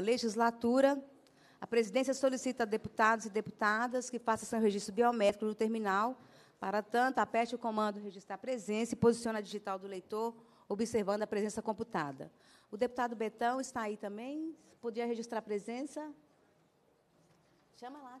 legislatura, a presidência solicita a deputados e deputadas que façam seu registro biométrico no terminal. Para tanto, aperte o comando registrar presença e posicione a digital do leitor, observando a presença computada. O deputado Betão está aí também. Podia registrar presença? Chama lá.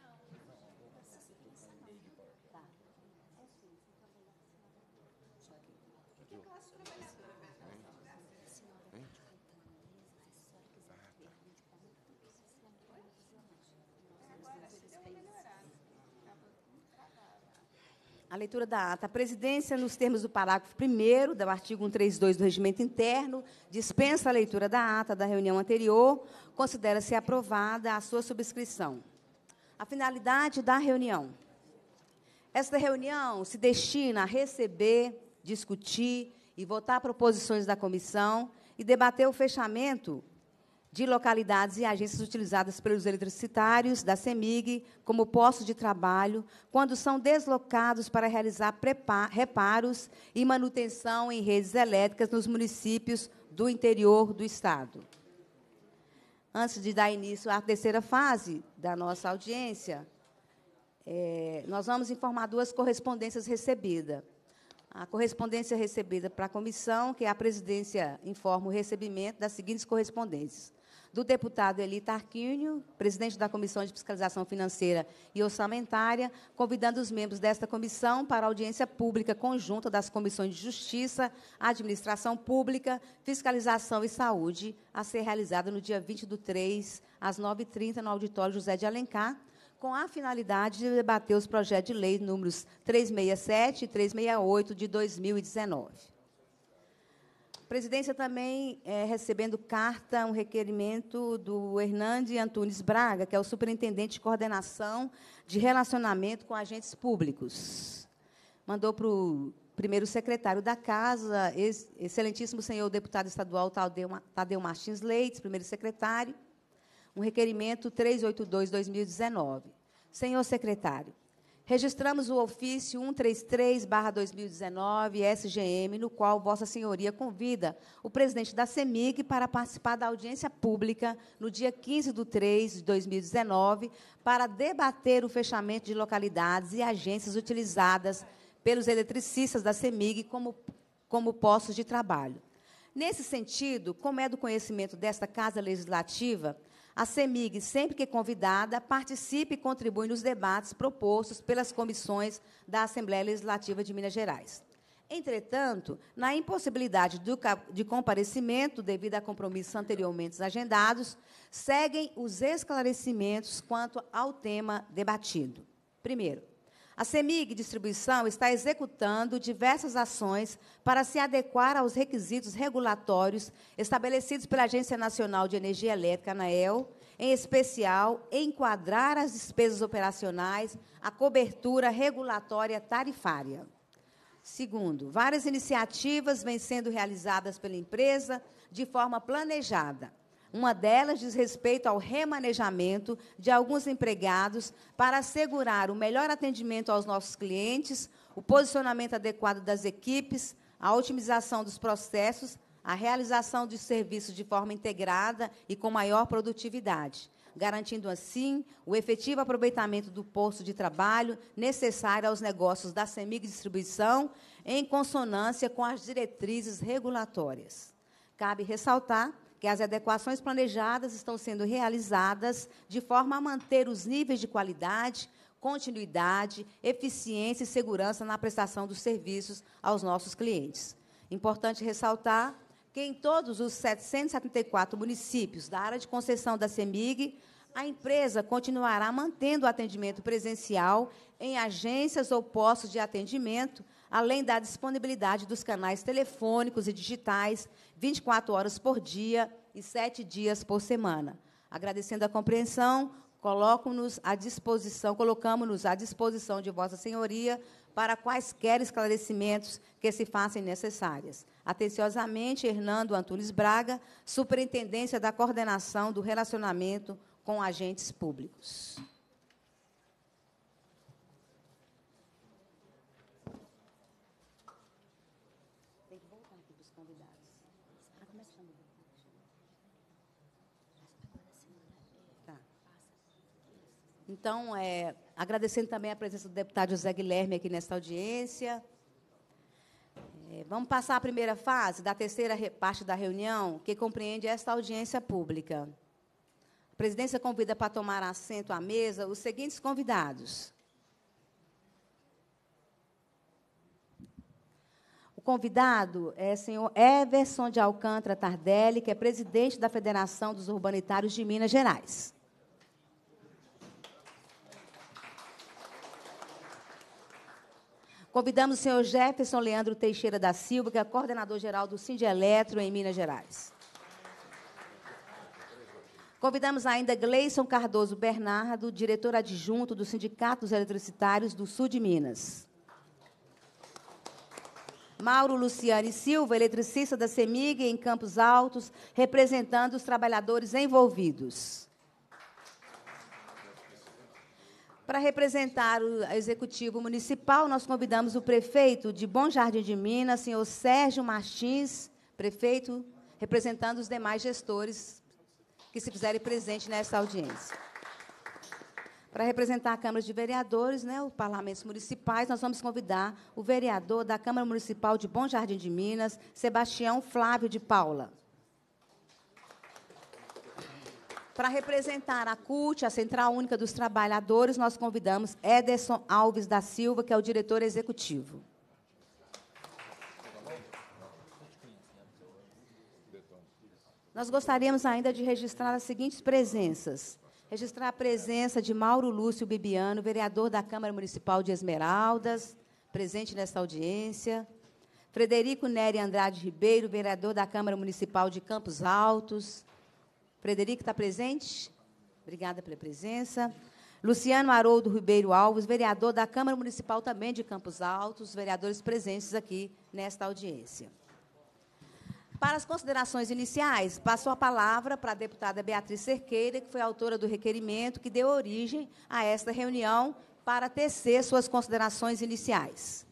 A leitura da ata. A presidência, nos termos do parágrafo 1 do artigo 132 do Regimento Interno, dispensa a leitura da ata da reunião anterior, considera-se aprovada a sua subscrição. A finalidade da reunião. Esta reunião se destina a receber, discutir e votar proposições da comissão e debater o fechamento de localidades e agências utilizadas pelos eletricitários da CEMIG como postos de trabalho, quando são deslocados para realizar reparos e manutenção em redes elétricas nos municípios do interior do Estado. Antes de dar início à terceira fase da nossa audiência, é, nós vamos informar duas correspondências recebidas. A correspondência recebida para a comissão, que a presidência informa o recebimento das seguintes correspondências do deputado Eli Tarquínio, presidente da Comissão de Fiscalização Financeira e Orçamentária, convidando os membros desta comissão para audiência pública conjunta das comissões de Justiça, Administração Pública, Fiscalização e Saúde, a ser realizada no dia 20 do 3, às 9h30, no auditório José de Alencar, com a finalidade de debater os projetos de lei números 367 e 368 de 2019 presidência também é, recebendo carta, um requerimento do Hernande Antunes Braga, que é o superintendente de coordenação de relacionamento com agentes públicos. Mandou para o primeiro secretário da Casa, ex excelentíssimo senhor deputado estadual Tadeu, Tadeu Martins Leites, primeiro secretário, um requerimento 382-2019. Senhor secretário, Registramos o ofício 133-2019 SGM, no qual Vossa Senhoria convida o presidente da CEMIG para participar da audiência pública no dia 15 de 3 de 2019 para debater o fechamento de localidades e agências utilizadas pelos eletricistas da CEMIG como, como postos de trabalho. Nesse sentido, como é do conhecimento desta Casa Legislativa, a CEMIG, sempre que convidada, participe e contribui nos debates propostos pelas comissões da Assembleia Legislativa de Minas Gerais. Entretanto, na impossibilidade do, de comparecimento devido a compromissos anteriormente agendados, seguem os esclarecimentos quanto ao tema debatido. Primeiro, a CEMIG Distribuição está executando diversas ações para se adequar aos requisitos regulatórios estabelecidos pela Agência Nacional de Energia Elétrica, ANAEL, em especial enquadrar as despesas operacionais à cobertura regulatória tarifária. Segundo, várias iniciativas vêm sendo realizadas pela empresa de forma planejada, uma delas diz respeito ao remanejamento de alguns empregados para assegurar o melhor atendimento aos nossos clientes, o posicionamento adequado das equipes, a otimização dos processos, a realização dos serviços de forma integrada e com maior produtividade, garantindo assim o efetivo aproveitamento do posto de trabalho necessário aos negócios da Semig Distribuição, em consonância com as diretrizes regulatórias. Cabe ressaltar que as adequações planejadas estão sendo realizadas de forma a manter os níveis de qualidade, continuidade, eficiência e segurança na prestação dos serviços aos nossos clientes. Importante ressaltar que em todos os 774 municípios da área de concessão da CEMIG, a empresa continuará mantendo o atendimento presencial em agências ou postos de atendimento além da disponibilidade dos canais telefônicos e digitais 24 horas por dia e 7 dias por semana. Agradecendo a compreensão, coloco-nos à disposição, colocamos-nos à disposição de Vossa Senhoria para quaisquer esclarecimentos que se façam necessárias. Atenciosamente, Hernando Antunes Braga, Superintendência da Coordenação do Relacionamento com Agentes Públicos. Então, é, agradecendo também a presença do deputado José Guilherme aqui nesta audiência. É, vamos passar à primeira fase da terceira parte da reunião, que compreende esta audiência pública. A presidência convida para tomar assento à mesa os seguintes convidados. O convidado é o senhor Everson de Alcântara Tardelli, que é presidente da Federação dos Urbanitários de Minas Gerais. Convidamos o senhor Jefferson Leandro Teixeira da Silva, que é coordenador-geral do Cindy Eletro em Minas Gerais. Convidamos ainda Gleison Cardoso Bernardo, diretor adjunto do Sindicato dos Eletricitários do Sul de Minas. Mauro Luciane Silva, eletricista da CEMIG em Campos Altos, representando os trabalhadores envolvidos. Para representar o Executivo Municipal, nós convidamos o prefeito de Bom Jardim de Minas, senhor Sérgio Martins, prefeito, representando os demais gestores que se fizerem presente nessa audiência. Para representar a Câmara de Vereadores, né, os parlamentos municipais, nós vamos convidar o vereador da Câmara Municipal de Bom Jardim de Minas, Sebastião Flávio de Paula. Para representar a CUT, a Central Única dos Trabalhadores, nós convidamos Ederson Alves da Silva, que é o diretor executivo. Nós gostaríamos ainda de registrar as seguintes presenças. Registrar a presença de Mauro Lúcio Bibiano, vereador da Câmara Municipal de Esmeraldas, presente nesta audiência. Frederico Nery Andrade Ribeiro, vereador da Câmara Municipal de Campos Altos. Frederico está presente? Obrigada pela presença. Luciano Haroldo Ribeiro Alves, vereador da Câmara Municipal também de Campos Altos, vereadores presentes aqui nesta audiência. Para as considerações iniciais, passo a palavra para a deputada Beatriz Cerqueira, que foi autora do requerimento que deu origem a esta reunião, para tecer suas considerações iniciais.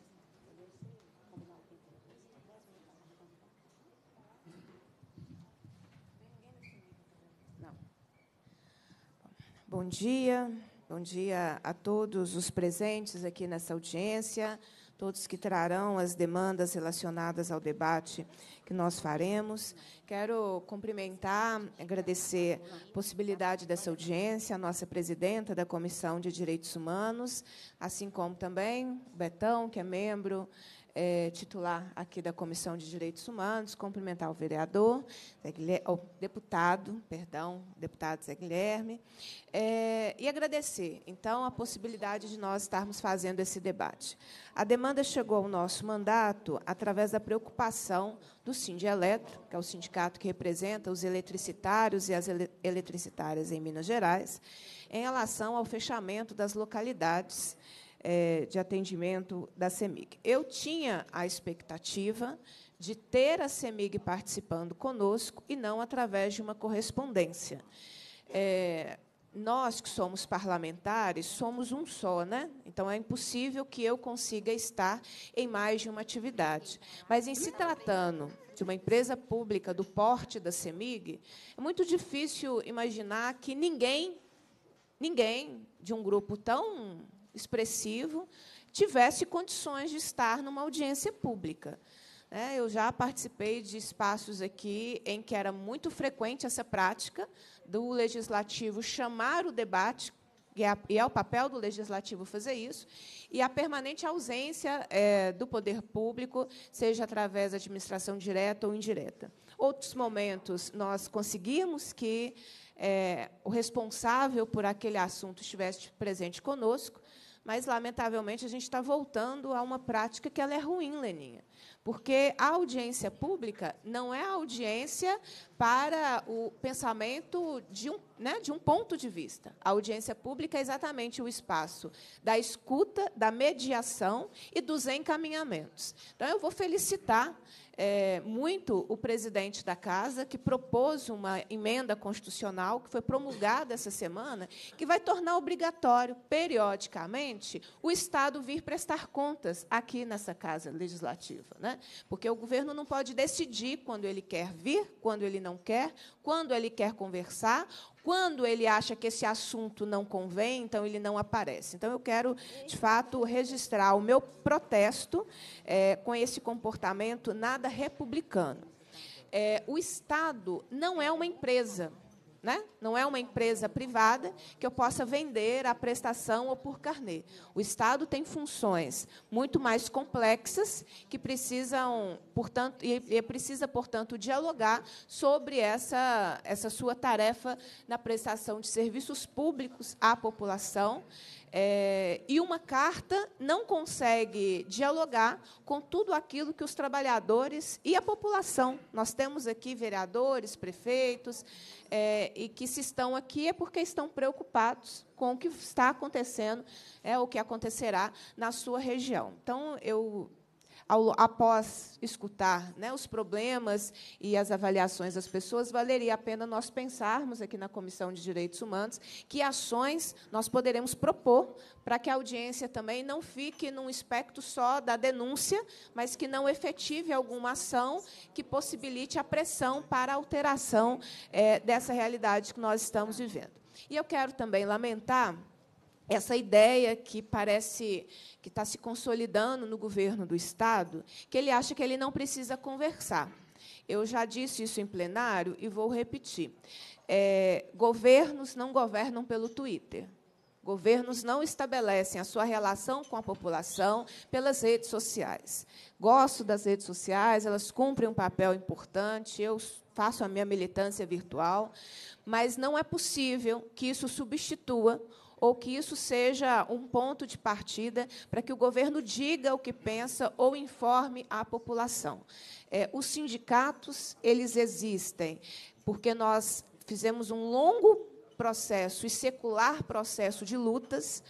Bom dia, bom dia a todos os presentes aqui nessa audiência, todos que trarão as demandas relacionadas ao debate que nós faremos. Quero cumprimentar, agradecer a possibilidade dessa audiência, a nossa presidenta da Comissão de Direitos Humanos, assim como também o Betão, que é membro é, titular aqui da Comissão de Direitos Humanos, cumprimentar o vereador, o deputado, perdão, deputado Zé Guilherme, é, e agradecer, então, a possibilidade de nós estarmos fazendo esse debate. A demanda chegou ao nosso mandato através da preocupação do Sindi Eletro, que é o sindicato que representa os eletricitários e as eletricitárias em Minas Gerais, em relação ao fechamento das localidades é, de atendimento da CEMIG. Eu tinha a expectativa de ter a CEMIG participando conosco e não através de uma correspondência. É, nós que somos parlamentares somos um só, né? Então é impossível que eu consiga estar em mais de uma atividade. Mas em se tratando de uma empresa pública do porte da Semig, é muito difícil imaginar que ninguém, ninguém de um grupo tão expressivo, tivesse condições de estar numa audiência pública. É, eu já participei de espaços aqui em que era muito frequente essa prática do legislativo chamar o debate, e é, é o papel do legislativo fazer isso, e a permanente ausência é, do poder público, seja através da administração direta ou indireta. Outros momentos, nós conseguimos que o responsável por aquele assunto estivesse presente conosco, mas, lamentavelmente, a gente está voltando a uma prática que ela é ruim, Leninha. Porque a audiência pública não é a audiência para o pensamento de um, né, de um ponto de vista. A audiência pública é exatamente o espaço da escuta, da mediação e dos encaminhamentos. Então, eu vou felicitar é, muito o presidente da casa, que propôs uma emenda constitucional, que foi promulgada essa semana, que vai tornar obrigatório, periodicamente, o Estado vir prestar contas aqui nessa casa legislativa. Né? Porque o governo não pode decidir quando ele quer vir, quando ele não não quer, quando ele quer conversar, quando ele acha que esse assunto não convém, então ele não aparece. Então eu quero, de fato, registrar o meu protesto é, com esse comportamento nada republicano. É, o Estado não é uma empresa. Né? Não é uma empresa privada que eu possa vender a prestação ou por carnê. O Estado tem funções muito mais complexas que precisam, portanto, e, e precisa, portanto, dialogar sobre essa, essa sua tarefa na prestação de serviços públicos à população. É, e uma carta não consegue dialogar com tudo aquilo que os trabalhadores e a população. Nós temos aqui vereadores, prefeitos, é, e que se estão aqui é porque estão preocupados com o que está acontecendo, é o que acontecerá na sua região. Então, eu ao, após escutar né, os problemas e as avaliações das pessoas, valeria a pena nós pensarmos aqui na Comissão de Direitos Humanos que ações nós poderemos propor para que a audiência também não fique num aspecto só da denúncia, mas que não efetive alguma ação que possibilite a pressão para a alteração é, dessa realidade que nós estamos vivendo. E eu quero também lamentar essa ideia que parece que está se consolidando no governo do Estado, que ele acha que ele não precisa conversar. Eu já disse isso em plenário e vou repetir. É, governos não governam pelo Twitter. Governos não estabelecem a sua relação com a população pelas redes sociais. Gosto das redes sociais, elas cumprem um papel importante, eu faço a minha militância virtual, mas não é possível que isso substitua ou que isso seja um ponto de partida para que o governo diga o que pensa ou informe a população. É, os sindicatos eles existem porque nós fizemos um longo processo e secular processo de lutas.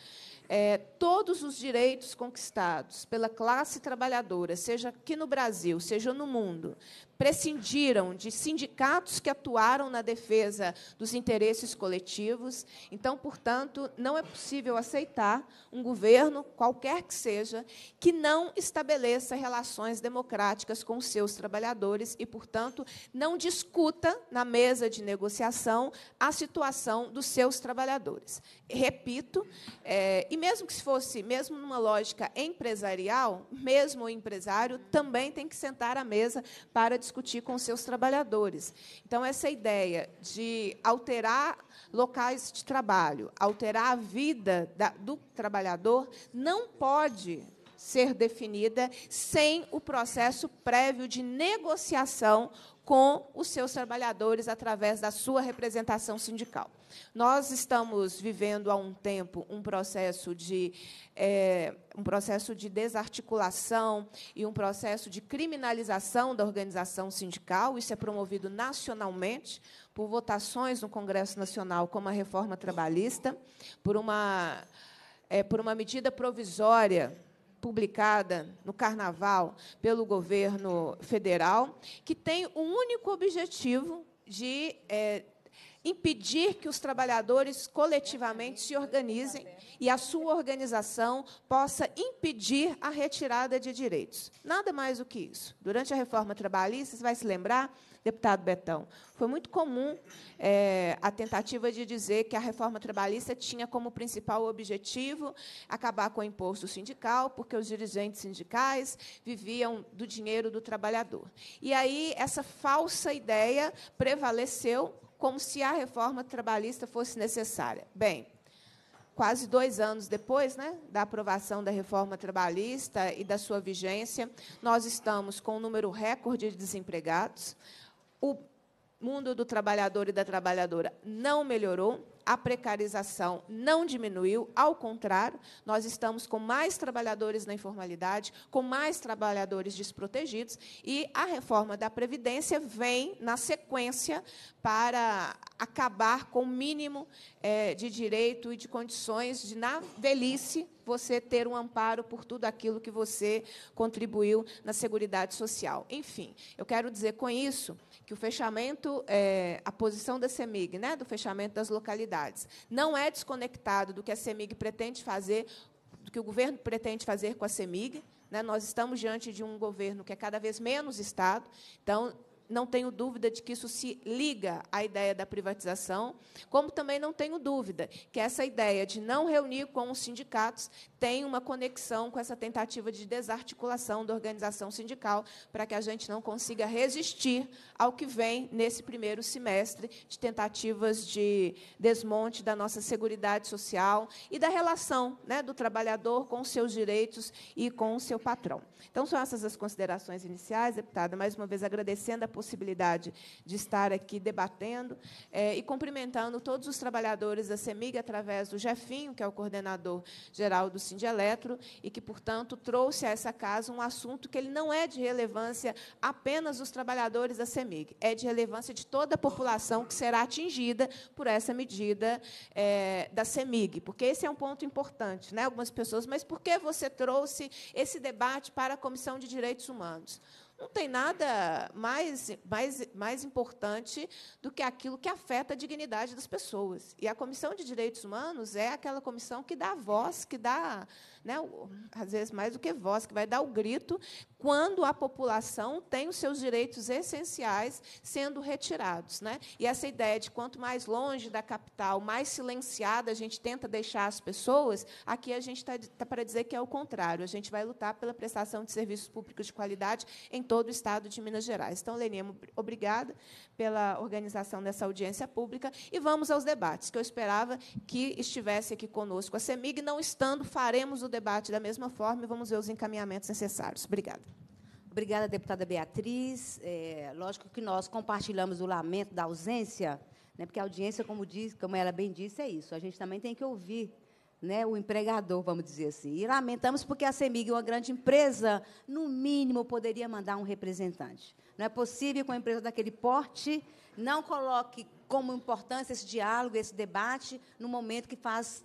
É, todos os direitos conquistados pela classe trabalhadora, seja aqui no Brasil, seja no mundo, prescindiram de sindicatos que atuaram na defesa dos interesses coletivos. Então, portanto, não é possível aceitar um governo, qualquer que seja, que não estabeleça relações democráticas com seus trabalhadores e, portanto, não discuta na mesa de negociação a situação dos seus trabalhadores. Repito, é, e mesmo que se fosse, mesmo numa lógica empresarial, mesmo o empresário também tem que sentar à mesa para discutir discutir com seus trabalhadores. Então, essa ideia de alterar locais de trabalho, alterar a vida da, do trabalhador, não pode ser definida sem o processo prévio de negociação com os seus trabalhadores através da sua representação sindical. Nós estamos vivendo há um tempo um processo de é, um processo de desarticulação e um processo de criminalização da organização sindical. Isso é promovido nacionalmente por votações no Congresso Nacional, como a reforma trabalhista, por uma é, por uma medida provisória publicada no Carnaval pelo governo federal, que tem o único objetivo de é, impedir que os trabalhadores coletivamente se organizem e a sua organização possa impedir a retirada de direitos. Nada mais do que isso. Durante a reforma trabalhista, você vai se lembrar deputado Betão, foi muito comum é, a tentativa de dizer que a reforma trabalhista tinha como principal objetivo acabar com o imposto sindical, porque os dirigentes sindicais viviam do dinheiro do trabalhador. E aí essa falsa ideia prevaleceu como se a reforma trabalhista fosse necessária. Bem, quase dois anos depois né, da aprovação da reforma trabalhista e da sua vigência, nós estamos com um número recorde de desempregados. O mundo do trabalhador e da trabalhadora não melhorou, a precarização não diminuiu, ao contrário, nós estamos com mais trabalhadores na informalidade, com mais trabalhadores desprotegidos, e a reforma da Previdência vem na sequência para acabar com o mínimo é, de direito e de condições de, na velhice, você ter um amparo por tudo aquilo que você contribuiu na Seguridade Social. Enfim, eu quero dizer com isso que o fechamento, é, a posição da CEMIG, né, do fechamento das localidades, não é desconectado do que a CEMIG pretende fazer, do que o governo pretende fazer com a CEMIG. Né? Nós estamos diante de um governo que é cada vez menos Estado, então não tenho dúvida de que isso se liga à ideia da privatização, como também não tenho dúvida que essa ideia de não reunir com os sindicatos tem uma conexão com essa tentativa de desarticulação da organização sindical, para que a gente não consiga resistir ao que vem nesse primeiro semestre de tentativas de desmonte da nossa segurança social e da relação né, do trabalhador com os seus direitos e com o seu patrão. Então, são essas as considerações iniciais, deputada. Mais uma vez agradecendo a possibilidade de estar aqui debatendo é, e cumprimentando todos os trabalhadores da CEMIG através do Jefinho, que é o coordenador geral do Sindeletro e que, portanto, trouxe a essa casa um assunto que ele não é de relevância apenas dos trabalhadores da CEMIG, é de relevância de toda a população que será atingida por essa medida é, da CEMIG, porque esse é um ponto importante. Né? Algumas pessoas, mas por que você trouxe esse debate para a Comissão de Direitos Humanos? Não tem nada mais, mais, mais importante do que aquilo que afeta a dignidade das pessoas. E a Comissão de Direitos Humanos é aquela comissão que dá voz, que dá né, às vezes mais do que voz, que vai dar o grito quando a população tem os seus direitos essenciais sendo retirados. Né? E essa ideia de quanto mais longe da capital, mais silenciada a gente tenta deixar as pessoas, aqui a gente está tá para dizer que é o contrário. A gente vai lutar pela prestação de serviços públicos de qualidade em todo o estado de Minas Gerais. Então, Leninha, obrigada pela organização dessa audiência pública e vamos aos debates, que eu esperava que estivesse aqui conosco a CEMIG, não estando, faremos o debate debate da mesma forma e vamos ver os encaminhamentos necessários. Obrigada. Obrigada, deputada Beatriz. É, lógico que nós compartilhamos o lamento da ausência, né, porque a audiência, como, diz, como ela bem disse, é isso. A gente também tem que ouvir né, o empregador, vamos dizer assim. E lamentamos porque a CEMIG, uma grande empresa, no mínimo poderia mandar um representante. Não é possível que uma empresa daquele porte não coloque como importância esse diálogo, esse debate, no momento que faz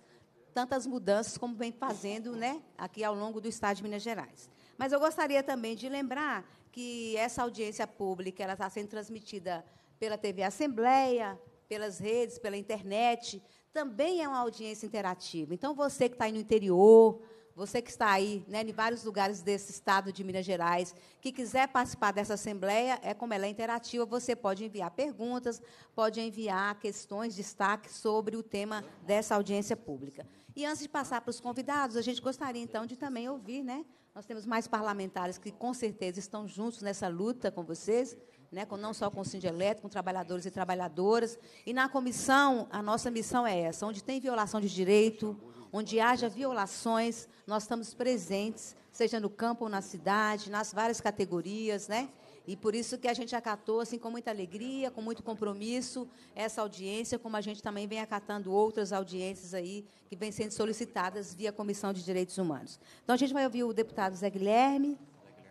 tantas mudanças como vem fazendo né, aqui ao longo do Estado de Minas Gerais. Mas eu gostaria também de lembrar que essa audiência pública ela está sendo transmitida pela TV Assembleia, pelas redes, pela internet. Também é uma audiência interativa. Então, você que está aí no interior, você que está aí, né, em vários lugares desse estado de Minas Gerais, que quiser participar dessa assembleia, é como ela é interativa, você pode enviar perguntas, pode enviar questões, destaque sobre o tema dessa audiência pública. E antes de passar para os convidados, a gente gostaria então de também ouvir, né? Nós temos mais parlamentares que com certeza estão juntos nessa luta com vocês, né? Com não só com o Sindieleto, com trabalhadores e trabalhadoras. E na comissão, a nossa missão é essa, onde tem violação de direito, onde haja violações, nós estamos presentes, seja no campo ou na cidade, nas várias categorias, né? E por isso que a gente acatou, assim, com muita alegria, com muito compromisso, essa audiência, como a gente também vem acatando outras audiências aí que vêm sendo solicitadas via Comissão de Direitos Humanos. Então, a gente vai ouvir o deputado Zé Guilherme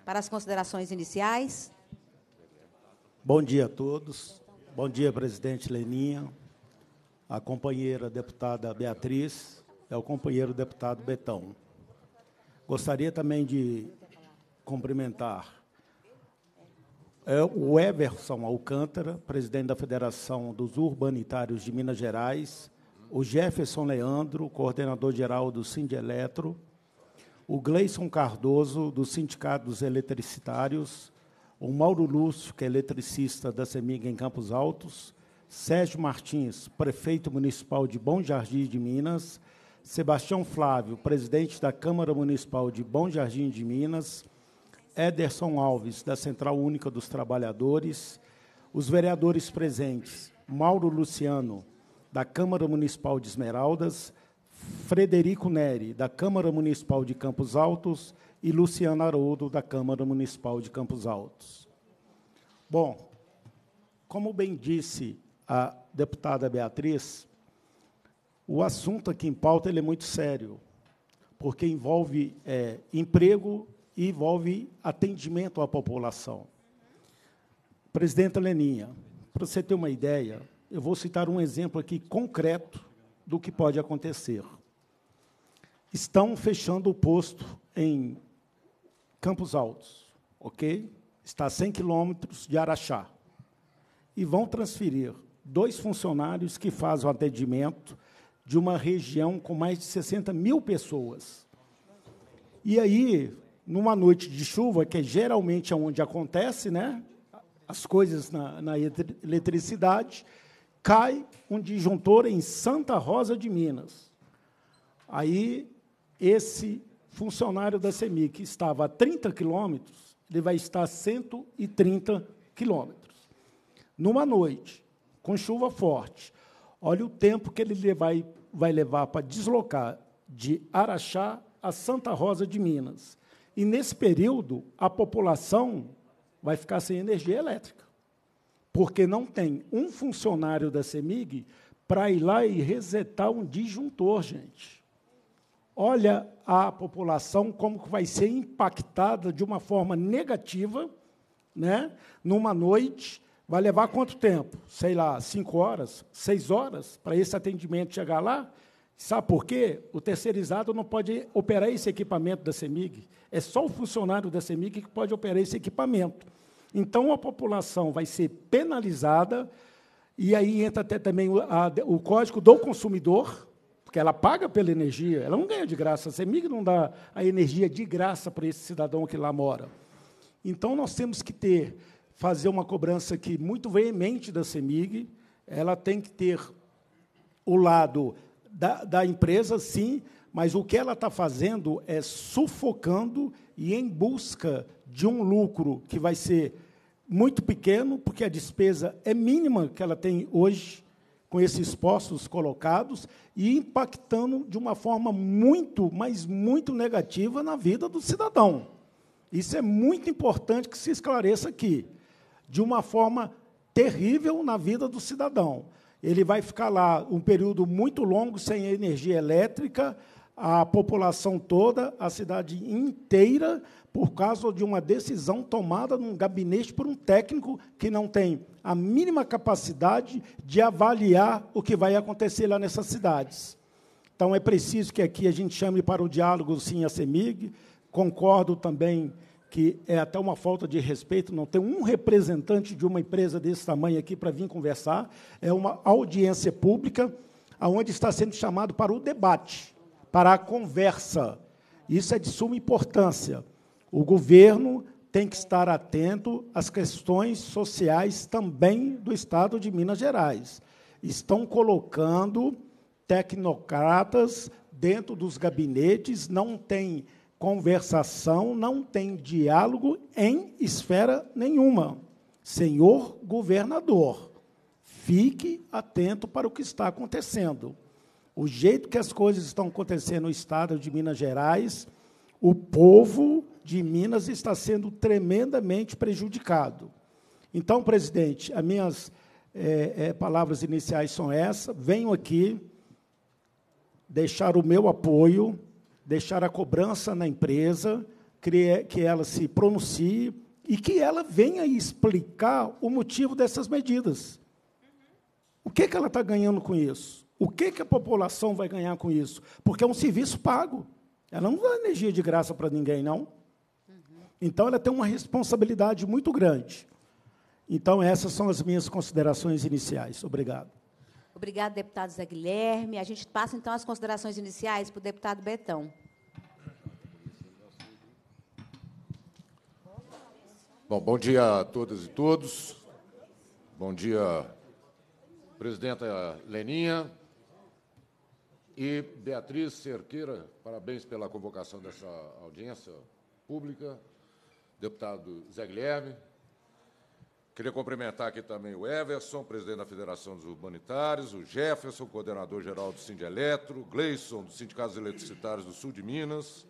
para as considerações iniciais. Bom dia a todos. Bom dia, presidente Leninha, a companheira deputada Beatriz, é o companheiro deputado Betão. Gostaria também de cumprimentar é, o Everson Alcântara, presidente da Federação dos Urbanitários de Minas Gerais, o Jefferson Leandro, coordenador-geral do Eletro, o Gleison Cardoso, do Sindicato dos Eletricitários, o Mauro Lúcio, que é eletricista da Semiga em Campos Altos, Sérgio Martins, prefeito municipal de Bom Jardim de Minas, Sebastião Flávio, presidente da Câmara Municipal de Bom Jardim de Minas, Ederson Alves, da Central Única dos Trabalhadores, os vereadores presentes, Mauro Luciano, da Câmara Municipal de Esmeraldas, Frederico Neri, da Câmara Municipal de Campos Altos, e Luciano Haroldo, da Câmara Municipal de Campos Altos. Bom, como bem disse a deputada Beatriz, o assunto aqui em pauta ele é muito sério, porque envolve é, emprego e envolve atendimento à população. Presidenta Leninha, para você ter uma ideia, eu vou citar um exemplo aqui concreto do que pode acontecer. Estão fechando o posto em Campos Altos, ok? Está a 100 quilômetros de Araxá. E vão transferir dois funcionários que fazem o atendimento de uma região com mais de 60 mil pessoas. E aí, numa noite de chuva, que é geralmente é onde acontece, né? As coisas na, na eletricidade, cai um disjuntor em Santa Rosa de Minas. Aí, esse funcionário da CEMIC, que estava a 30 quilômetros, ele vai estar a 130 quilômetros. Numa noite, com chuva forte. Olha o tempo que ele vai, vai levar para deslocar de Araxá a Santa Rosa de Minas. E nesse período, a população vai ficar sem energia elétrica, porque não tem um funcionário da CEMIG para ir lá e resetar um disjuntor, gente. Olha a população como que vai ser impactada de uma forma negativa, né, numa noite Vai levar quanto tempo? Sei lá, cinco horas, seis horas para esse atendimento chegar lá? Sabe por quê? O terceirizado não pode operar esse equipamento da CEMIG. É só o funcionário da CEMIG que pode operar esse equipamento. Então, a população vai ser penalizada, e aí entra até também o, a, o Código do Consumidor, porque ela paga pela energia, ela não ganha de graça. A CEMIG não dá a energia de graça para esse cidadão que lá mora. Então, nós temos que ter fazer uma cobrança aqui muito veemente da CEMIG, ela tem que ter o lado da, da empresa, sim, mas o que ela está fazendo é sufocando e em busca de um lucro que vai ser muito pequeno, porque a despesa é mínima que ela tem hoje com esses postos colocados e impactando de uma forma muito, mas muito negativa na vida do cidadão. Isso é muito importante que se esclareça aqui de uma forma terrível na vida do cidadão. Ele vai ficar lá um período muito longo sem energia elétrica, a população toda, a cidade inteira, por causa de uma decisão tomada num gabinete por um técnico que não tem a mínima capacidade de avaliar o que vai acontecer lá nessas cidades. Então, é preciso que aqui a gente chame para o diálogo, sim, a CEMIG. Concordo também que é até uma falta de respeito não ter um representante de uma empresa desse tamanho aqui para vir conversar. É uma audiência pública, aonde está sendo chamado para o debate, para a conversa. Isso é de suma importância. O governo tem que estar atento às questões sociais também do Estado de Minas Gerais. Estão colocando tecnocratas dentro dos gabinetes, não tem conversação não tem diálogo em esfera nenhuma. Senhor governador, fique atento para o que está acontecendo. O jeito que as coisas estão acontecendo no estado de Minas Gerais, o povo de Minas está sendo tremendamente prejudicado. Então, presidente, as minhas é, é, palavras iniciais são essas. Venho aqui deixar o meu apoio deixar a cobrança na empresa, que ela se pronuncie e que ela venha explicar o motivo dessas medidas. O que, que ela está ganhando com isso? O que, que a população vai ganhar com isso? Porque é um serviço pago. Ela não dá energia de graça para ninguém, não. Uhum. Então, ela tem uma responsabilidade muito grande. Então, essas são as minhas considerações iniciais. Obrigado. Obrigado, deputado Zé Guilherme. A gente passa, então, as considerações iniciais para o deputado Betão. Bom, bom dia a todas e todos. Bom dia, presidenta Leninha e Beatriz Cerqueira. Parabéns pela convocação dessa audiência pública. Deputado Zé Guilherme, Queria cumprimentar aqui também o Everson, presidente da Federação dos Urbanitários, o Jefferson, coordenador-geral do Sindieletro, o Gleison, do Sindicato Eletricitários do Sul de Minas,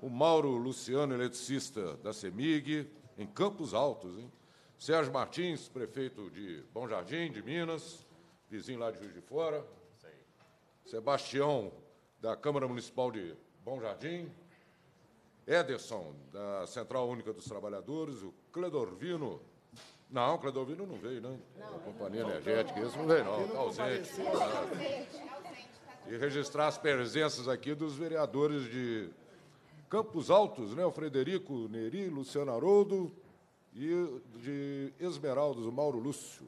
o Mauro Luciano, eletricista da CEMIG, em Campos Altos, hein? Sérgio Martins, prefeito de Bom Jardim, de Minas, vizinho lá de Juiz de Fora. Sebastião, da Câmara Municipal de Bom Jardim. Ederson, da Central Única dos Trabalhadores, o Cledorvino, não, Cladovino né? não veio, Não, a Companhia não, tá Energética, não, esse não veio, não. Está ausente. E registrar as presenças aqui dos vereadores de Campos Altos, né? O Frederico Neri, Luciano Haroldo e de Esmeraldos o Mauro Lúcio.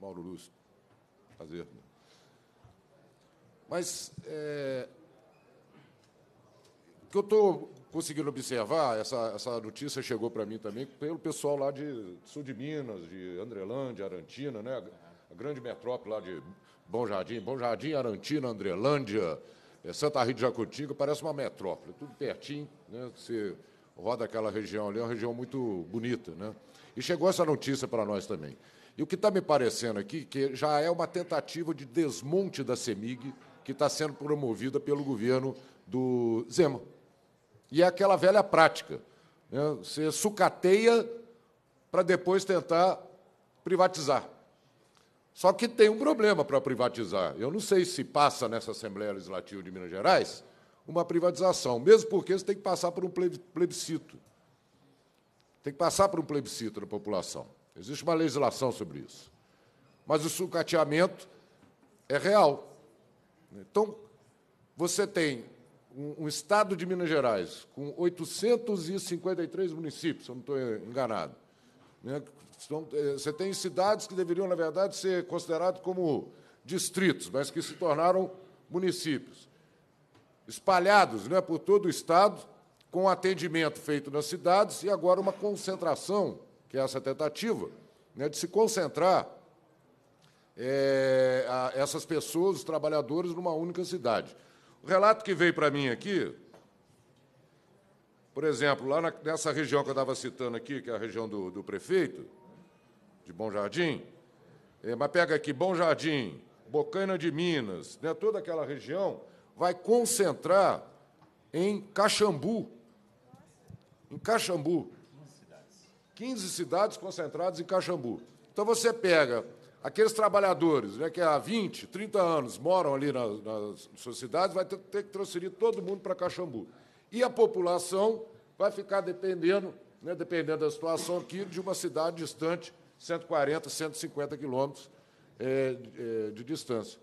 Mauro Lúcio. Prazer. Né? Mas é, que eu estou conseguindo observar, essa, essa notícia chegou para mim também, pelo pessoal lá de sul de Minas, de Andrelândia, Arantina, né? a grande metrópole lá de Bom Jardim, Bom Jardim, Arantina, Andrelândia, eh, Santa Rita de Jacutinga, parece uma metrópole, tudo pertinho, né? você roda aquela região ali, é uma região muito bonita. Né? E chegou essa notícia para nós também. E o que está me parecendo aqui, que já é uma tentativa de desmonte da CEMIG, que está sendo promovida pelo governo do Zema. E é aquela velha prática. Né? Você sucateia para depois tentar privatizar. Só que tem um problema para privatizar. Eu não sei se passa nessa Assembleia Legislativa de Minas Gerais uma privatização, mesmo porque você tem que passar por um plebiscito. Tem que passar por um plebiscito da população. Existe uma legislação sobre isso. Mas o sucateamento é real. Então, você tem um, um estado de Minas Gerais com 853 municípios, se eu não estou enganado. Né? Então, você tem cidades que deveriam, na verdade, ser consideradas como distritos, mas que se tornaram municípios, espalhados né, por todo o Estado, com atendimento feito nas cidades e agora uma concentração, que é essa tentativa, né, de se concentrar é, essas pessoas, os trabalhadores, numa única cidade. O relato que veio para mim aqui, por exemplo, lá na, nessa região que eu estava citando aqui, que é a região do, do prefeito, de Bom Jardim, é, mas pega aqui Bom Jardim, Bocaina de Minas, né, toda aquela região, vai concentrar em Caxambu. Em Caxambu. 15 cidades concentradas em Caxambu. Então você pega aqueles trabalhadores né, que há 20, 30 anos moram ali nas, nas suas cidades, vai ter, ter que transferir todo mundo para Caxambu. E a população vai ficar dependendo, né, dependendo da situação aqui, de uma cidade distante, 140, 150 quilômetros é, é, de distância.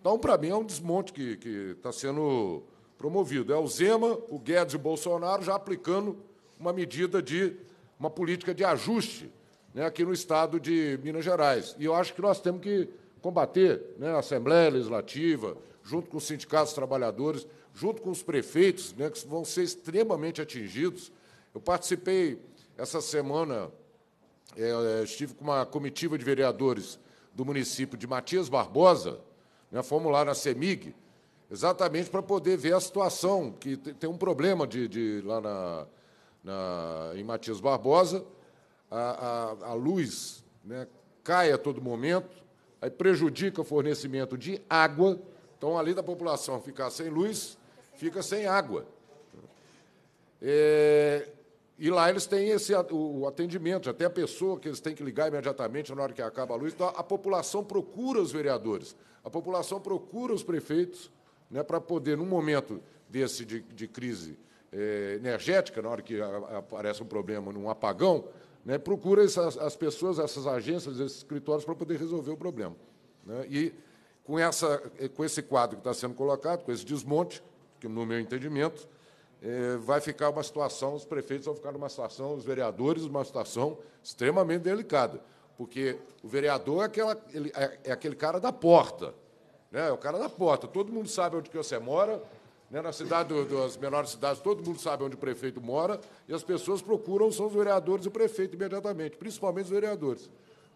Então, para mim, é um desmonte que está sendo promovido. É o Zema, o Guedes e o Bolsonaro já aplicando uma medida de uma política de ajuste né, aqui no estado de Minas Gerais. E eu acho que nós temos que combater né, a Assembleia Legislativa, junto com os sindicatos trabalhadores, junto com os prefeitos, né, que vão ser extremamente atingidos. Eu participei essa semana, é, é estive com uma comitiva de vereadores do município de Matias Barbosa, né, fomos lá na CEMIG, exatamente para poder ver a situação, que tem um problema de, de lá na, na, em Matias Barbosa, a, a, a luz né, cai a todo momento, aí prejudica o fornecimento de água. Então, além da população ficar sem luz, fica sem água. É, e lá eles têm esse, o, atendimento, até a pessoa que eles têm que ligar imediatamente na hora que acaba a luz. Então, a população procura os vereadores, a população procura os prefeitos né, para poder, num momento desse de, de crise é, energética, na hora que aparece um problema, num apagão, né, procura essas, as pessoas, essas agências, esses escritórios para poder resolver o problema. Né? E com, essa, eh, com esse quadro que está sendo colocado, com esse desmonte, que no meu entendimento, é, vai ficar uma situação, os prefeitos vão ficar numa situação, os vereadores, numa situação extremamente delicada. Porque o vereador é, aquela, ele, é, é aquele cara da porta. Né? É o cara da porta. Todo mundo sabe onde que você mora, né? Na cidade, do, das menores cidades, todo mundo sabe onde o prefeito mora e as pessoas procuram são os vereadores e o prefeito imediatamente, principalmente os vereadores.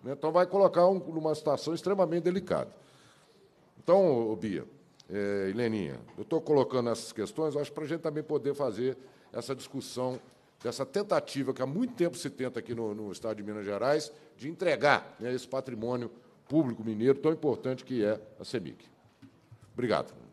Né? Então, vai colocar um, numa situação extremamente delicada. Então, Bia, é, Heleninha, eu estou colocando essas questões, acho para a gente também poder fazer essa discussão dessa tentativa que há muito tempo se tenta aqui no, no Estado de Minas Gerais de entregar né, esse patrimônio público mineiro tão importante que é a CEMIC. Obrigado.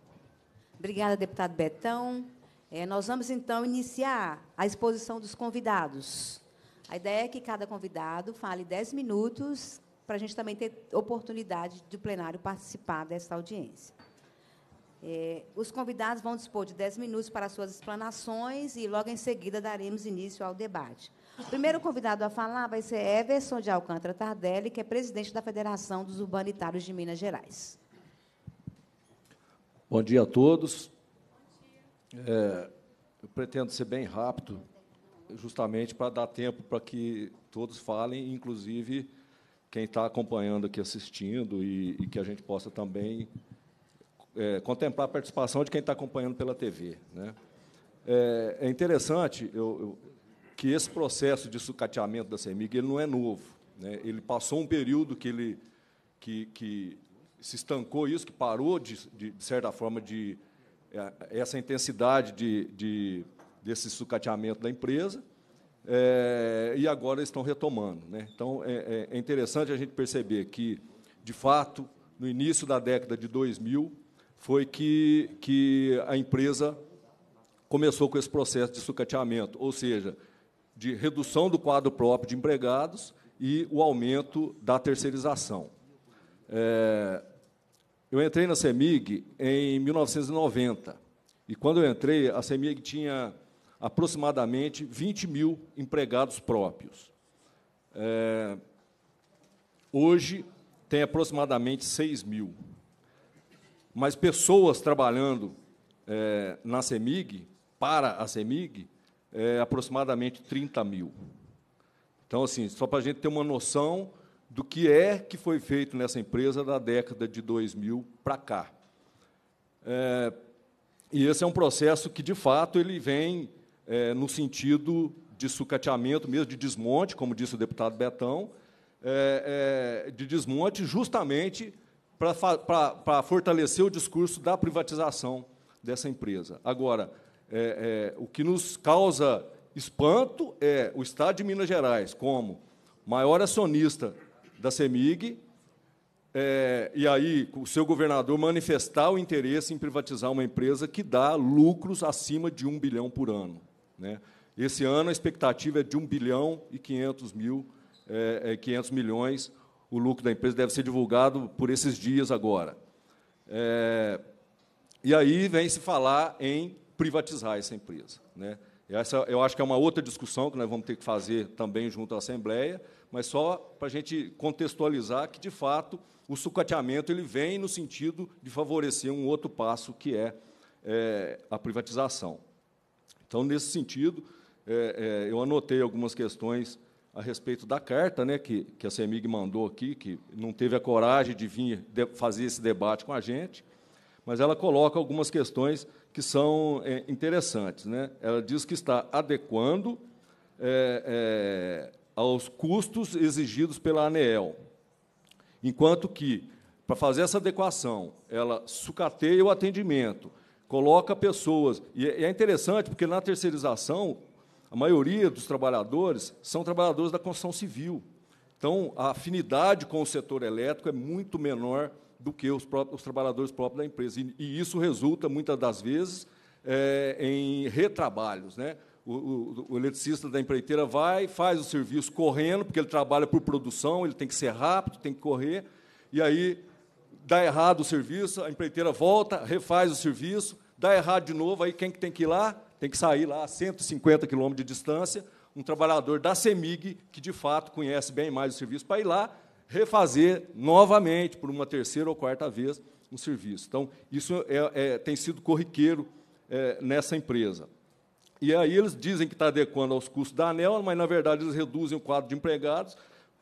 Obrigada, deputado Betão. É, nós vamos, então, iniciar a exposição dos convidados. A ideia é que cada convidado fale 10 minutos, para a gente também ter oportunidade do plenário participar dessa audiência. É, os convidados vão dispor de 10 minutos para suas explanações e, logo em seguida, daremos início ao debate. O primeiro convidado a falar vai ser Everson de Alcântara Tardelli, que é presidente da Federação dos Urbanitários de Minas Gerais. Bom dia a todos. É, eu pretendo ser bem rápido, justamente para dar tempo para que todos falem, inclusive quem está acompanhando aqui, assistindo, e, e, que a gente possa também é, contemplar a participação de quem está acompanhando pela TV. Né? É, é interessante eu, eu, que esse processo de sucateamento da CEMIG ele não é novo. Né? Ele passou um período que ele que, que se estancou isso, que parou, de, de, de certa forma, de é, essa intensidade de, de, desse sucateamento da empresa, é, e agora estão retomando. Né? Então, é, é, é interessante a gente perceber que, de fato, no início da década de 2000, foi que, que a empresa começou com esse processo de sucateamento, ou seja, de redução do quadro próprio de empregados e o aumento da terceirização. É, eu entrei na CEMIG em 1990. E quando eu entrei, a CEMIG tinha aproximadamente 20 mil empregados próprios. É, hoje tem aproximadamente 6 mil. Mas pessoas trabalhando é, na CEMIG, para a CEMIG, é aproximadamente 30 mil. Então, assim, só para a gente ter uma noção do que é que foi feito nessa empresa da década de 2000 para cá. É, e esse é um processo que, de fato, ele vem é, no sentido de sucateamento mesmo, de desmonte, como disse o deputado Betão, é, é de desmonte justamente para fortalecer o discurso da privatização dessa empresa. Agora, é, é, o que nos causa espanto é o Estado de Minas Gerais, como maior acionista da CEMIG, é, e aí o seu governador manifestar o interesse em privatizar uma empresa que dá lucros acima de um bilhão por ano. Né? Esse ano a expectativa é de 1 bilhão e 500, mil, é, 500 é, milhões. O lucro da empresa deve ser divulgado por esses dias agora. É, e aí vem se falar em privatizar essa empresa. Né? Essa eu acho que é uma outra discussão que nós vamos ter que fazer também junto à Assembleia, mas só para a gente contextualizar que, de fato, o sucateamento ele vem no sentido de favorecer um outro passo, que é, é a privatização. Então, nesse sentido, é, é, eu anotei algumas questões a respeito da carta né, que, que a CEMIG mandou aqui, que não teve a coragem de vir de, fazer esse debate com a gente, mas ela coloca algumas questões que são é, interessantes. Né? Ela diz que está adequando é, é, aos custos exigidos pela ANEEL, enquanto que, para fazer essa adequação, ela sucateia o atendimento, coloca pessoas. É, e é interessante, porque na terceirização, a maioria dos trabalhadores são trabalhadores da construção civil. Então, a afinidade com o setor elétrico é muito menor do que os, próprios, os trabalhadores próprios da empresa. E, e isso resulta, muitas das vezes, é, em retrabalhos. Né? O, o, o, eletricista da empreiteira vai, faz o serviço correndo, porque ele trabalha por produção, ele tem que ser rápido, tem que correr, e aí dá errado o serviço, a empreiteira volta, refaz o serviço, dá errado de novo, aí quem que tem que ir lá? Tem que sair lá a 150 quilômetros de distância, um trabalhador da CEMIG, que de fato conhece bem mais o serviço, para ir lá refazer novamente, por uma terceira ou quarta vez, um serviço. Então, isso é, é, tem sido corriqueiro é, nessa empresa. E aí eles dizem que está adequando aos custos da ANEL, mas, na verdade, eles reduzem o quadro de empregados,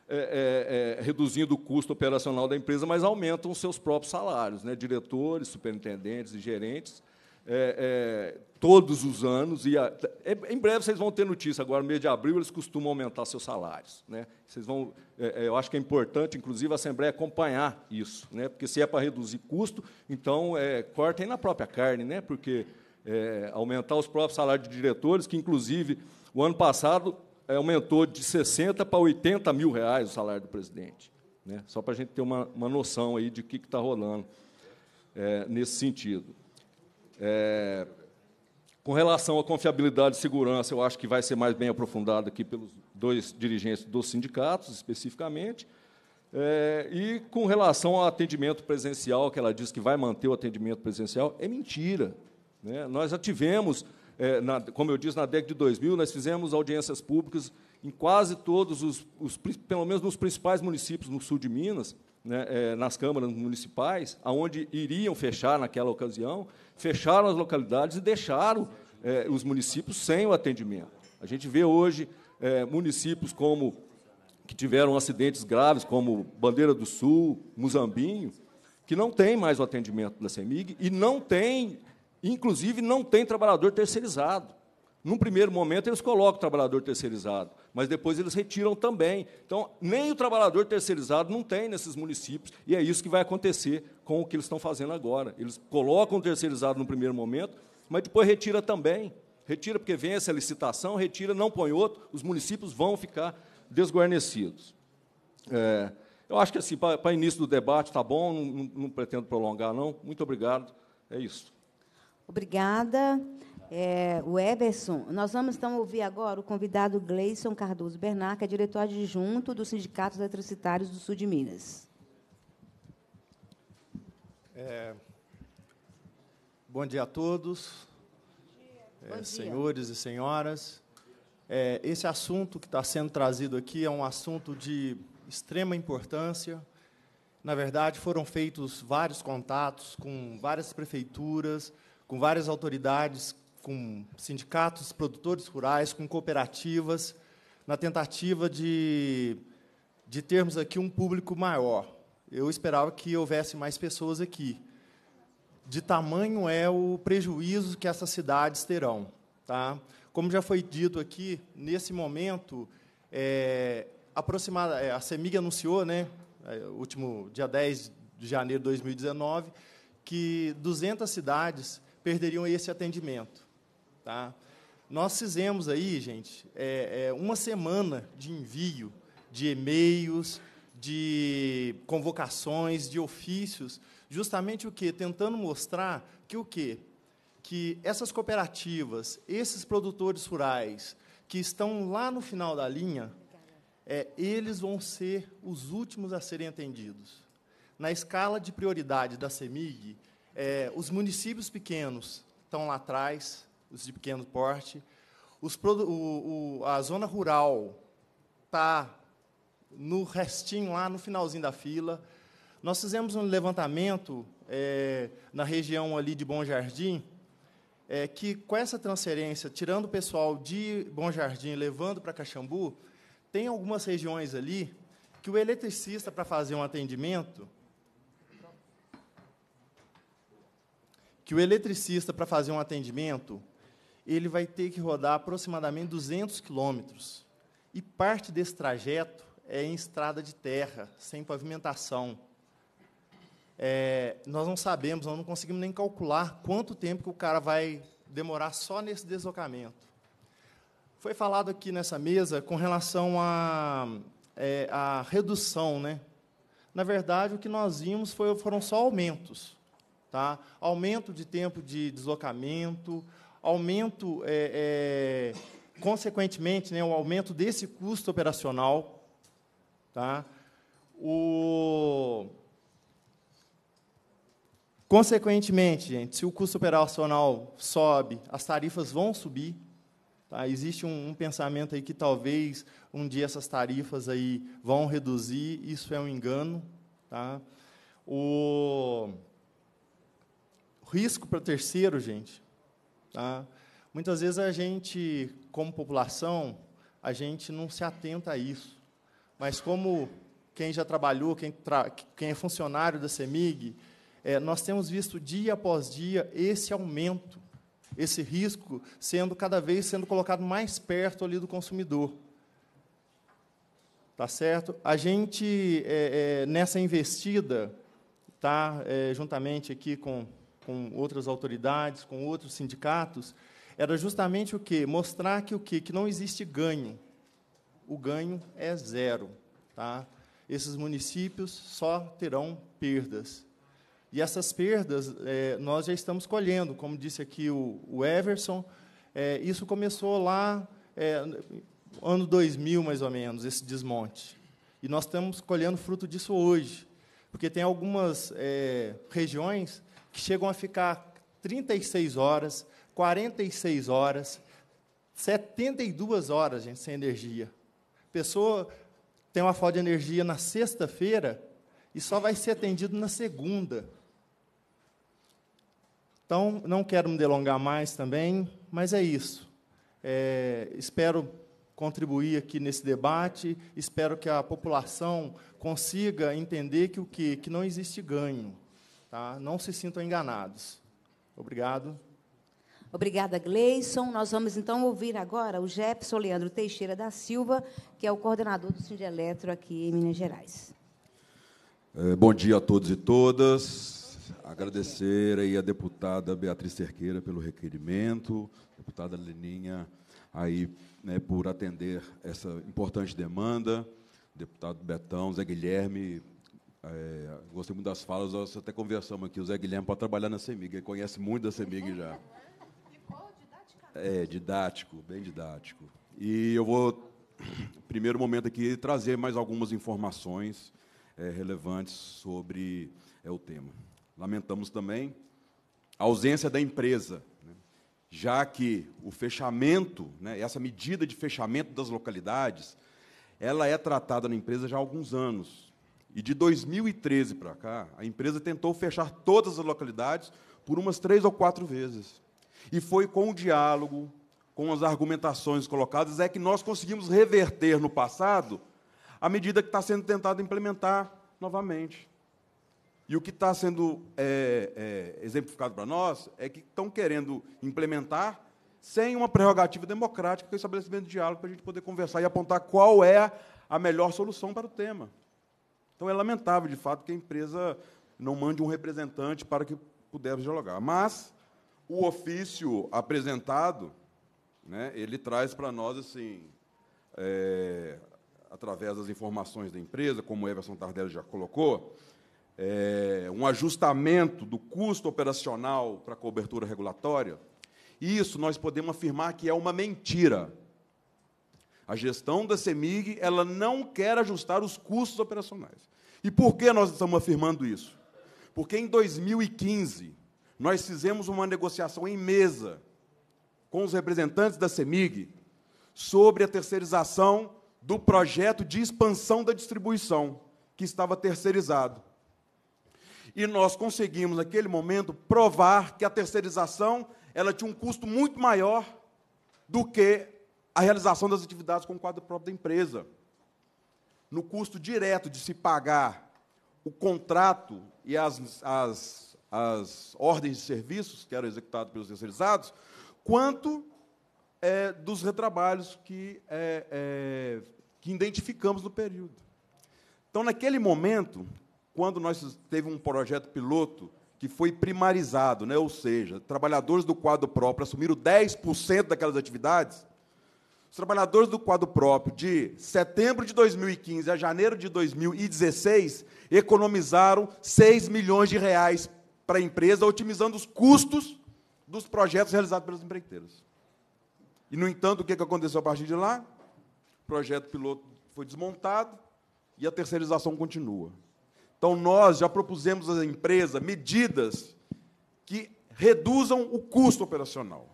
é, é, é, reduzindo o custo operacional da empresa, mas aumentam os seus próprios salários, né? diretores, superintendentes e gerentes, é, é, todos os anos. E a, é, em breve vocês vão ter notícia. Agora, no mês de abril, eles costumam aumentar seus salários. Né? Vocês vão, é, é eu acho que é importante, inclusive, a Assembleia acompanhar isso, né? porque se é para reduzir custo, então é, cortem na própria carne, né? porque aumentar os próprios salários de diretores, que, inclusive, o ano passado aumentou de 60 para 80 mil reais o salário do presidente. Né? Só para a gente ter uma, uma noção aí de o que está rolando nesse sentido. É, com relação à confiabilidade e segurança, eu acho que vai ser mais bem aprofundado aqui pelos dois dirigentes dos sindicatos, especificamente. É, e com relação ao atendimento presencial, que ela diz que vai manter o atendimento presencial, é mentira. Né? Nós já tivemos, é, na, como eu disse, na década de 2000, nós fizemos audiências públicas em quase todos os, os, pelo menos nos principais municípios no sul de Minas, né, é, nas câmaras municipais, aonde iriam fechar naquela ocasião, fecharam as localidades e deixaram é, os municípios sem o atendimento. A gente vê hoje é, municípios como que tiveram acidentes graves, como Bandeira do Sul, Muzambinho, que não tem mais o atendimento da CEMIG e não tem, inclusive, não tem trabalhador terceirizado. Num primeiro momento, eles colocam o trabalhador terceirizado, mas depois eles retiram também. Então, nem o trabalhador terceirizado não tem nesses municípios, e é isso que vai acontecer com o que eles estão fazendo agora. Eles colocam o terceirizado no primeiro momento, mas depois retira também. Retira porque vence a licitação, retira, não põe outro, os municípios vão ficar desguarnecidos. É, eu acho que, assim, para início do debate, está bom, não, não, não pretendo prolongar, não. Muito obrigado. É isso. Obrigada. É, o Eberson, nós vamos então ouvir agora o convidado Gleison Cardoso Bernard, que é diretor adjunto do Sindicato dos Eletricitários do Sul de Minas. É, bom dia a todos, é, dia. É, senhores e senhoras. É, esse assunto que está sendo trazido aqui é um assunto de extrema importância. Na verdade, foram feitos vários contatos com várias prefeituras, com várias autoridades com sindicatos, produtores rurais, com cooperativas, na tentativa de, de termos aqui um público maior. Eu esperava que houvesse mais pessoas aqui. De tamanho é o prejuízo que essas cidades terão. Tá? Como já foi dito aqui, nesse momento, é, aproximada, é, a CEMIG anunciou, né, é, último dia 10 de janeiro de 2019, que 200 cidades perderiam esse atendimento. Tá? Nós fizemos aí, gente, é, é, uma semana de envio de e-mails, de convocações, de ofícios, justamente o quê? Tentando mostrar que o quê? Que essas cooperativas, esses produtores rurais, que estão lá no final da linha, é, eles vão ser os últimos a serem atendidos. Na escala de prioridade da CEMIG, é, os municípios pequenos estão lá atrás, os de pequeno porte. Os, o, o, a zona rural está no restinho lá, no finalzinho da fila. Nós fizemos um levantamento é, na região ali de Bom Jardim, é, que com essa transferência, tirando o pessoal de Bom Jardim, levando para Caxambu, tem algumas regiões ali que o eletricista, para fazer um atendimento, que o eletricista, para fazer um atendimento, ele vai ter que rodar aproximadamente 200 quilômetros. E parte desse trajeto é em estrada de terra, sem pavimentação. É, nós não sabemos, nós não conseguimos nem calcular quanto tempo que o cara vai demorar só nesse deslocamento. Foi falado aqui nessa mesa com relação à é, a redução. Né? Na verdade, o que nós vimos foi, foram só aumentos. Tá? Aumento de tempo de deslocamento, aumento, é, é, consequentemente, né, o aumento desse custo operacional. Tá? O... Consequentemente, gente, se o custo operacional sobe, as tarifas vão subir. Tá? Existe um, um, pensamento aí que talvez um dia essas tarifas aí vão reduzir, isso é um engano. Tá? O risco para o terceiro, gente, Tá? Muitas vezes a gente, como população, a gente não se atenta a isso. Mas como quem já trabalhou, quem, tra... quem é funcionário da CEMIG, é, nós temos visto dia após dia esse aumento, esse risco sendo cada vez sendo colocado mais perto ali do consumidor. Tá certo? A gente, é, é, nessa investida, tá, é, juntamente aqui com com outras autoridades, com outros sindicatos, era justamente o quê? Mostrar que o quê? Que não existe ganho. O ganho é zero. Tá? Esses municípios só terão perdas. E essas perdas é, nós já estamos colhendo, como disse aqui o, o Everson, é, isso começou lá é, ano 2000, mais ou menos, esse desmonte. E nós estamos colhendo fruto disso hoje, porque tem algumas é, regiões que chegam a ficar 36 horas, 46 horas, 72 horas, gente, sem energia. A pessoa tem uma falta de energia na sexta-feira e só vai ser atendido na segunda. Então, não quero me delongar mais também, mas é isso. É, espero contribuir aqui nesse debate, espero que a população consiga entender que o quê? Que não existe ganho. Tá? Não se sintam enganados. Obrigado. Obrigada, Gleison. Nós vamos então ouvir agora o Jefferson Leandro Teixeira da Silva, que é o coordenador do Eletro aqui em Minas Gerais. É, bom dia a todos e todas. Agradecer aí a deputada Beatriz Cerqueira pelo requerimento, deputada Leninha aí né, por atender essa importante demanda, deputado Betão, Zé Guilherme é, gostei muito das falas, nós até conversamos aqui. O Zé Guilherme pode trabalhar na CEMIG, ele conhece muito da CEMIG já. É, didático, bem didático. E eu vou, primeiro momento aqui, trazer mais algumas informações é, relevantes sobre é, o tema. Lamentamos também a ausência da empresa, né? já que o fechamento, né, essa medida de fechamento das localidades, ela é tratada na empresa já há alguns anos. E de 2013 para cá, a empresa tentou fechar todas as localidades por umas três ou quatro vezes. E foi com o diálogo, com as argumentações colocadas, é que nós conseguimos reverter no passado a medida que está sendo tentada implementar novamente. E o que está sendo é, é, exemplificado para nós é que estão querendo implementar sem uma prerrogativa democrática, que é o estabelecimento de diálogo, para a gente poder conversar e apontar qual é a melhor solução para o tema. Então é lamentável, de fato, que a empresa não mande um representante para que pudesse dialogar. Mas o ofício apresentado, né, ele traz para nós assim, é, através das informações da empresa, como o Everson Tardelli já colocou, é, um ajustamento do custo operacional para a cobertura regulatória. Isso nós podemos afirmar que é uma mentira. A gestão da CEMIG ela não quer ajustar os custos operacionais. E por que nós estamos afirmando isso? Porque em 2015 nós fizemos uma negociação em mesa com os representantes da CEMIG sobre a terceirização do projeto de expansão da distribuição, que estava terceirizado. E nós conseguimos, naquele momento, provar que a terceirização ela tinha um custo muito maior do que a realização das atividades com o quadro próprio da empresa no custo direto de se pagar o contrato e as, as, as ordens de serviços que eram executados pelos terceirizados, quanto é, dos retrabalhos que, é, é, que identificamos no período. Então, naquele momento, quando nós teve um projeto piloto que foi primarizado, né? ou seja, trabalhadores do quadro próprio assumiram 10% daquelas atividades, os trabalhadores do quadro próprio, de setembro de 2015 a janeiro de 2016, economizaram 6 milhões de reais para a empresa, otimizando os custos dos projetos realizados pelos empreiteiros. E, no entanto, o que aconteceu a partir de lá? O projeto piloto foi desmontado e a terceirização continua. Então, nós já propusemos à empresa medidas que reduzam o custo operacional,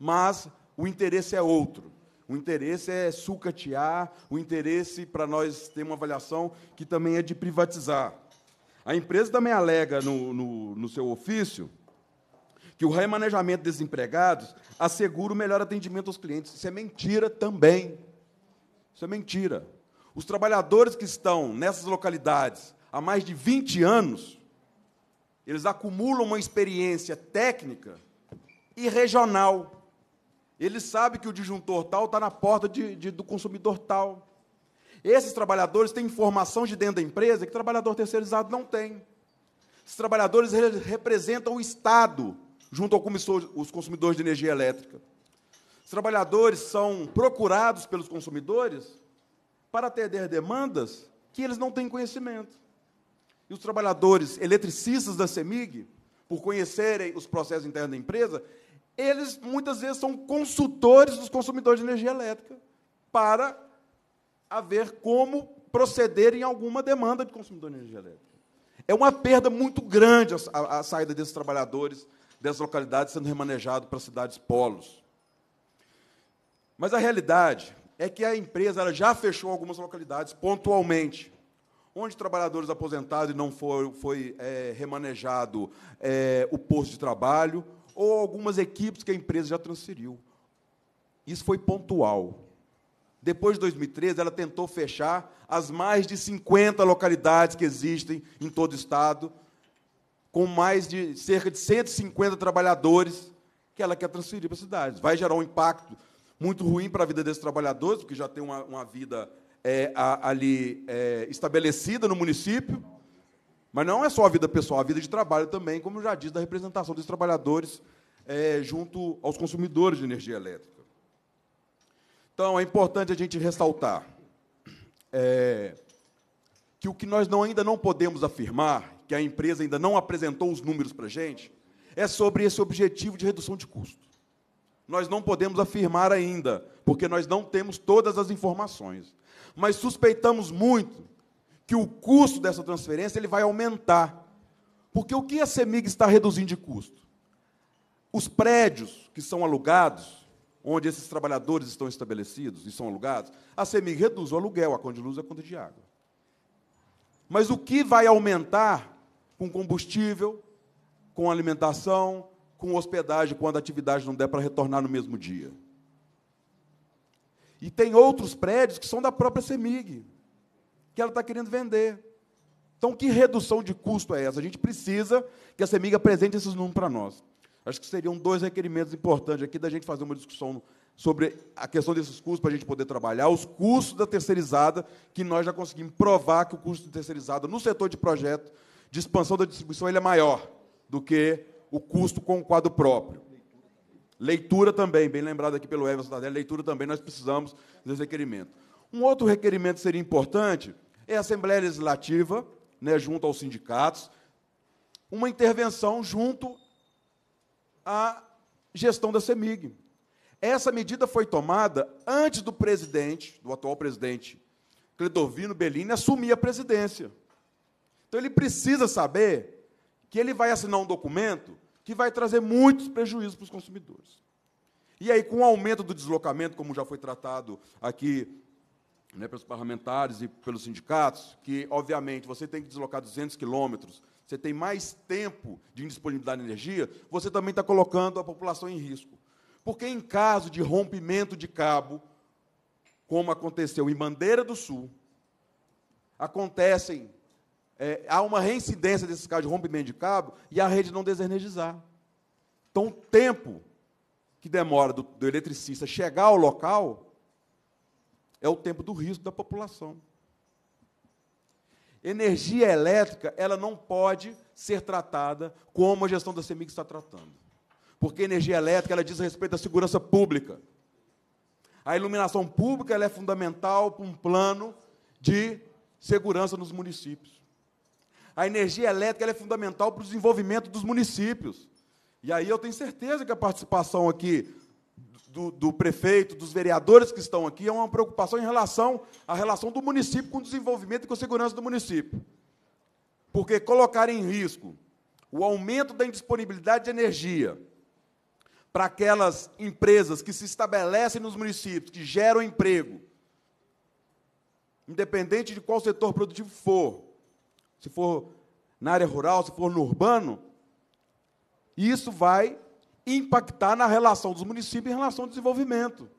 mas o interesse é outro. O interesse é sucatear, o interesse para nós ter uma avaliação que também é de privatizar. A empresa também alega no, no, no seu ofício que o remanejamento dos empregados assegura o melhor atendimento aos clientes. Isso é mentira também. Isso é mentira. Os trabalhadores que estão nessas localidades há mais de 20 anos, eles acumulam uma experiência técnica e regional. Ele sabe que o disjuntor tal está na porta de, de, do consumidor tal. Esses trabalhadores têm informação de dentro da empresa que trabalhador terceirizado não tem. Esses trabalhadores representam o Estado junto aos consumidores de energia elétrica. Os trabalhadores são procurados pelos consumidores para atender demandas que eles não têm conhecimento. E os trabalhadores eletricistas da CEMIG, por conhecerem os processos internos da empresa, eles muitas vezes são consultores dos consumidores de energia elétrica para haver como proceder em alguma demanda de consumidor de energia elétrica. É uma perda muito grande a, a, a saída desses trabalhadores dessas localidades sendo remanejado para cidades polos. Mas a realidade é que a empresa já fechou algumas localidades pontualmente, onde trabalhadores aposentados e não foi, foi é, remanejado é, o posto de trabalho, ou algumas equipes que a empresa já transferiu. Isso foi pontual. Depois de 2013, ela tentou fechar as mais de 50 localidades que existem em todo o estado, com mais de cerca de 150 trabalhadores que ela quer transferir para a cidade. Vai gerar um impacto muito ruim para a vida desses trabalhadores, porque já tem uma, uma vida é, a, ali é, estabelecida no município, mas não é só a vida pessoal, a vida de trabalho também, como eu já disse, da representação dos trabalhadores é, junto aos consumidores de energia elétrica. Então, é importante a gente ressaltar é, que o que nós não, ainda não podemos afirmar, que a empresa ainda não apresentou os números para a gente, é sobre esse objetivo de redução de custo. Nós não podemos afirmar ainda, porque nós não temos todas as informações. Mas suspeitamos muito que o custo dessa transferência ele vai aumentar. Porque o que a CEMIG está reduzindo de custo? Os prédios que são alugados, onde esses trabalhadores estão estabelecidos e são alugados, a CEMIG reduz o aluguel, a conta de luz e a conta de água. Mas o que vai aumentar com combustível, com alimentação, com hospedagem, quando a atividade não der para retornar no mesmo dia? E tem outros prédios que são da própria CEMIG, que ela está querendo vender. Então, que redução de custo é essa? A gente precisa que a CEMIG apresente esses números para nós. Acho que seriam dois requerimentos importantes aqui da gente fazer uma discussão sobre a questão desses custos para a gente poder trabalhar, os custos da terceirizada, que nós já conseguimos provar que o custo de terceirizada no setor de projeto de expansão da distribuição ele é maior do que o custo com o quadro próprio. Leitura também, bem lembrado aqui pelo Everson Tardelli, leitura também, nós precisamos desse requerimento. Um outro requerimento seria importante, é a Assembleia Legislativa, né, junto aos sindicatos, uma intervenção junto à gestão da CEMIG. Essa medida foi tomada antes do presidente, do atual presidente Cledovino Bellini, assumir a presidência. Então ele precisa saber que ele vai assinar um documento que vai trazer muitos prejuízos para os consumidores. E aí, com o aumento do deslocamento, como já foi tratado aqui né, pelos parlamentares e pelos sindicatos, que, obviamente, você tem que deslocar 200 quilômetros, você tem mais tempo de indisponibilidade de energia, você também está colocando a população em risco. Porque, em caso de rompimento de cabo, como aconteceu em Bandeira do Sul, acontecem, é, há uma reincidência desses casos de rompimento de cabo e a rede não desenergizar. Então, o tempo que demora do, do eletricista chegar ao local é o tempo do risco da população. Energia elétrica, ela não pode ser tratada como a gestão da CEMIG está tratando. Porque energia elétrica, ela diz respeito à segurança pública. A iluminação pública ela é fundamental para um plano de segurança nos municípios. A energia elétrica ela é fundamental para o desenvolvimento dos municípios. E aí eu tenho certeza que a participação aqui do, do, prefeito, dos vereadores que estão aqui, é uma preocupação em relação à relação do município com o desenvolvimento e com a segurança do município. Porque colocar em risco o aumento da indisponibilidade de energia para aquelas empresas que se estabelecem nos municípios, que geram emprego, independente de qual setor produtivo for, se for na área rural, se for no urbano, isso vai impactar na relação dos municípios em relação ao desenvolvimento.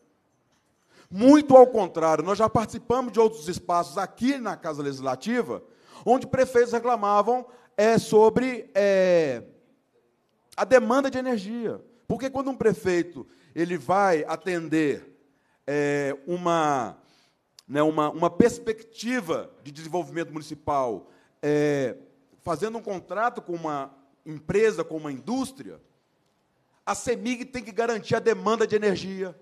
Muito ao contrário, nós já participamos de outros espaços aqui na Casa Legislativa, onde prefeitos reclamavam é, sobre é, a demanda de energia. Porque quando um prefeito ele vai atender é, uma, né, uma, uma perspectiva de desenvolvimento municipal, é, fazendo um contrato com uma empresa, com uma indústria, a CEMIG tem que garantir a demanda de energia.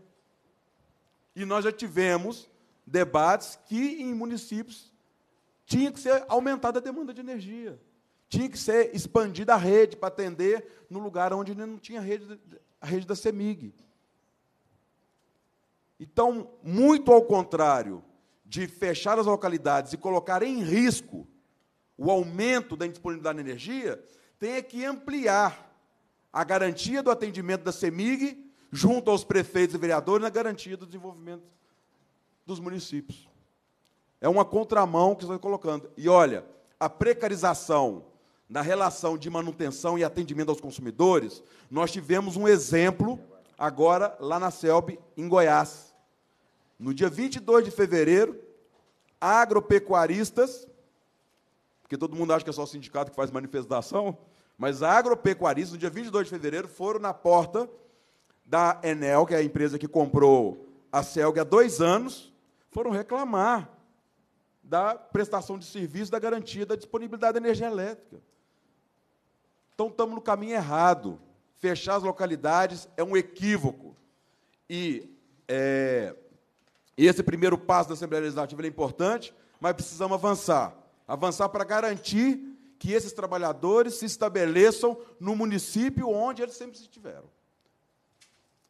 E nós já tivemos debates que em municípios tinha que ser aumentada a demanda de energia. Tinha que ser expandida a rede para atender no lugar onde não tinha rede, a rede da CEMIG. Então, muito ao contrário de fechar as localidades e colocar em risco o aumento da disponibilidade de energia, tem é que ampliar a garantia do atendimento da CEMIG junto aos prefeitos e vereadores na garantia do desenvolvimento dos municípios. É uma contramão que estão colocando. E olha, a precarização na relação de manutenção e atendimento aos consumidores, nós tivemos um exemplo agora lá na CELB, em Goiás. No dia 22 de fevereiro, agropecuaristas, porque todo mundo acha que é só o sindicato que faz manifestação, mas agropecuaristas, no dia 22 de fevereiro, foram na porta da Enel, que é a empresa que comprou a Celg há dois anos, foram reclamar da prestação de serviço, da garantia da disponibilidade da energia elétrica. Então, estamos no caminho errado. Fechar as localidades é um equívoco. E é, esse primeiro passo da Assembleia Legislativa é importante, mas precisamos avançar avançar para garantir que esses trabalhadores se estabeleçam no município onde eles sempre estiveram,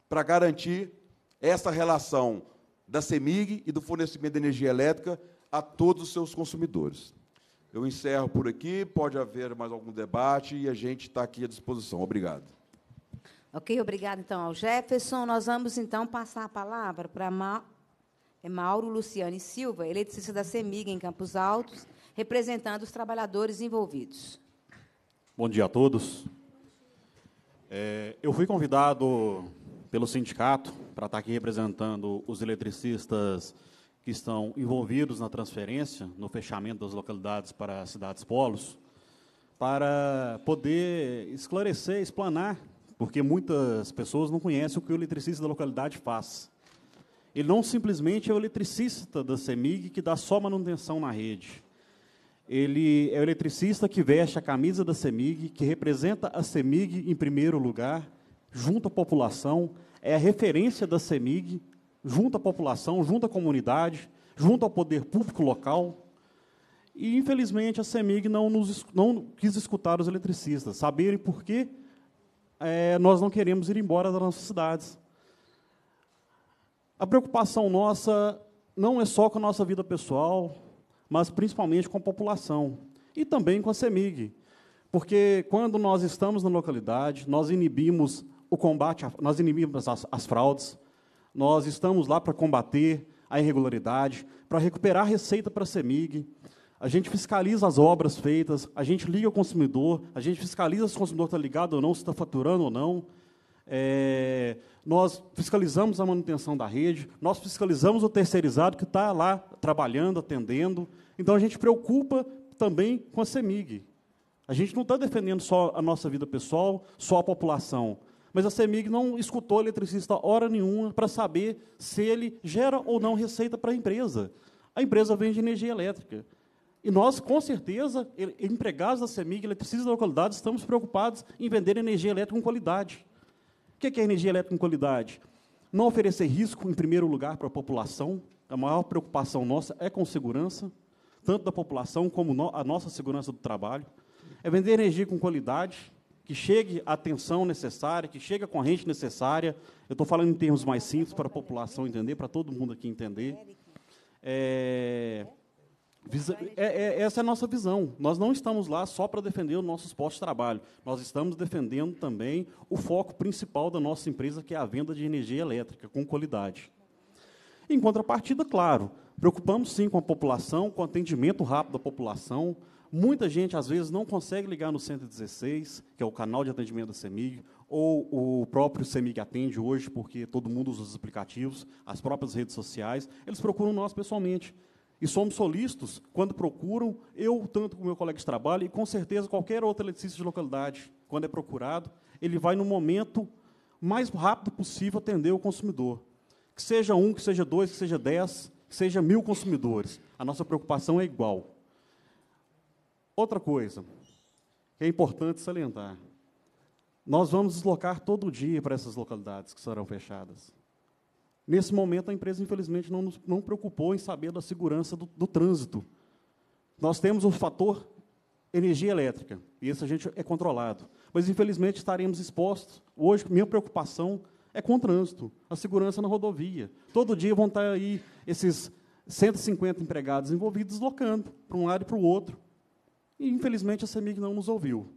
para garantir essa relação da CEMIG e do fornecimento de energia elétrica a todos os seus consumidores. Eu encerro por aqui, pode haver mais algum debate e a gente está aqui à disposição. Obrigado. Ok, obrigado então ao Jefferson. Nós vamos então passar a palavra para Ma... É Mauro Luciane Silva, eletricista da CEMIG em Campos Altos representando os trabalhadores envolvidos. Bom dia a todos. É, eu fui convidado pelo sindicato para estar aqui representando os eletricistas que estão envolvidos na transferência, no fechamento das localidades para as cidades polos, para poder esclarecer, explanar, porque muitas pessoas não conhecem o que o eletricista da localidade faz. Ele não simplesmente é o eletricista da CEMIG que dá só manutenção na rede. Ele é o eletricista que veste a camisa da CEMIG, que representa a CEMIG em primeiro lugar, junto à população, é a referência da CEMIG, junto à população, junto à comunidade, junto ao poder público local. E, infelizmente, a CEMIG não, nos, não quis escutar os eletricistas, saberem por que é, nós não queremos ir embora das nossas cidades. A preocupação nossa não é só com a nossa vida pessoal, mas principalmente com a população e também com a CEMIG. Porque quando nós estamos na localidade, nós inibimos o combate, a, nós inibimos as, as fraudes, nós estamos lá para combater a irregularidade, para recuperar receita para a CEMIG, a gente fiscaliza as obras feitas, a gente liga o consumidor, a gente fiscaliza se o consumidor está ligado ou não, se está faturando ou não, é, nós fiscalizamos a manutenção da rede, nós fiscalizamos o terceirizado que está lá trabalhando, atendendo. Então, a gente preocupa também com a CEMIG. A gente não está defendendo só a nossa vida pessoal, só a população. Mas a CEMIG não escutou o eletricista hora nenhuma para saber se ele gera ou não receita para a empresa. A empresa vende energia elétrica. E nós, com certeza, empregados da CEMIG, eletricistas da localidade, estamos preocupados em vender energia elétrica com qualidade. O que é energia elétrica com qualidade? Não oferecer risco, em primeiro lugar, para a população. A maior preocupação nossa é com segurança, tanto da população como a nossa segurança do trabalho. É vender energia com qualidade, que chegue a atenção necessária, que chegue a corrente necessária. Eu estou falando em termos mais simples para a população entender, para todo mundo aqui entender. É, é, é, essa é a nossa visão. Nós não estamos lá só para defender os nossos postos de trabalho. Nós estamos defendendo também o foco principal da nossa empresa, que é a venda de energia elétrica com qualidade. Em contrapartida, claro, preocupamos sim com a população, com o atendimento rápido da população. Muita gente, às vezes, não consegue ligar no 116, que é o canal de atendimento da CEMIG, ou o próprio CEMIG atende hoje, porque todo mundo usa os aplicativos, as próprias redes sociais. Eles procuram nós pessoalmente. E somos solícitos quando procuram, eu tanto com meu colega de trabalho, e com certeza qualquer outro eletricista de localidade, quando é procurado, ele vai no momento mais rápido possível atender o consumidor. Que seja um, que seja dois, que seja dez, que seja mil consumidores. A nossa preocupação é igual. Outra coisa que é importante salientar: nós vamos deslocar todo dia para essas localidades que serão fechadas. Nesse momento, a empresa, infelizmente, não, nos, não preocupou em saber da segurança do, do trânsito. Nós temos o fator energia elétrica, e isso a gente é controlado. Mas, infelizmente, estaremos expostos. Hoje, minha preocupação é com o trânsito, a segurança na rodovia. Todo dia vão estar aí esses 150 empregados envolvidos deslocando para um lado e para o outro. E, infelizmente, a CEMIG não nos ouviu.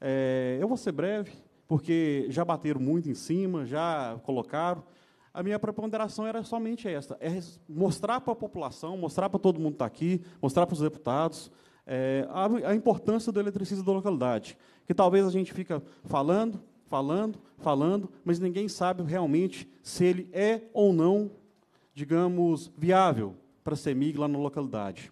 É, eu vou ser breve, porque já bateram muito em cima, já colocaram a minha preponderação era somente esta: é mostrar para a população, mostrar para todo mundo que está aqui, mostrar para os deputados é, a, a, importância do eletricista da localidade. Que talvez a gente fica falando, falando, falando, mas ninguém sabe realmente se ele é ou não, digamos, viável para a MIG lá na localidade.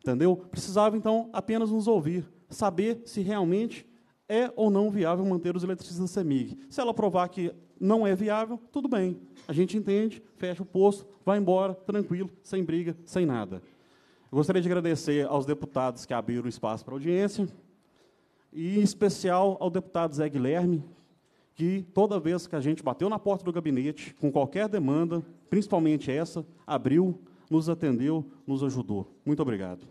Entendeu? Precisava, então, apenas nos ouvir, saber se realmente é ou não viável manter os eletricistas da CEMIG. Se ela provar que não é viável, tudo bem. A gente entende, fecha o posto, vai embora, tranquilo, sem briga, sem nada. Eu gostaria de agradecer aos deputados que abriram espaço para audiência, e em especial ao deputado Zé Guilherme, que toda vez que a gente bateu na porta do gabinete, com qualquer demanda, principalmente essa, abriu, nos atendeu, nos ajudou. Muito obrigado.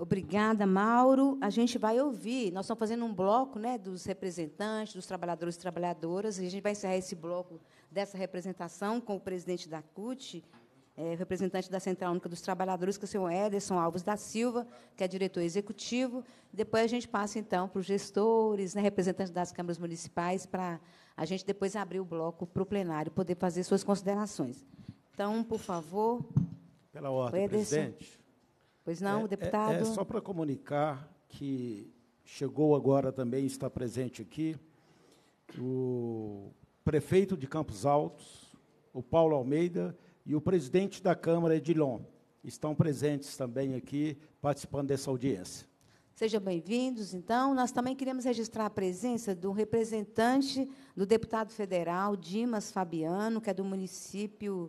Obrigada, Mauro. A gente vai ouvir. Nós estamos fazendo um bloco né, dos representantes, dos trabalhadores e trabalhadoras. E a gente vai encerrar esse bloco dessa representação com o presidente da CUT, é, representante da Central Única dos Trabalhadores, que é o senhor Ederson Alves da Silva, que é diretor executivo. Depois a gente passa, então, para os gestores, né, representantes das câmaras municipais, para a gente depois abrir o bloco para o plenário poder fazer suas considerações. Então, por favor. Pela ordem, Ederson. presidente. Pois é, não, é, é deputado? É, é só para comunicar que chegou agora também, está presente aqui, o prefeito de Campos Altos, o Paulo Almeida, e o presidente da Câmara, Edilon, estão presentes também aqui, participando dessa audiência. Sejam bem-vindos, então. Nós também queremos registrar a presença do representante do deputado federal, Dimas Fabiano, que é do município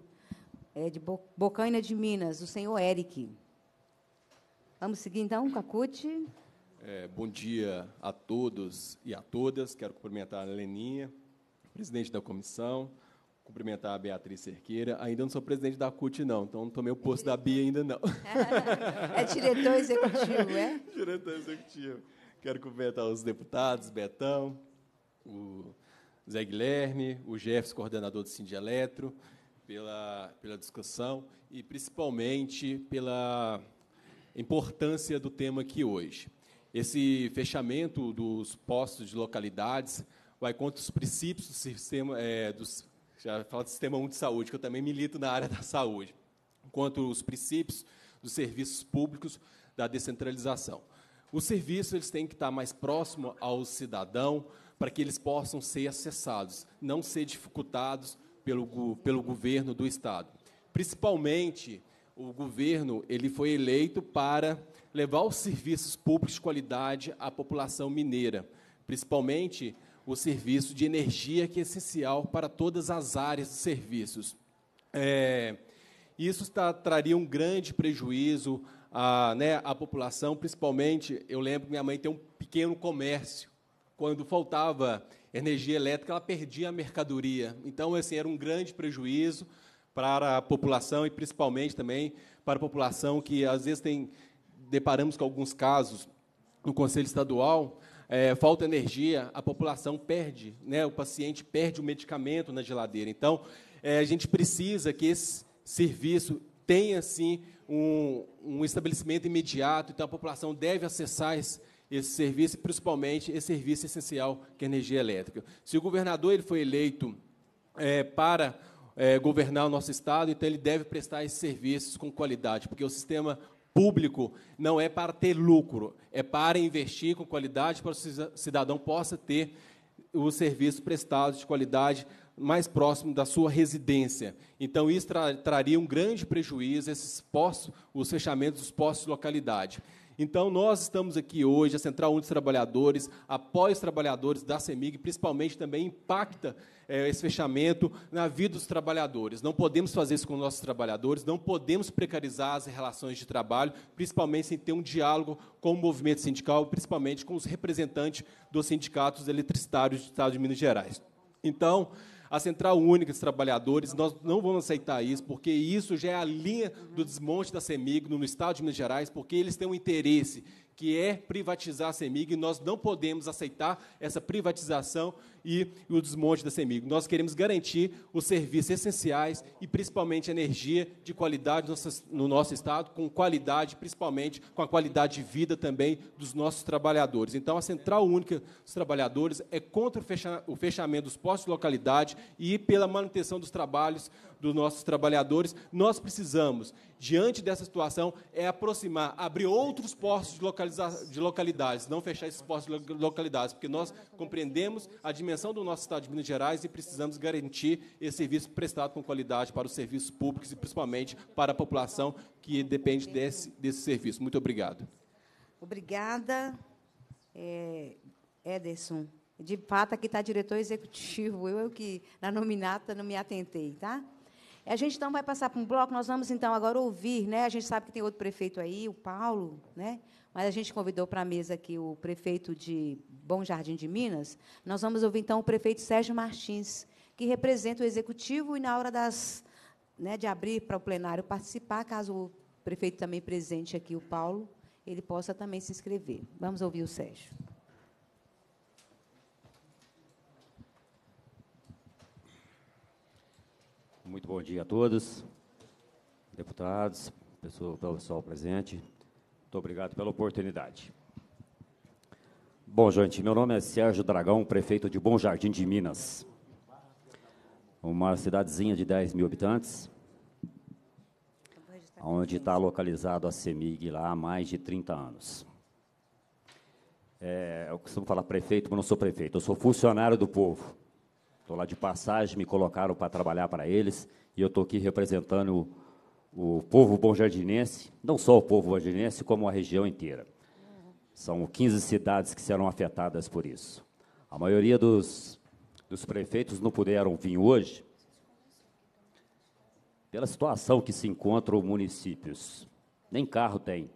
é, de Bocaina de Minas, o senhor Eric. Vamos seguir então, Cacuti. É, bom dia a todos e a todas. Quero cumprimentar a Leninha, presidente da comissão, cumprimentar a Beatriz Cerqueira. Ainda não sou presidente da CUT, não, então não tomei o posto é da Bia ainda, não. é diretor executivo, é? diretor executivo. Quero cumprimentar os deputados, Betão, o Zé Guilherme, o Jefferson, coordenador do Cindy Eletro, pela, pela discussão e, principalmente, pela importância do tema aqui hoje. Esse fechamento dos postos de localidades vai contra os princípios do sistema, é, dos, já falo do sistema 1 de saúde, que eu também milito na área da saúde, quanto os princípios dos serviços públicos da descentralização. Os serviços eles têm que estar mais próximo ao cidadão para que eles possam ser acessados, não ser dificultados pelo, pelo governo do Estado. Principalmente o governo ele foi eleito para levar os serviços públicos de qualidade à população mineira, principalmente o serviço de energia, que é essencial para todas as áreas de serviços. É, isso tá, traria um grande prejuízo à, né, à população, principalmente, eu lembro que minha mãe tem um pequeno comércio, quando faltava energia elétrica, ela perdia a mercadoria. Então, assim, era um grande prejuízo, para a população e principalmente também para a população que às vezes tem deparamos com alguns casos no Conselho Estadual, é, falta energia, a população perde, né, o paciente perde o medicamento na geladeira. Então, é, a gente precisa que esse serviço tenha, sim, um, um estabelecimento imediato, então a população deve acessar esse, esse serviço, principalmente esse serviço essencial que é a energia elétrica. Se o governador ele foi eleito é, para é, governar o nosso Estado, então ele deve prestar esses serviços com qualidade, porque o sistema público não é para ter lucro, é para investir com qualidade para o cidadão possa ter os serviços prestados de qualidade mais próximo da sua residência. Então, isso tra traria um grande prejuízo, esses postos, os fechamentos dos postos de localidade. Então, nós estamos aqui hoje, a Central Única dos Trabalhadores, apoia os trabalhadores da CEMIG, principalmente também impacta é, esse fechamento na vida dos trabalhadores. Não podemos fazer isso com nossos trabalhadores, não podemos precarizar as relações de trabalho, principalmente sem ter um diálogo com o movimento sindical, principalmente com os representantes dos sindicatos eletricitários do Estado de Minas Gerais. Então, a Central Única dos Trabalhadores, nós não vamos aceitar isso, porque isso já é a linha do desmonte da CEMIG no Estado de Minas Gerais, porque eles têm um interesse que é privatizar a CEMIG, e nós não podemos aceitar essa privatização e o desmonte da CEMIG. Nós queremos garantir os serviços essenciais e, principalmente, energia de qualidade no nosso Estado, com qualidade, principalmente, com a qualidade de vida também dos nossos trabalhadores. Então, a Central Única dos Trabalhadores é contra o fechamento dos postos de localidade e pela manutenção dos trabalhos dos nossos trabalhadores. Nós precisamos, diante dessa situação, é aproximar, abrir outros postos de, de localidades, não fechar esses postos de localidades, porque nós compreendemos a dimensão dimensão do nosso Estado de Minas Gerais e precisamos garantir esse serviço prestado com qualidade para os serviços públicos e principalmente para a população que depende desse, desse serviço. Muito obrigado. Obrigada, é, Ederson. De fato, aqui está diretor executivo, eu, eu que na nominata não me atentei, tá? A gente então vai passar para um bloco, nós vamos então agora ouvir, né? A gente sabe que tem outro prefeito aí, o Paulo, né? Mas a gente convidou para a mesa aqui o prefeito de Bom Jardim de Minas. Nós vamos ouvir então o prefeito Sérgio Martins, que representa o executivo e na hora das né, de abrir para o plenário participar, caso o prefeito também presente aqui, o Paulo, ele possa também se inscrever. Vamos ouvir o Sérgio. Muito bom dia a todos, deputados, pessoal, pessoal presente, muito obrigado pela oportunidade. Bom, gente, meu nome é Sérgio Dragão, prefeito de Bom Jardim de Minas. Uma cidadezinha de 10 mil habitantes, onde está localizado a CEMIG lá há mais de 30 anos. É, eu costumo falar prefeito, mas não sou prefeito, eu sou funcionário do povo. Estou lá de passagem, me colocaram para trabalhar para eles, e eu estou aqui representando o o povo bomjardinense, não só o povo bomjardinense, como a região inteira. São 15 cidades que serão afetadas por isso. A maioria dos, dos prefeitos não puderam vir hoje pela situação que se encontra os municípios. Nem carro tem.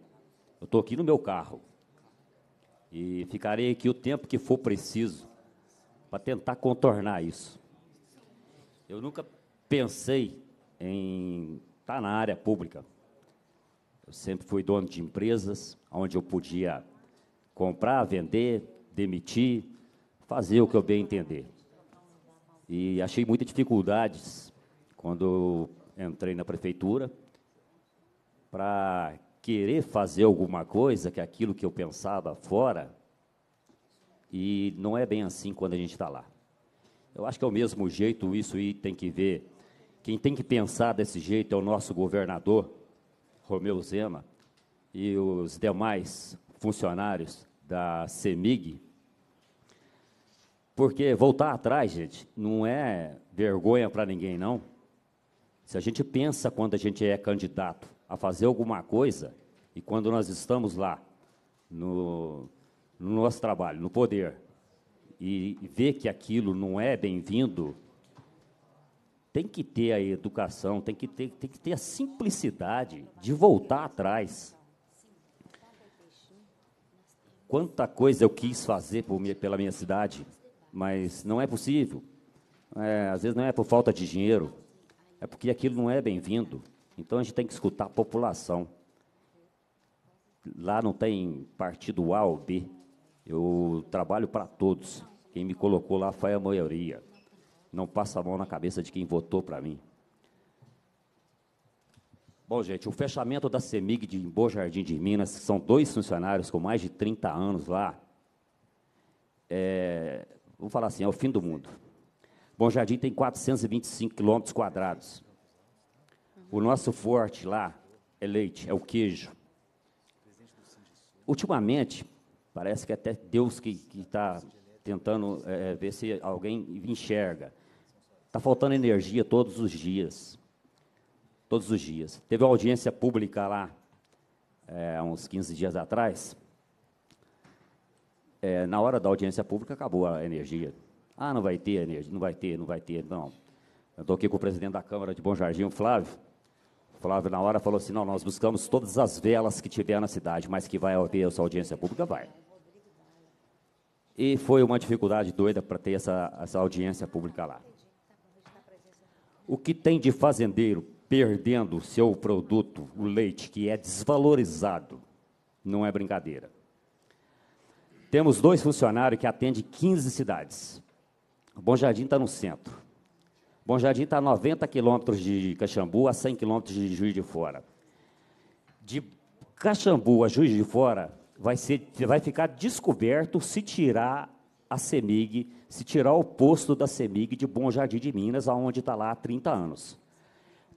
Eu estou aqui no meu carro. E ficarei aqui o tempo que for preciso para tentar contornar isso. Eu nunca pensei em está na área pública. Eu sempre fui dono de empresas, onde eu podia comprar, vender, demitir, fazer o que eu bem entender. E achei muitas dificuldades quando entrei na prefeitura para querer fazer alguma coisa que aquilo que eu pensava fora e não é bem assim quando a gente está lá. Eu acho que é o mesmo jeito isso e tem que ver quem tem que pensar desse jeito é o nosso governador, Romeu Zema, e os demais funcionários da CEMIG. Porque voltar atrás, gente, não é vergonha para ninguém, não. Se a gente pensa quando a gente é candidato a fazer alguma coisa, e quando nós estamos lá, no, no nosso trabalho, no poder, e ver que aquilo não é bem-vindo, tem que ter a educação, tem que ter, tem que ter a simplicidade de voltar atrás. Quanta coisa eu quis fazer minha, pela minha cidade, mas não é possível. É, às vezes não é por falta de dinheiro, é porque aquilo não é bem-vindo. Então a gente tem que escutar a população. Lá não tem partido A ou B. Eu trabalho para todos. Quem me colocou lá foi a maioria não passa a mão na cabeça de quem votou para mim. Bom, gente, o fechamento da CEMIG de Embo Jardim de Minas, que são dois funcionários com mais de 30 anos lá, é, vamos falar assim, é o fim do mundo. Bom Jardim tem 425 quilômetros quadrados. O nosso forte lá é leite, é o queijo. Ultimamente, parece que até Deus que está tentando é, é, ver se alguém enxerga. Está faltando energia todos os dias. Todos os dias. Teve uma audiência pública lá, é, uns 15 dias atrás. É, na hora da audiência pública acabou a energia. Ah, não vai ter energia, não vai ter, não vai ter, não. Eu estou aqui com o presidente da Câmara de Bom Jardim, o Flávio. O Flávio, na hora, falou assim: não, nós buscamos todas as velas que tiver na cidade, mas que vai haver essa audiência pública, vai. E foi uma dificuldade doida para ter essa, essa audiência pública lá. O que tem de fazendeiro perdendo o seu produto, o leite, que é desvalorizado, não é brincadeira. Temos dois funcionários que atendem 15 cidades. O Bom Jardim está no centro. O Bom Jardim está a 90 quilômetros de Caxambu, a 100 quilômetros de Juiz de Fora. De Caxambu a Juiz de Fora, vai, ser, vai ficar descoberto se tirar a CEMIG, se tirar o posto da CEMIG de Bom Jardim de Minas, aonde está lá há 30 anos.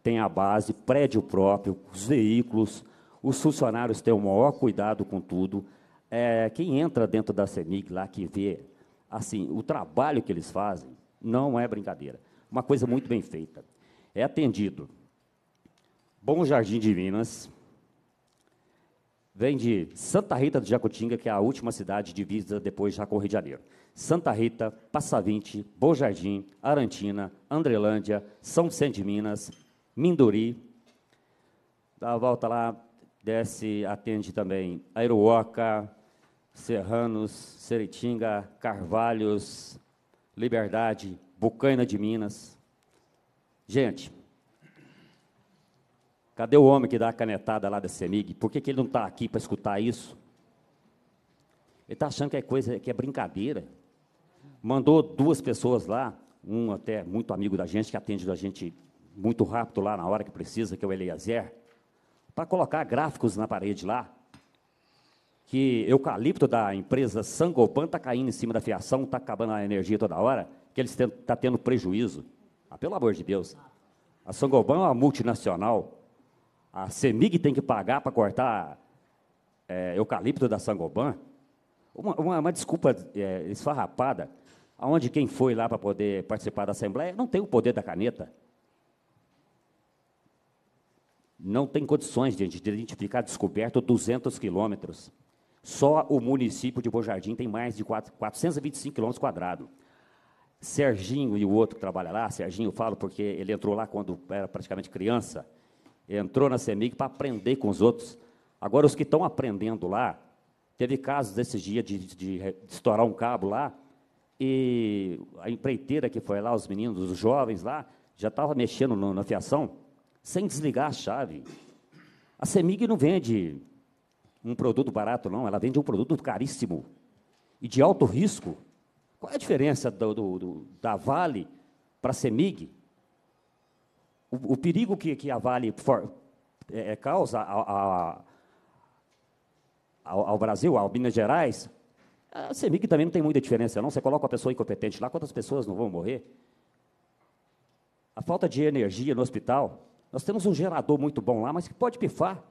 Tem a base, prédio próprio, os veículos, os funcionários têm o maior cuidado com tudo. É, quem entra dentro da CEMIG lá, que vê assim o trabalho que eles fazem, não é brincadeira. Uma coisa muito bem feita. É atendido. Bom Jardim de Minas, Vem de Santa Rita do Jacutinga, que é a última cidade divisa depois já com o Rio de Janeiro. Santa Rita, Passa Vinte, Bom Jardim, Arantina, Andrelândia, São Vicente de Minas, Minduri. Dá a volta lá, desce, atende também Aeroca, Serranos, Seritinga, Carvalhos, Liberdade, Bucaina de Minas. Gente, Cadê o homem que dá a canetada lá da CEMIG? Por que, que ele não está aqui para escutar isso? Ele está achando que é coisa, que é brincadeira. Mandou duas pessoas lá, um até muito amigo da gente, que atende da gente muito rápido lá na hora que precisa, que é o Eliezer, para colocar gráficos na parede lá, que eucalipto da empresa Sangopan está caindo em cima da fiação, está acabando a energia toda hora, que eles estão tá tendo prejuízo. Ah, pelo amor de Deus. A Sangopan é uma multinacional a CEMIG tem que pagar para cortar é, eucalipto da Sangoban. Uma, uma, uma desculpa é, esfarrapada, aonde quem foi lá para poder participar da Assembleia não tem o poder da caneta. Não tem condições de identificar descoberto 200 quilômetros. Só o município de Bojardim tem mais de 4, 425 quilômetros quadrados. Serginho e o outro que trabalha lá, Serginho, eu falo porque ele entrou lá quando era praticamente criança, entrou na CEMIG para aprender com os outros. Agora, os que estão aprendendo lá, teve casos esses dias de, de, de, estourar um cabo lá, e a empreiteira que foi lá, os meninos, os jovens lá, já estava mexendo no, na fiação, sem desligar a chave. A CEMIG não vende um produto barato, não, ela vende um produto caríssimo e de alto risco. Qual é a diferença do, do, do da Vale para a CEMIG? O, o perigo que, que a Vale for, é, é causa a, a, ao, ao, Brasil, ao Minas Gerais, a CEMIG também não tem muita diferença, não. Você coloca uma pessoa incompetente lá, quantas pessoas não vão morrer? A falta de energia no hospital. Nós temos um gerador muito bom lá, mas que pode pifar.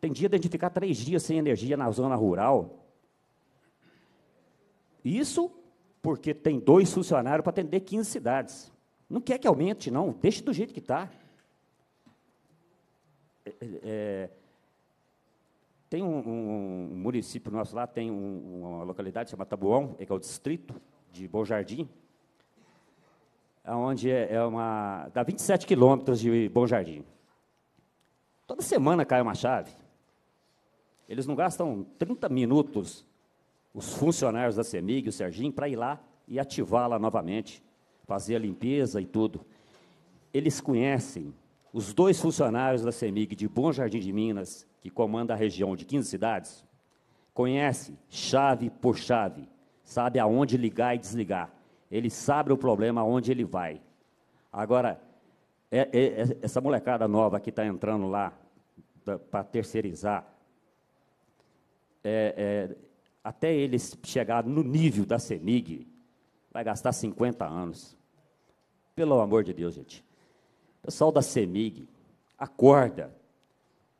Tem dia de a gente ficar três dias sem energia na zona rural. Isso porque tem dois funcionários para atender 15 cidades. Não quer que aumente, não. Deixe do jeito que está. É, é, é, tem um, um, um, município nosso lá, tem um, uma localidade chamada Tabuão, é que é o distrito de Bom Jardim, onde é, é uma. dá 27 quilômetros de Bom Jardim. Toda semana cai uma chave. Eles não gastam 30 minutos, os funcionários da CEMIG, o Serginho, para ir lá e ativá-la novamente fazer a limpeza e tudo. Eles conhecem os dois funcionários da CEMIG de Bom Jardim de Minas, que comanda a região de 15 cidades, conhecem chave por chave, sabe aonde ligar e desligar. Ele sabe o problema aonde ele vai. Agora, é, é, é essa molecada nova que está entrando lá para terceirizar, é, é, até eles chegarem no nível da CEMIG, vai gastar 50 anos. Pelo amor de Deus, gente. Pessoal da CEMIG, acorda.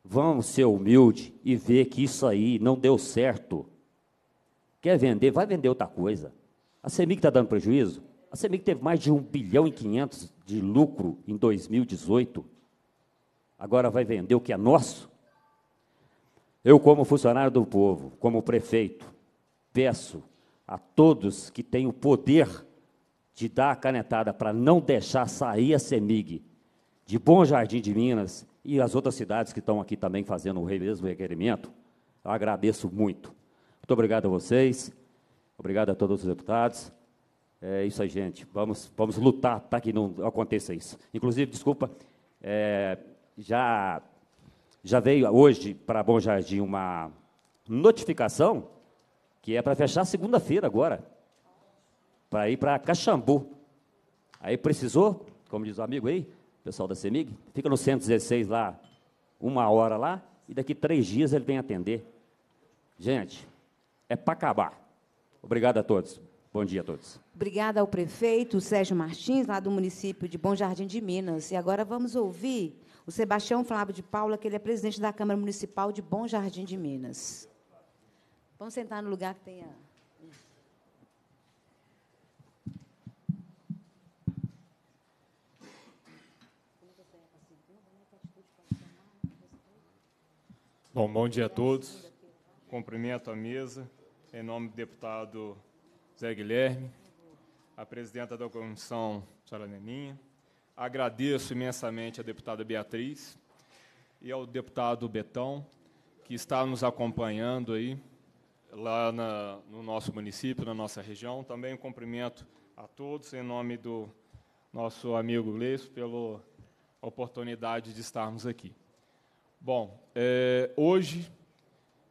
Vamos ser humilde e ver que isso aí não deu certo. Quer vender? Vai vender outra coisa. A CEMIG está dando prejuízo? A CEMIG teve mais de 1 bilhão e 500 de lucro em 2018. Agora vai vender o que é nosso? Eu, como funcionário do povo, como prefeito, peço a todos que têm o poder de dar a canetada para não deixar sair a CEMIG de Bom Jardim de Minas e as outras cidades que estão aqui também fazendo o mesmo requerimento, eu agradeço muito. Muito obrigado a vocês, obrigado a todos os deputados. É isso aí, gente. Vamos, vamos lutar para que não aconteça isso. Inclusive, desculpa, é, já, já veio hoje para Bom Jardim uma notificação que é para fechar segunda-feira agora para ir para Caxambu. Aí precisou, como diz o amigo aí, pessoal da CEMIG, fica no 116 lá, uma hora lá, e daqui três dias ele vem atender. Gente, é para acabar. Obrigado a todos. Bom dia a todos. Obrigada ao prefeito Sérgio Martins, lá do município de Bom Jardim de Minas. E agora vamos ouvir o Sebastião Flávio de Paula, que ele é presidente da Câmara Municipal de Bom Jardim de Minas. Vamos sentar no lugar que tenha. Bom, bom dia a todos. Cumprimento a mesa em nome do deputado Zé Guilherme, a presidenta da comissão, senhora Neninha. Agradeço imensamente à deputada Beatriz e ao deputado Betão, que está nos acompanhando aí lá na, no nosso município, na nossa região. Também cumprimento a todos em nome do nosso amigo Gleison pela oportunidade de estarmos aqui. Bom, é, hoje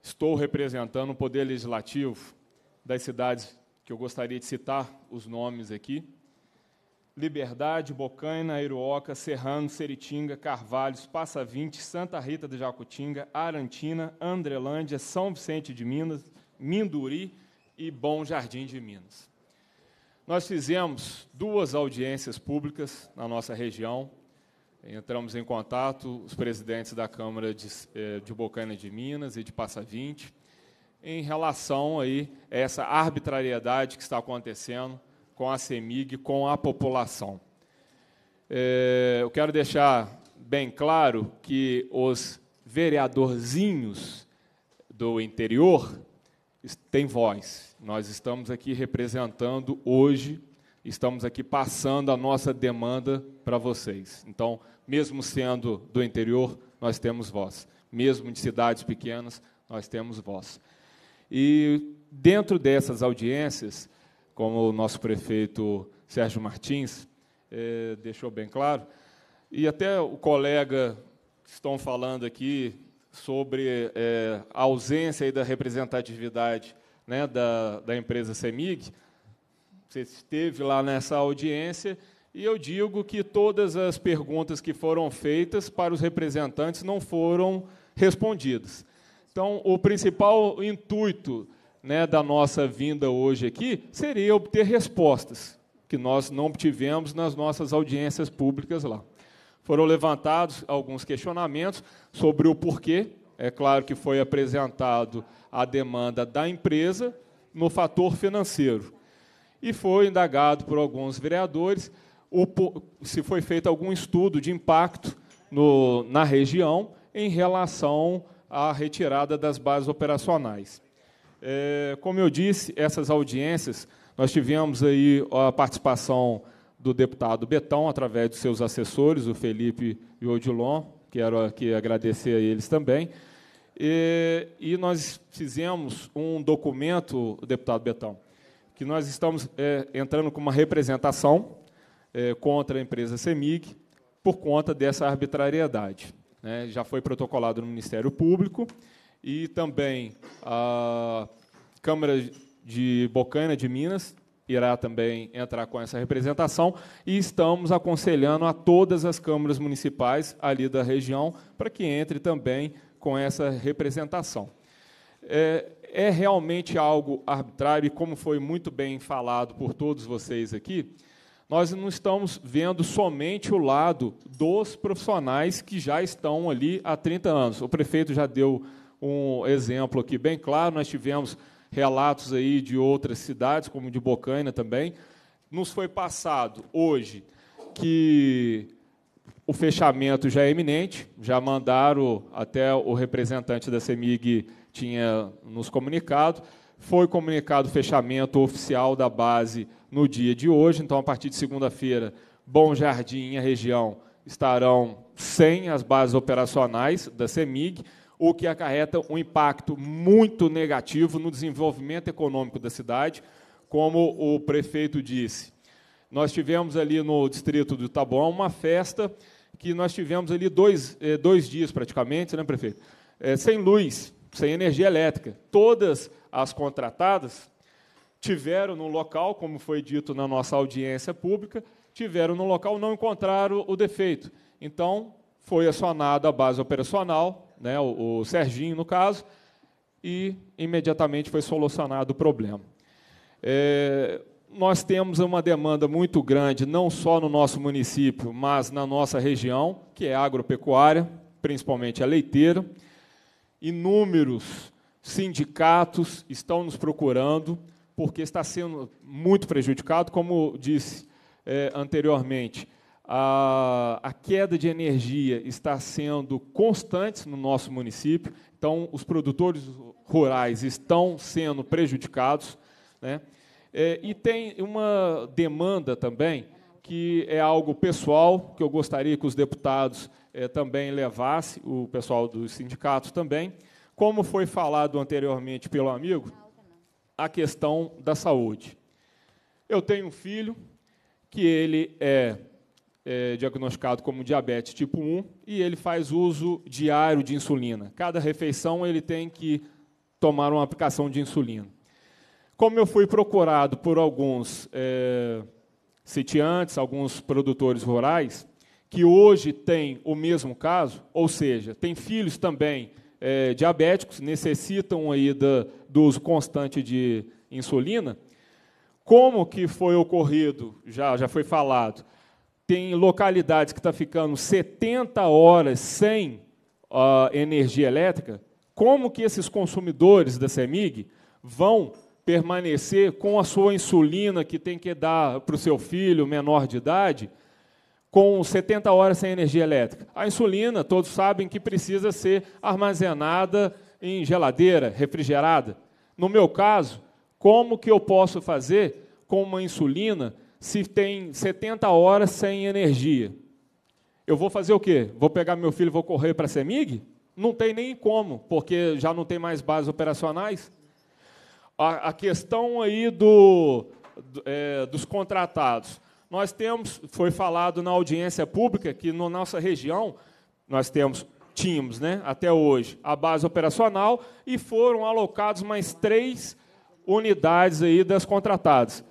estou representando o Poder Legislativo das cidades que eu gostaria de citar os nomes aqui. Liberdade, Bocaina, Iruoca, Serrano, Seritinga, Carvalhos, Passa 20, Santa Rita de Jacutinga, Arantina, Andrelândia, São Vicente de Minas, Minduri e Bom Jardim de Minas. Nós fizemos duas audiências públicas na nossa região, Entramos em contato, os presidentes da Câmara de, eh, de Bocana de Minas e de Passa 20, em relação aí a essa arbitrariedade que está acontecendo com a CEMIG, com a população. É, eu quero deixar bem claro que os vereadorzinhos do interior têm voz. Nós estamos aqui representando hoje estamos aqui passando a nossa demanda para vocês. Então, mesmo sendo do interior, nós temos voz. Mesmo de cidades pequenas, nós temos voz. E dentro dessas audiências, como o nosso prefeito Sérgio Martins eh, deixou bem claro, e até o colega que estão falando aqui sobre eh, a ausência da representatividade né, da, da empresa CEMIG, você esteve lá nessa audiência, e eu digo que todas as perguntas que foram feitas para os representantes não foram respondidas. Então, o principal intuito né, da nossa vinda hoje aqui seria obter respostas que nós não obtivemos nas nossas audiências públicas lá. Foram levantados alguns questionamentos sobre o porquê. É claro que foi apresentado a demanda da empresa no fator financeiro e foi indagado por alguns vereadores o, se foi feito algum estudo de impacto no, na região em relação à retirada das bases operacionais. É, como eu disse, essas audiências, nós tivemos aí a participação do deputado Betão, através dos seus assessores, o Felipe e o Odilon, quero aqui agradecer a eles também. E, e nós fizemos um documento, deputado Betão, que nós estamos é, entrando com uma representação é, contra a empresa CEMIG por conta dessa arbitrariedade. Né? Já foi protocolado no Ministério Público e também a Câmara de Bocaina de Minas irá também entrar com essa representação e estamos aconselhando a todas as câmaras municipais ali da região para que entre também com essa representação. É, é realmente algo arbitrário, e como foi muito bem falado por todos vocês aqui, nós não estamos vendo somente o lado dos profissionais que já estão ali há 30 anos. O prefeito já deu um exemplo aqui bem claro, nós tivemos relatos aí de outras cidades, como de Bocaina também. Nos foi passado hoje que o fechamento já é iminente, já mandaram até o representante da CEMIG tinha nos comunicado. Foi comunicado o fechamento oficial da base no dia de hoje, então a partir de segunda-feira, Bom Jardim e a região estarão sem as bases operacionais da CEMIG, o que acarreta um impacto muito negativo no desenvolvimento econômico da cidade, como o prefeito disse. Nós tivemos ali no distrito do Taboão uma festa que nós tivemos ali dois, eh, dois dias praticamente, né, prefeito? É, sem luz sem energia elétrica. Todas as contratadas tiveram no local, como foi dito na nossa audiência pública, tiveram no local, não encontraram o defeito. Então, foi acionada a base operacional, né, o, o Serginho, no caso, e imediatamente foi solucionado o problema. É, nós temos uma demanda muito grande, não só no nosso município, mas na nossa região, que é agropecuária, principalmente a leiteira inúmeros sindicatos estão nos procurando, porque está sendo muito prejudicado, como disse é, anteriormente. A, a, queda de energia está sendo constante no nosso município, então os produtores rurais estão sendo prejudicados. Né? É, e tem uma demanda também que é algo pessoal, que eu gostaria que os deputados eh, também levassem, o pessoal dos sindicatos também. Como foi falado anteriormente pelo amigo, a questão da saúde. Eu tenho um filho que ele é, é diagnosticado como diabetes tipo 1 e ele faz uso diário de insulina. Cada refeição ele tem que tomar uma aplicação de insulina. Como eu fui procurado por alguns. É, antes alguns produtores rurais, que hoje têm o mesmo caso, ou seja, têm filhos também é, diabéticos, necessitam aí da, do uso constante de insulina. Como que foi ocorrido, já, já foi falado, tem localidades que está ficando 70 horas sem uh, energia elétrica, como que esses consumidores da CEMIG vão permanecer com a sua insulina que tem que dar para o seu filho menor de idade, com 70 horas sem energia elétrica. A insulina, todos sabem que precisa ser armazenada em geladeira, refrigerada. No meu caso, como que eu posso fazer com uma insulina se tem 70 horas sem energia? Eu vou fazer o quê? Vou pegar meu filho e vou correr para a CEMIG? Não tem nem como, porque já não tem mais bases operacionais. A, a questão aí do, é, dos contratados. Nós temos, foi falado na audiência pública que na nossa região nós temos tínhamos, né, até hoje, a base operacional e foram alocados mais três unidades aí das contratadas.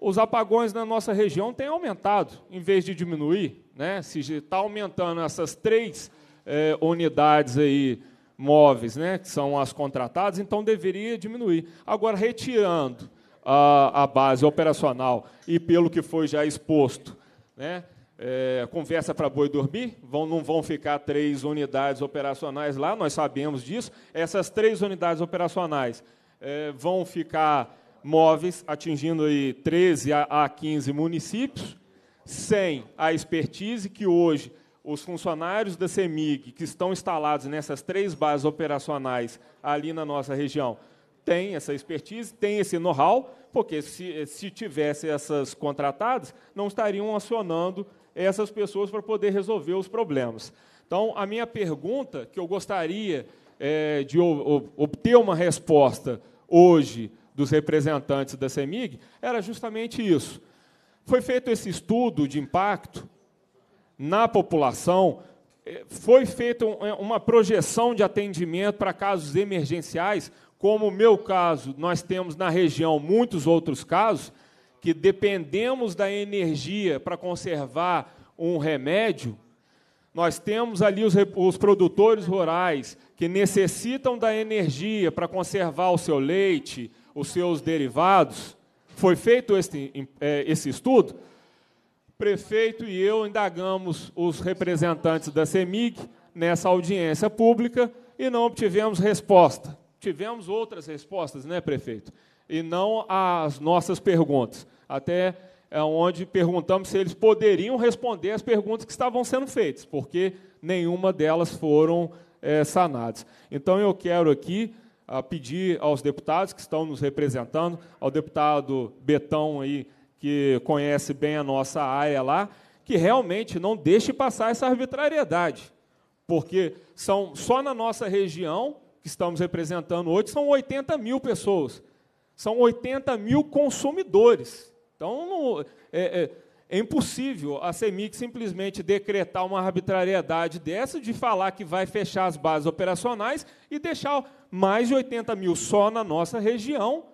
Os apagões na nossa região têm aumentado, em vez de diminuir, né? Se está aumentando essas três é, unidades aí móveis, né, que são as contratadas, então deveria diminuir. Agora, retirando a, a base operacional e pelo que foi já exposto, né, é, conversa para boi dormir, vão, não vão ficar três unidades operacionais lá, nós sabemos disso. Essas três unidades operacionais é, vão ficar móveis, atingindo aí 13 a, a 15 municípios, sem a expertise que hoje os funcionários da CEMIG que estão instalados nessas três bases operacionais ali na nossa região têm essa expertise, têm esse know-how, porque se, se tivesse essas contratadas, não estariam acionando essas pessoas para poder resolver os problemas. Então, a minha pergunta, que eu gostaria é, de obter uma resposta hoje dos representantes da CEMIG, era justamente isso. Foi feito esse estudo de impacto na população, eh, foi feita eh, uma projeção de atendimento para casos emergenciais, como o meu caso, nós temos na região muitos outros casos, que dependemos da energia para conservar um remédio, nós temos ali os, os, produtores rurais que necessitam da energia para conservar o seu leite, os seus derivados. Foi feito esse, eh, esse estudo? prefeito e eu indagamos os representantes da CEMIG nessa audiência pública e não obtivemos resposta. Tivemos outras respostas, né, prefeito? E não as nossas perguntas. Até é, onde perguntamos se eles poderiam responder as perguntas que estavam sendo feitas, porque nenhuma delas foram é, sanadas. Então, eu quero aqui a ah, pedir aos deputados que estão nos representando, ao deputado Betão aí que conhece bem a nossa área lá, que realmente não deixe passar essa arbitrariedade, porque são só na nossa região, que estamos representando hoje, são 80 mil pessoas, são 80 mil consumidores. Então, não, é, é, é impossível a CEMIC simplesmente decretar uma arbitrariedade dessa, de falar que vai fechar as bases operacionais e deixar mais de 80 mil só na nossa região,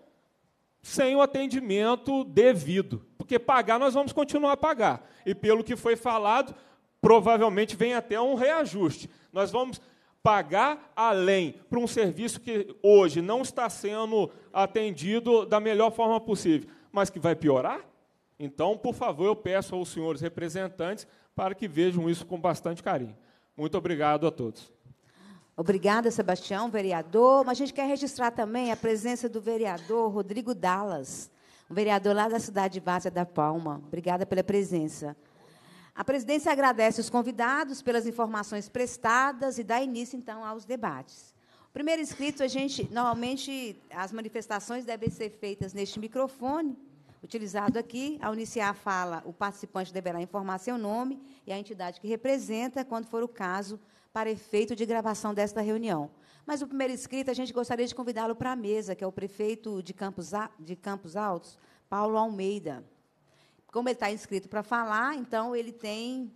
sem o atendimento devido. Porque pagar nós vamos continuar a pagar. E pelo que foi falado, provavelmente vem até um reajuste. Nós vamos pagar além para um serviço que hoje não está sendo atendido da melhor forma possível, mas que vai piorar? Então, por favor, eu peço aos senhores representantes para que vejam isso com bastante carinho. Muito obrigado a todos. Obrigada, Sebastião, vereador. Mas a gente quer registrar também a presença do vereador Rodrigo Dallas, um vereador lá da cidade de Várzea da Palma. Obrigada pela presença. A presidência agradece os convidados pelas informações prestadas e dá início, então, aos debates. O primeiro inscrito, a gente, normalmente, as manifestações devem ser feitas neste microfone, utilizado aqui. Ao iniciar a fala, o participante deverá informar seu nome e a entidade que representa, quando for o caso, para efeito de gravação desta reunião. Mas o primeiro inscrito, a gente gostaria de convidá-lo para a mesa, que é o prefeito de Campos, a, de Campos Altos, Paulo Almeida. Como ele está inscrito para falar, então ele tem.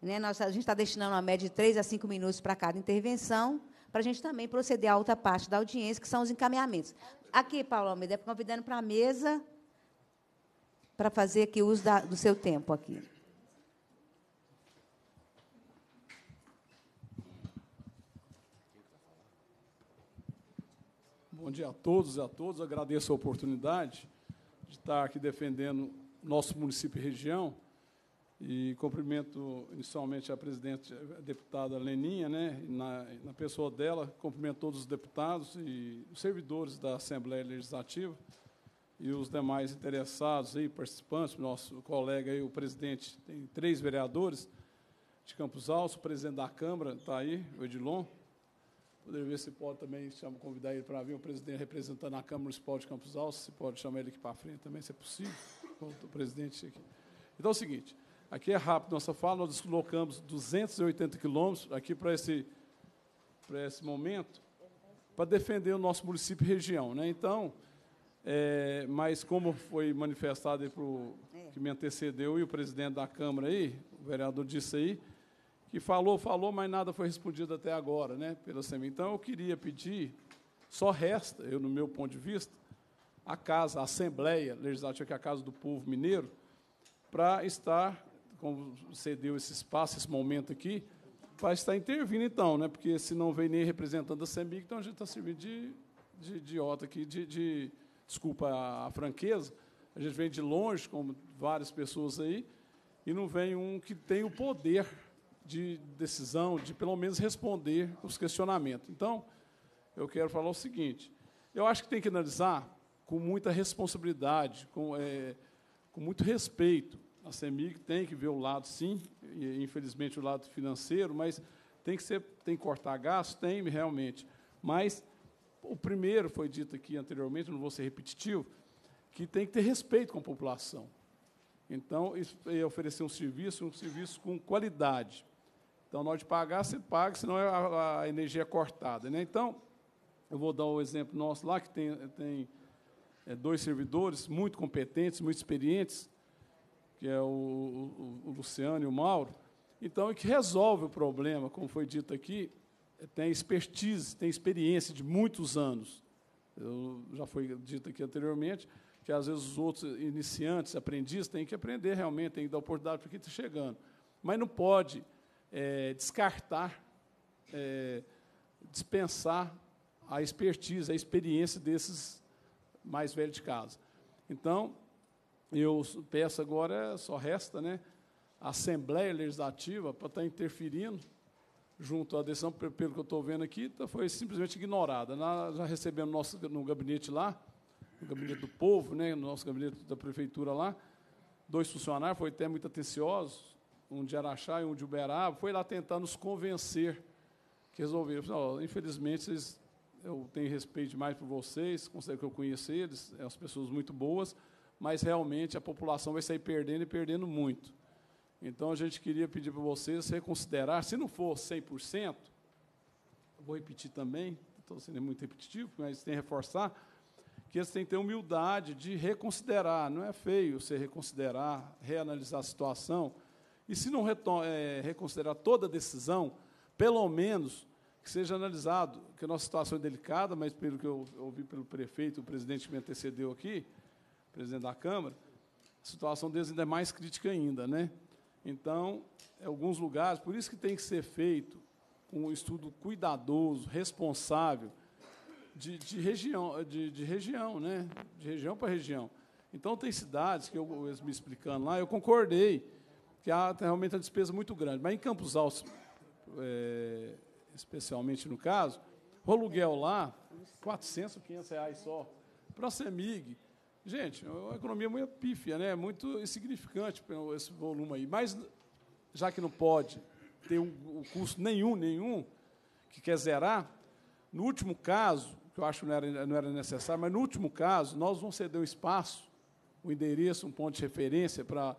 Né, nós, a gente está destinando uma média de três a cinco minutos para cada intervenção, para a gente também proceder à outra parte da audiência, que são os encaminhamentos. Aqui, Paulo Almeida, convidando para a mesa para fazer aqui uso da, do seu tempo aqui. Bom dia a todos e a todos. Agradeço a oportunidade de estar aqui defendendo nosso município e região. E cumprimento inicialmente a presidente, a deputada Leninha, né? Na, na, pessoa dela, cumprimento todos os deputados e servidores da Assembleia Legislativa e os demais interessados e participantes, nosso colega aí, o presidente, tem três vereadores de Campos Alto, o presidente da Câmara está aí, o Edilon, Poderia ver se pode também chama, convidar ele para vir, o presidente representando a Câmara Municipal de Campos Alves, se pode chamar ele aqui para frente também, se é possível, o presidente aqui. Então é o seguinte, aqui é rápido nossa fala, nós deslocamos 280 quilômetros aqui para esse, para esse momento, para defender o nosso município e região. Né? Então, é, mas como foi manifestado aí pro, é. que me antecedeu e o presidente da Câmara aí, o vereador disse aí, que falou, falou, mas nada foi respondido até agora, né, pela SEMI. Então, eu queria pedir, só resta, eu, no meu ponto de vista, a casa, a Assembleia Legislativa, que é a Casa do Povo Mineiro, para estar, como você deu esse espaço, esse momento aqui, para estar intervindo, então, né? porque se não vem nem representando a SEMIC, então a gente está servindo de, de idiota aqui, de, de desculpa a, a, franqueza, a gente vem de longe, como várias pessoas aí, e não vem um que tem o poder de decisão, de pelo menos responder os questionamentos. Então, eu quero falar o seguinte: eu acho que tem que analisar com muita responsabilidade, com, é, com muito respeito. A CEMIG tem que ver o lado, sim, e, infelizmente o lado financeiro, mas tem que ser, tem que cortar gastos, tem realmente. Mas o primeiro foi dito aqui anteriormente, não vou ser repetitivo, que tem que ter respeito com a população. Então, é oferecer um serviço, um serviço com qualidade. Então, na hora de pagar, você paga, senão é a, a energia é cortada. Né? Então, eu vou dar o um exemplo nosso lá, que tem, tem é, dois servidores muito competentes, muito experientes, que é o, o, o, Luciano e o Mauro. Então, é que resolve o problema, como foi dito aqui, é, tem expertise, tem experiência de muitos anos. Eu, já foi dito aqui anteriormente, que às vezes os outros iniciantes, aprendizes, têm que aprender realmente, têm que dar oportunidade para quem está chegando. Mas não pode é, descartar, é, dispensar a expertise, a experiência desses mais velhos de casa. Então, eu peço agora, só resta, né, a Assembleia Legislativa para estar tá interferindo junto à decisão, pelo que eu estou vendo aqui, tá, foi simplesmente ignorada. Nós já recebemos nosso, no gabinete lá, no gabinete do povo, né, no nosso gabinete da prefeitura lá, dois funcionários, foi até muito atenciosos, um de Araxá e um de Uberaba, foi lá tentar nos convencer que resolveram. infelizmente, vocês, eu tenho respeito demais por vocês, considero que eu conheço eles, são é as pessoas muito boas, mas realmente a população vai sair perdendo e perdendo muito. Então, a gente queria pedir para vocês reconsiderar, se não for 100%, vou repetir também, estou sendo muito repetitivo, mas tem que reforçar, que eles têm que ter humildade de reconsiderar. Não é feio você reconsiderar, reanalisar a situação, e se não é, reconsiderar toda a decisão, pelo menos que seja analisado, que a nossa situação é delicada, mas pelo que eu ouvi pelo prefeito, o presidente que me antecedeu aqui, presidente da Câmara, a situação deles ainda é mais crítica ainda, né? Então, em alguns lugares, por isso que tem que ser feito um estudo cuidadoso, responsável, de, de região, de, de, região, né? De região para região. Então, tem cidades que eu, eles me explicando lá, eu concordei, que há realmente uma despesa muito grande. Mas em Campos Altos, é, especialmente no caso, o aluguel lá, 400, 500 reais só. Para a CEMIG, gente, é uma economia muito pífia, né? muito insignificante esse volume aí. Mas, já que não pode ter o um, um custo nenhum, nenhum, que quer zerar, no último caso, que eu acho que não era, não era necessário, mas no último caso, nós vamos ceder um espaço, um endereço, um ponto de referência para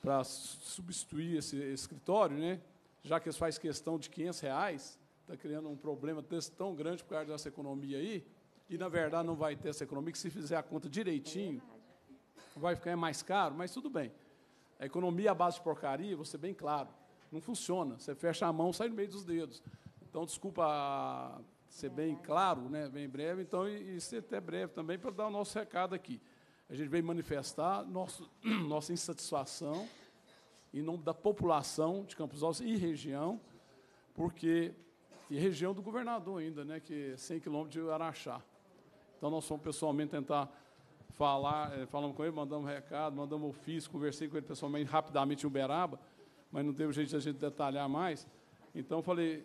para substituir esse escritório, né? já que faz questão de 500 reais, está criando um problema desse tão grande por causa dessa economia aí, e, na verdade, não vai ter essa economia, que se fizer a conta direitinho, é vai ficar mais caro, mas tudo bem. A economia à base de porcaria, vou ser bem claro, não funciona. Você fecha a mão, sai no meio dos dedos. Então, desculpa ser bem claro, né, bem breve, então, e, e ser até breve também, para dar o nosso recado aqui a gente veio manifestar nosso, nossa insatisfação em nome da população de Campos Alves e região, porque e região do governador ainda, né, que é 100 quilômetros de Araxá. Então nós fomos pessoalmente tentar falar, eh, falamos com ele, mandamos recado, mandamos ofício, conversei com ele pessoalmente rapidamente em Uberaba, mas não teve jeito de a gente detalhar mais. Então falei,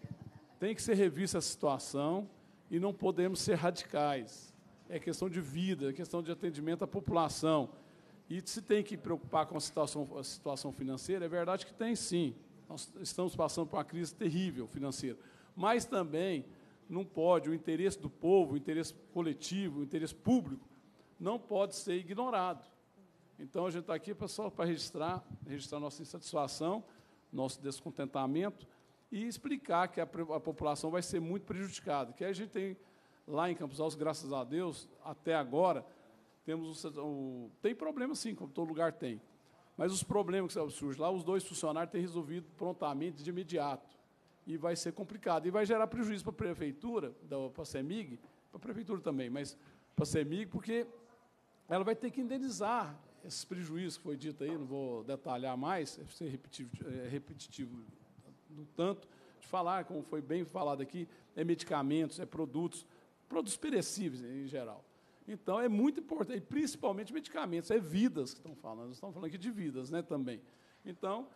tem que ser revista a situação e não podemos ser radicais é questão de vida, é questão de atendimento à população. E se tem que preocupar com a situação, a situação financeira, é verdade que tem sim. Nós estamos passando por uma crise terrível financeira. Mas também não pode, o interesse do povo, o interesse coletivo, o interesse público, não pode ser ignorado. Então, a gente está aqui só para registrar, registrar nossa insatisfação, nosso descontentamento e explicar que a, a população vai ser muito prejudicada, que a gente tem lá em Campos Altos, graças a Deus, até agora, temos o, o, tem problema sim, como todo lugar tem. Mas os problemas que surgem lá, os dois funcionários têm resolvido prontamente, de imediato. E vai ser complicado. E vai gerar prejuízo para a prefeitura, para a CEMIG, para a prefeitura também, mas para a CEMIG, porque ela vai ter que indenizar esses prejuízos que foi dito aí, não vou detalhar mais, é ser repetitivo, é, é repetitivo no tanto, de falar, como foi bem falado aqui, é medicamentos, é produtos, produtos perecíveis em geral. Então é muito importante, principalmente medicamentos, é vidas que estão falando, nós estamos falando aqui de vidas né, também. Então,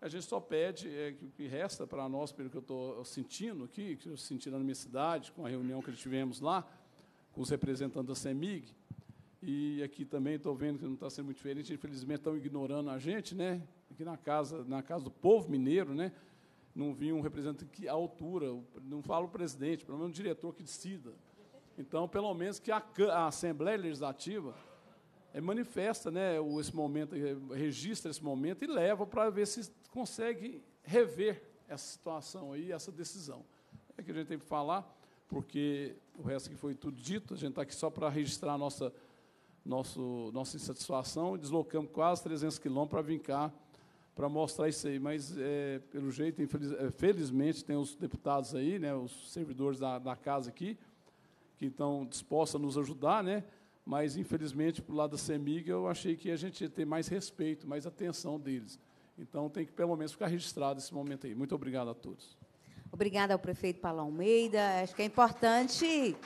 a gente só pede é, que o que resta para nós, pelo que eu estou sentindo aqui, que eu senti na minha cidade, com a reunião que tivemos lá, com os representantes da CEMIG, e aqui também estou vendo que não está sendo muito diferente, infelizmente estão ignorando a gente, né? Aqui na casa, na casa do povo mineiro, né? Não vi um representante que à altura, não falo o presidente, pelo menos o diretor que decida então, pelo menos que a, a Assembleia Legislativa é, manifesta né, esse momento, registra esse momento e leva para ver se consegue rever essa situação aí, essa decisão. É que a gente tem que falar, porque o resto que foi tudo dito, a gente está aqui só para registrar nossa, nosso, nossa insatisfação, deslocamos quase 300 quilômetros para vir cá, para mostrar isso aí, mas, é, pelo jeito, infeliz, é, felizmente, tem os deputados aí, né, os servidores da, da casa aqui, que estão dispostas a nos ajudar, né? mas, infelizmente, para o lado da CEMIG, eu achei que a gente ia ter mais respeito, mais atenção deles. Então, tem que, pelo menos, ficar registrado esse momento aí. Muito obrigado a todos. Obrigada ao prefeito Paulo Almeida. Acho que é importante...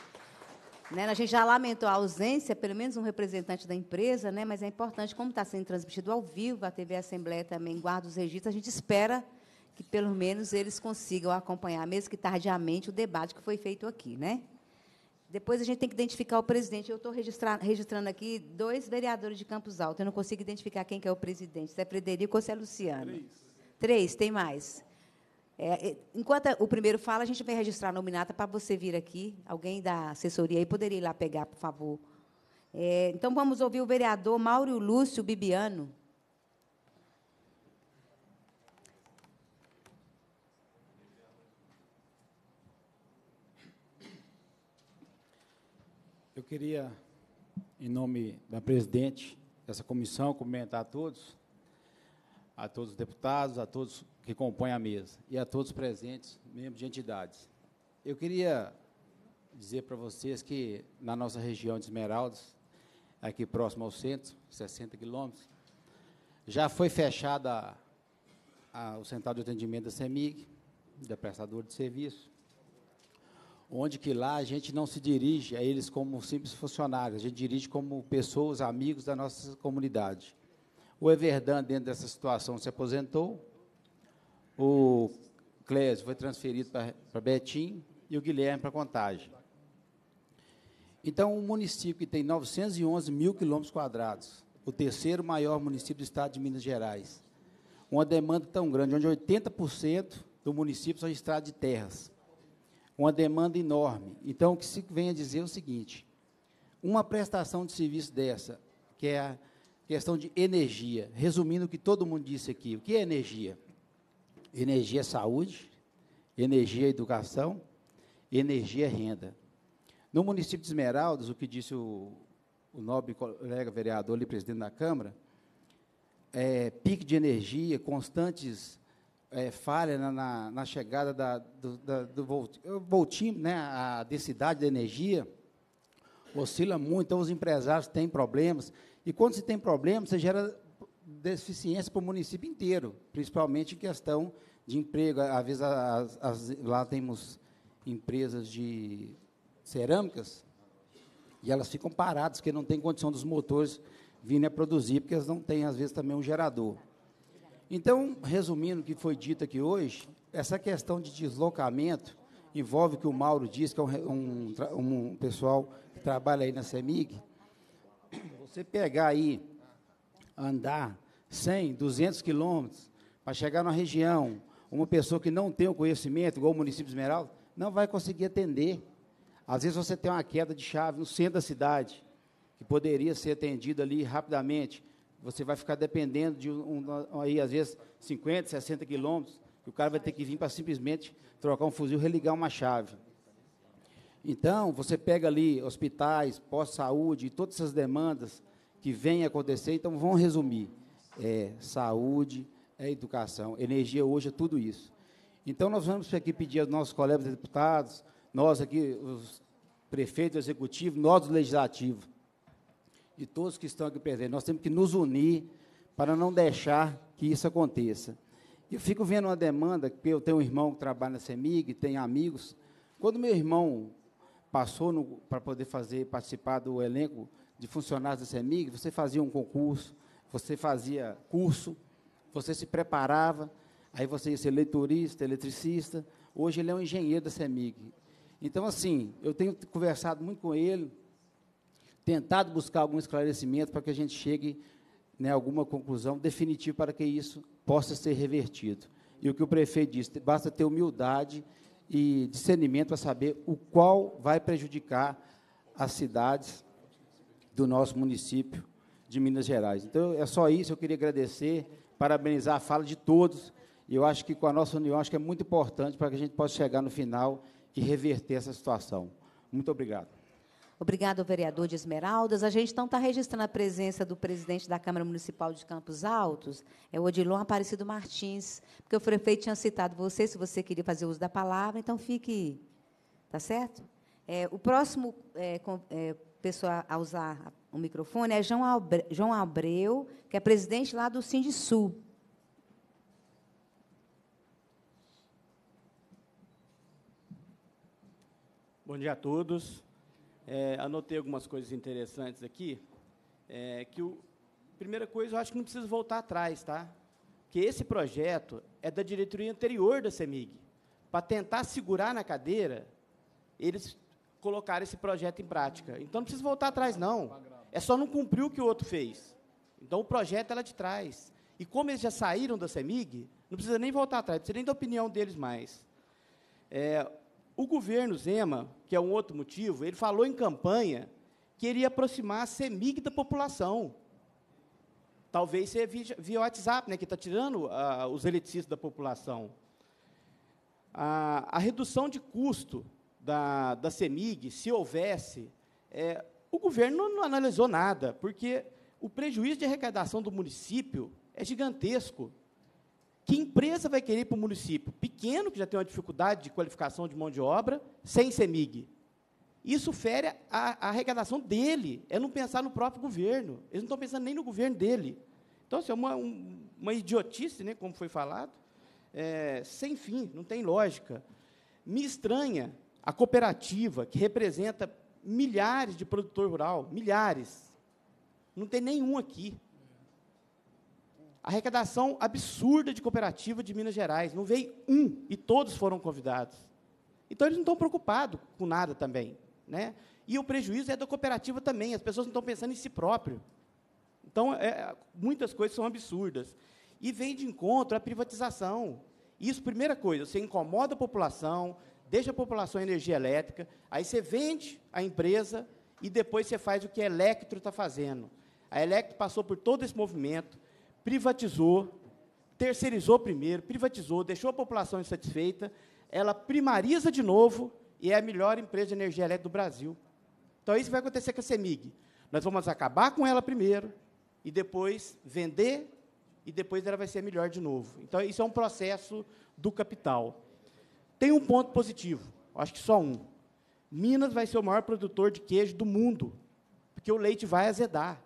Né, a gente já lamentou a ausência, pelo menos um representante da empresa, né, mas é importante, como está sendo transmitido ao vivo, a TV Assembleia também guarda os registros, a gente espera que pelo menos eles consigam acompanhar, mesmo que tardiamente, o debate que foi feito aqui, né? Depois a gente tem que identificar o presidente. Eu estou registrando aqui dois vereadores de Campos Alto. Eu não consigo identificar quem que é o presidente, se é Frederico ou se é Luciano. Três. Três, tem mais. É, é enquanto o primeiro fala, a gente vai registrar a nominata para você vir aqui. Alguém da assessoria aí poderia ir lá pegar, por favor. É, então, vamos ouvir o vereador Mauro Lúcio Bibiano. Eu queria, em nome da presidente dessa comissão, cumprimentar a todos, a todos os deputados, a todos que compõem a mesa e a todos presentes, membros de entidades. Eu queria dizer para vocês que na nossa região de Esmeraldas, aqui próximo ao centro, 60 quilômetros, já foi fechada a, a, o central de atendimento da CEMIG, da prestadora de serviço onde que lá a gente não se dirige a eles como simples funcionários, a gente dirige como pessoas, amigos da nossa comunidade. O Everdan, dentro dessa situação, se aposentou, o Clésio foi transferido para Betim e o Guilherme para Contagem. Então, um município que tem 911 mil quilômetros quadrados, o terceiro maior município do estado de Minas Gerais, uma demanda tão grande, onde 80% do município são estradas de terras uma demanda enorme. Então, o que se vem a dizer é o seguinte: uma prestação de serviço dessa, que é a questão de energia, resumindo o que todo mundo disse aqui, o que é energia? Energia é saúde, energia é educação, energia é renda. No município de Esmeraldas, o que disse o, o nobre colega vereador ali, presidente da Câmara, é, pique de energia, constantes é, falha na, na, na, chegada da, do, da, do voltim, né, a densidade da energia oscila muito, então os empresários têm problemas. E quando se tem problema, você gera deficiência para o município inteiro, principalmente em questão de emprego. Às vezes, as, as, lá temos empresas de cerâmicas e elas ficam paradas, porque não tem condição dos motores virem a produzir, porque elas não têm, às vezes, também um gerador. Então, resumindo o que foi dito aqui hoje, essa questão de deslocamento envolve o que o Mauro disse, que é um, um, um pessoal que trabalha aí na CEMIG. Você pegar aí, andar 100, 200 quilômetros para chegar numa região, uma pessoa que não tem o conhecimento, igual o município de Esmeralda, não vai conseguir atender. Às vezes você tem uma queda de chave no centro da cidade, que poderia ser atendida ali rapidamente. Você vai ficar dependendo de, um, um, aí, às vezes, 50, 60 quilômetros, que o cara vai ter que vir para simplesmente trocar um fuzil, religar uma chave. Então, você pega ali hospitais, pós-saúde, todas essas demandas que vêm acontecer, então vamos resumir. É saúde, é educação, energia hoje é tudo isso. Então, nós vamos aqui pedir aos nossos colegas deputados, nós aqui, os prefeitos, executivo, nós, do legislativo, de todos que estão aqui presentes. Nós temos que nos unir para não deixar que isso aconteça. Eu fico vendo uma demanda, porque eu tenho um irmão que trabalha na CEMIG, tem amigos. Quando meu irmão passou para poder fazer participar do elenco de funcionários da CEMIG, você fazia um concurso, você fazia curso, você se preparava, aí você ia ser leitorista eletricista. Hoje ele é um engenheiro da CEMIG. Então, assim, eu tenho conversado muito com ele, tentado buscar algum esclarecimento para que a gente chegue a né, alguma conclusão definitiva para que isso possa ser revertido. E o que o prefeito disse, basta ter humildade e discernimento para saber o qual vai prejudicar as cidades do nosso município de Minas Gerais. Então, é só isso, eu queria agradecer, parabenizar a fala de todos, e eu acho que com a nossa união, acho que é muito importante para que a gente possa chegar no final e reverter essa situação. Muito obrigado. Obrigado vereador de Esmeraldas. A gente então está registrando a presença do presidente da Câmara Municipal de Campos Altos, é o Odilon Aparecido Martins, porque o prefeito tinha citado você, se você queria fazer uso da palavra, então fique. Tá certo? É, o próximo é, com, é, pessoa a usar o microfone é João, João Abreu, que é presidente lá do Sindisul. Bom dia a todos é, anotei algumas coisas interessantes aqui. É, que o, primeira coisa, eu acho que não precisa voltar atrás, tá? Que esse projeto é da diretoria anterior da CEMIG. Para tentar segurar na cadeira, eles colocaram esse projeto em prática. Então não precisa voltar atrás, não. É só não cumprir o que o outro fez. Então o projeto ela é de trás. E como eles já saíram da CEMIG, não precisa nem voltar atrás, não precisa nem da opinião deles mais. É, o governo Zema, que é um outro motivo, ele falou em campanha que ia aproximar a CEMIG da população. Talvez seja via, via WhatsApp, né, que está tirando ah, os eletricistas da população. A, a, redução de custo da, da CEMIG, se houvesse, é, o governo não, não analisou nada, porque o prejuízo de arrecadação do município é gigantesco. Que empresa vai querer ir para o município pequeno, que já tem uma dificuldade de qualificação de mão de obra, sem CEMIG? Isso fere a, a arrecadação dele, é não pensar no próprio governo. Eles não estão pensando nem no governo dele. Então, isso assim, é uma, um, uma idiotice, né, como foi falado, é, sem fim, não tem lógica. Me estranha a cooperativa, que representa milhares de produtor rural, milhares. Não tem nenhum aqui. Arrecadação absurda de cooperativa de Minas Gerais. Não veio um, e todos foram convidados. Então, eles não estão preocupados com nada também. Né? E o prejuízo é da cooperativa também. As pessoas não estão pensando em si próprio. Então, é, é muitas coisas são absurdas. E vem de encontro a privatização. Isso, primeira coisa, você incomoda a população, deixa a população energia elétrica, aí você vende a empresa e depois você faz o que a Electro está fazendo. A Electro passou por todo esse movimento, privatizou, terceirizou primeiro, privatizou, deixou a população insatisfeita, ela primariza de novo e é a melhor empresa de energia elétrica do Brasil. Então, é isso vai acontecer com a CEMIG. Nós vamos acabar com ela primeiro e depois vender e depois ela vai ser melhor de novo. Então, isso é um processo do capital. Tem um ponto positivo, acho que só um. Minas vai ser o maior produtor de queijo do mundo, porque o leite vai azedar.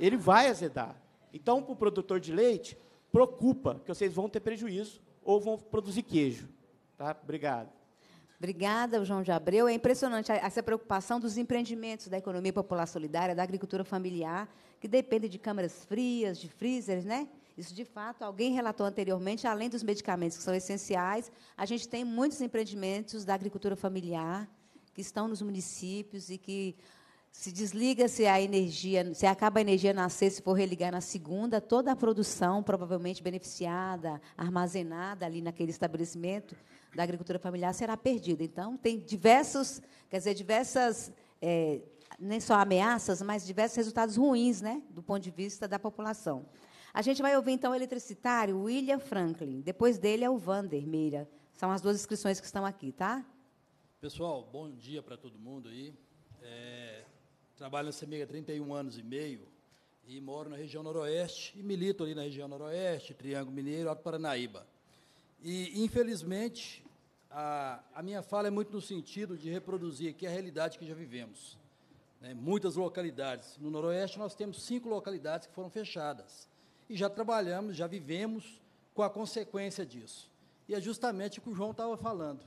Ele vai azedar. Então, para o produtor de leite, preocupa que vocês vão ter prejuízo ou vão produzir queijo. Tá? Obrigado. Obrigada, João de Abreu. É impressionante essa preocupação dos empreendimentos da economia popular solidária, da agricultura familiar, que depende de câmaras frias, de freezers, né? Isso, de fato, alguém relatou anteriormente, além dos medicamentos que são essenciais, a gente tem muitos empreendimentos da agricultura familiar que estão nos municípios e que se desliga se a energia, se acaba a energia na sexta, se for religar na segunda, toda a produção provavelmente beneficiada, armazenada ali naquele estabelecimento da agricultura familiar será perdida. Então, tem diversos, quer dizer, diversas, é, nem só ameaças, mas diversos resultados ruins, né, do ponto de vista da população. A gente vai ouvir, então, o eletricitário William Franklin. Depois dele é o Vander Meira. São as duas inscrições que estão aqui, tá? Pessoal, bom dia para todo mundo aí. É Trabalho na CEMIG há 31 anos e meio e moro na região noroeste e milito ali na região noroeste, Triângulo Mineiro, Alto Paranaíba. E, infelizmente, a, a minha fala é muito no sentido de reproduzir aqui a realidade que já vivemos. Né? Muitas localidades. No noroeste, nós temos cinco localidades que foram fechadas. E já trabalhamos, já vivemos com a consequência disso. E é justamente o que o João estava falando.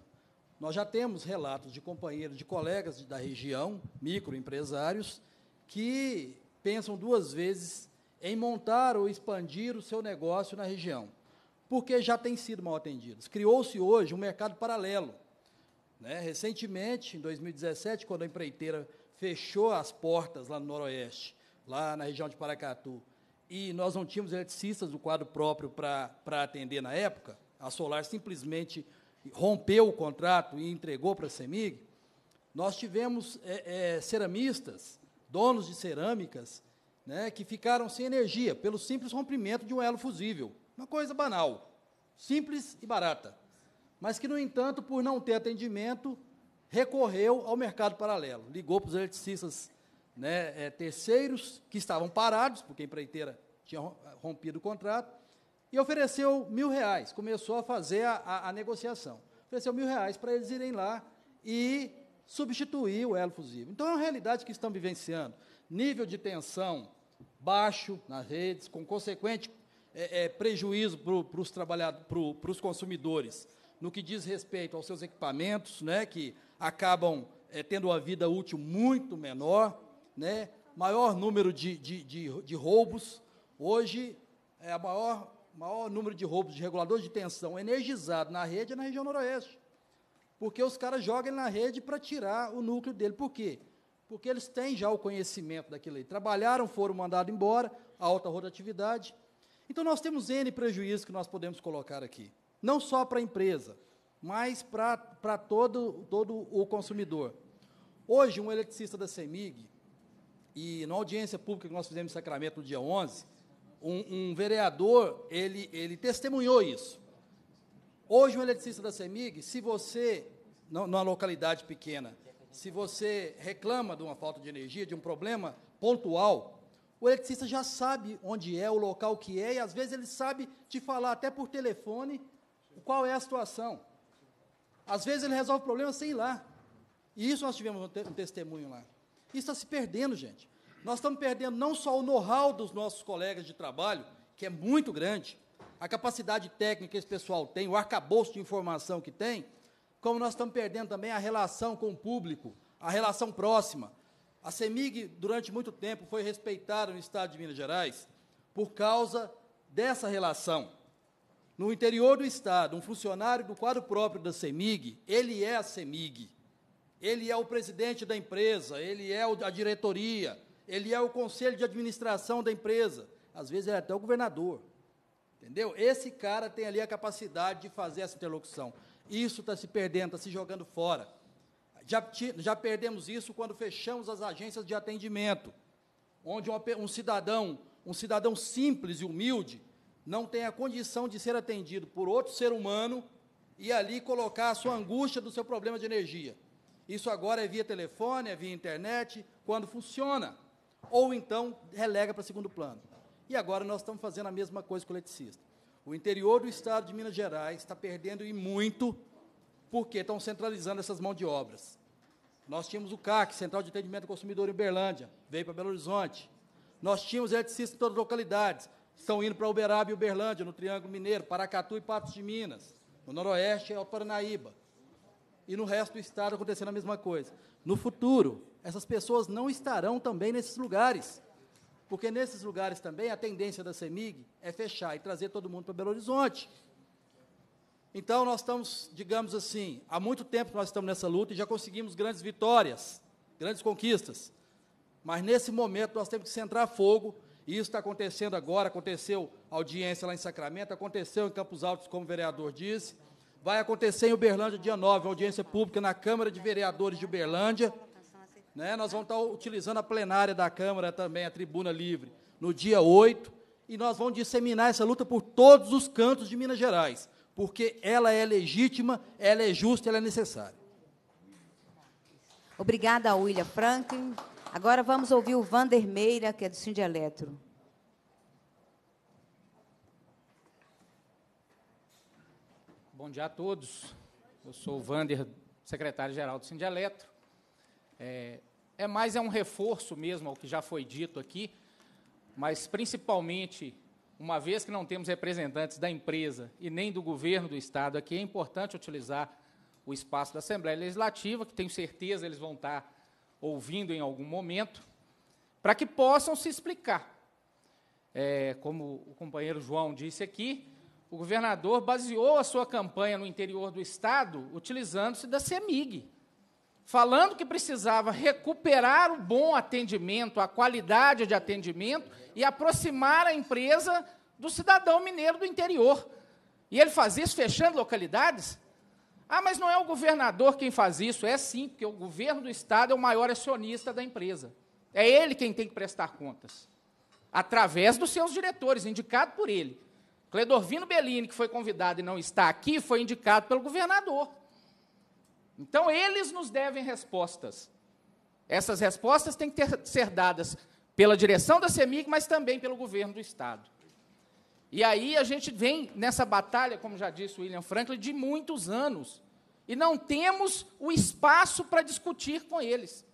Nós já temos relatos de companheiros, de colegas da região, microempresários, que pensam duas vezes em montar ou expandir o seu negócio na região, porque já têm sido mal atendidos. Criou-se hoje um mercado paralelo. Né? Recentemente, em 2017, quando a empreiteira fechou as portas lá no Noroeste, lá na região de Paracatu, e nós não tínhamos eletricistas do quadro próprio para atender na época, a Solar simplesmente rompeu o contrato e entregou para a CEMIG, nós tivemos é, é, ceramistas, donos de cerâmicas, né, que ficaram sem energia pelo simples rompimento de um elo fusível. Uma coisa banal, simples e barata. Mas que, no entanto, por não ter atendimento, recorreu ao mercado paralelo. Ligou para os eletricistas né, é, terceiros, que estavam parados, porque a empreiteira tinha rompido o contrato, e ofereceu mil reais. Começou a fazer a, a, a negociação. Ofereceu mil reais para eles irem lá e substituir o elo fusível. Então, é uma realidade que estão vivenciando. Nível de tensão baixo nas redes, com consequente é, é, prejuízo para os trabalhadores, para os consumidores, no que diz respeito aos seus equipamentos, né, que acabam é, tendo uma vida útil muito menor, né, maior número de, de, de, de roubos. Hoje, é a maior maior número de roubos de reguladores de tensão energizado na rede é na região noroeste. Porque os caras jogam ele na rede para tirar o núcleo dele. Por quê? Porque eles têm já o conhecimento daquilo aí. Trabalharam, foram mandados embora, alta rotatividade. Então, nós temos N prejuízos que nós podemos colocar aqui. Não só para a empresa, mas para todo, todo o consumidor. Hoje, um eletricista da CEMIG, e na audiência pública que nós fizemos em Sacramento no dia 11, um, um vereador, ele, ele testemunhou isso. Hoje, um eletricista da CEMIG, se você, numa localidade pequena, se você reclama de uma falta de energia, de um problema pontual, o eletricista já sabe onde é, o local que é, e às vezes ele sabe te falar até por telefone qual é a situação. Às vezes ele resolve o problema sem ir lá. E isso nós tivemos um, te um testemunho lá. Isso está se perdendo, gente. Nós estamos perdendo não só o know-how dos nossos colegas de trabalho, que é muito grande, a capacidade técnica que esse pessoal tem, o arcabouço de informação que tem, como nós estamos perdendo também a relação com o público, a relação próxima. A CEMIG, durante muito tempo, foi respeitada no Estado de Minas Gerais por causa dessa relação. No interior do Estado, um funcionário do quadro próprio da CEMIG, ele é a CEMIG. Ele é o presidente da empresa, ele é a diretoria, ele é o conselho de administração da empresa, às vezes ele é até o governador. Entendeu? Esse cara tem ali a capacidade de fazer essa interlocução. Isso está se perdendo, está se jogando fora. Já, já, perdemos isso quando fechamos as agências de atendimento, onde uma, um cidadão, um cidadão simples e humilde, não tem a condição de ser atendido por outro ser humano e ali colocar a sua angústia do seu problema de energia. Isso agora é via telefone, é via internet, quando funciona ou então relega para segundo plano. E agora nós estamos fazendo a mesma coisa com o eletricista. O interior do estado de Minas Gerais está perdendo e muito porque estão centralizando essas mãos de obras. Nós tínhamos o CAC, Central de Atendimento ao Consumidor em Uberlândia, veio para Belo Horizonte. Nós tínhamos eletricistas em todas as localidades, estão indo para Uberaba e Uberlândia, no Triângulo Mineiro, Paracatu e Patos de Minas, no Noroeste é o Paranaíba e no resto do estado acontecendo a mesma coisa. No futuro, essas pessoas não estarão também nesses lugares, porque nesses lugares também a tendência da CEMIG é fechar e trazer todo mundo para Belo Horizonte. Então, nós estamos, digamos assim, há muito tempo que nós estamos nessa luta e já conseguimos grandes vitórias, grandes conquistas. Mas, nesse momento, nós temos que centrar fogo, e isso está acontecendo agora, aconteceu audiência lá em Sacramento, aconteceu em Campos Altos, como o vereador disse, vai acontecer em Uberlândia, dia 9, audiência pública na Câmara de Vereadores de Uberlândia. Né? Nós vamos estar utilizando a plenária da Câmara também, a tribuna livre, no dia 8. E nós vamos disseminar essa luta por todos os cantos de Minas Gerais, porque ela é legítima, ela é justa, ela é necessária. Obrigada, William Franklin. Agora vamos ouvir o Vander Meira, que é do Sindicato Eletro. Bom dia a todos. Eu sou o Vander, secretário-geral do Sindialetro. É, é mais é um reforço mesmo ao que já foi dito aqui, mas principalmente, uma vez que não temos representantes da empresa e nem do governo do Estado aqui, é importante utilizar o espaço da Assembleia Legislativa, que tenho certeza eles vão estar ouvindo em algum momento, para que possam se explicar. É, como o companheiro João disse aqui, o governador baseou a sua campanha no interior do estado utilizando-se da CEMIG, falando que precisava recuperar o bom atendimento, a qualidade de atendimento e aproximar a empresa do cidadão mineiro do interior. E ele faz isso fechando localidades? Ah, mas não é o governador quem faz isso, é sim, porque o governo do estado é o maior acionista da empresa. É ele quem tem que prestar contas, através dos seus diretores, indicado por ele. Cledorvino Bellini, que foi convidado e não está aqui, foi indicado pelo governador. Então, eles nos devem respostas. Essas respostas têm que ter, ser dadas pela direção da CEMIG, mas também pelo governo do Estado. E aí a gente vem nessa batalha, como já disse o William Franklin, de muitos anos. E não temos o espaço para discutir com eles.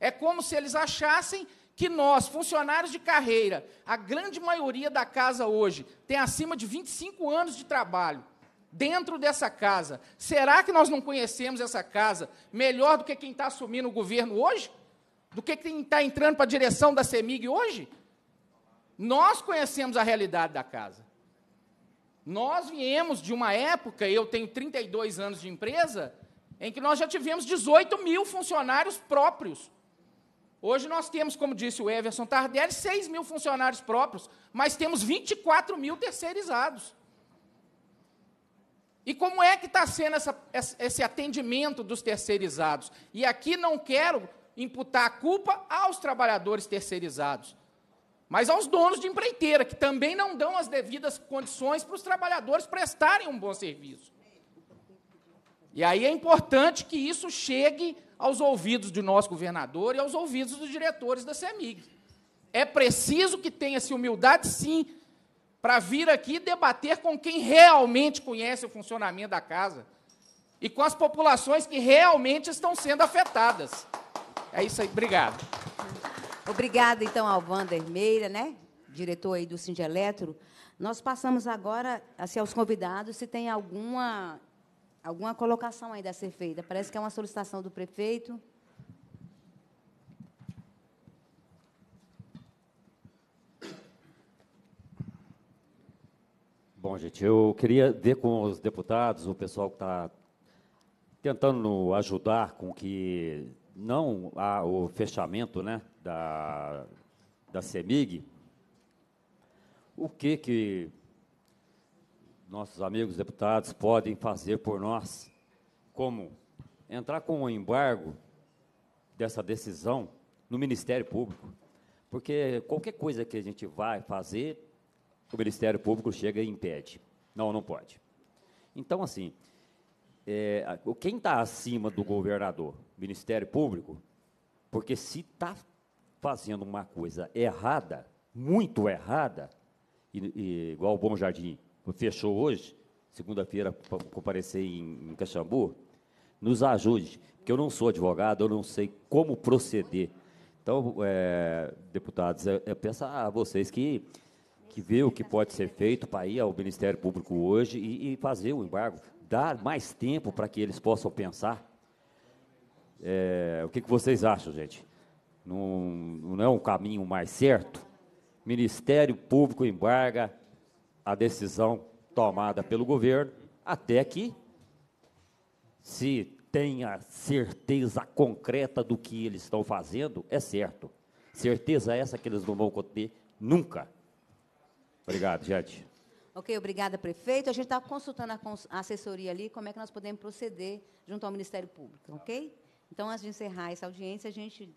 É como se eles achassem que nós, funcionários de carreira, a grande maioria da casa hoje tem acima de 25 anos de trabalho dentro dessa casa. Será que nós não conhecemos essa casa melhor do que quem está assumindo o governo hoje? Do que quem está entrando para a direção da CEMIG hoje? Nós conhecemos a realidade da casa. Nós viemos de uma época, eu tenho 32 anos de empresa, em que nós já tivemos 18 mil funcionários próprios Hoje nós temos, como disse o Everson Tardelli, 6 mil funcionários próprios, mas temos 24 mil terceirizados. E como é que está sendo essa, esse atendimento dos terceirizados? E aqui não quero imputar a culpa aos trabalhadores terceirizados, mas aos donos de empreiteira, que também não dão as devidas condições para os trabalhadores prestarem um bom serviço. E aí é importante que isso chegue aos ouvidos do nosso governador e aos ouvidos dos diretores da CEMIG. É preciso que tenha-se humildade, sim, para vir aqui debater com quem realmente conhece o funcionamento da casa e com as populações que realmente estão sendo afetadas. É isso aí, obrigado. Obrigada, então, ao Wander Meira, né? diretor aí do Sindieleto. Nós passamos agora, assim, aos convidados, se tem alguma Alguma colocação ainda a ser feita? Parece que é uma solicitação do prefeito. Bom, gente, eu queria ver com os deputados, o pessoal que está tentando ajudar com que não há o fechamento né, da, da CEMIG, o que que nossos amigos deputados podem fazer por nós, como entrar com o um embargo dessa decisão no Ministério Público. Porque qualquer coisa que a gente vai fazer, o Ministério Público chega e impede. Não, não pode. Então, assim, é, quem está acima do governador? Ministério Público? Porque se está fazendo uma coisa errada, muito errada, e, e, igual o Bom Jardim fechou hoje, segunda-feira comparecer em, em Caxambu, nos ajude, porque eu não sou advogado, eu não sei como proceder. Então, é, deputados, eu, é, eu é peço a vocês que, que vê o que pode ser feito para ir ao Ministério Público hoje e, e fazer o embargo, dar mais tempo para que eles possam pensar. É, o que, que vocês acham, gente? Não, não é um caminho mais certo? Ministério Público embarga a decisão tomada pelo governo até que se tenha certeza concreta do que eles estão fazendo, é certo. Certeza essa que eles não vão ter nunca. Obrigado, gente. Ok, obrigada, prefeito. A gente está consultando a assessoria ali como é que nós podemos proceder junto ao Ministério Público, ok? Então, antes de encerrar essa audiência, a gente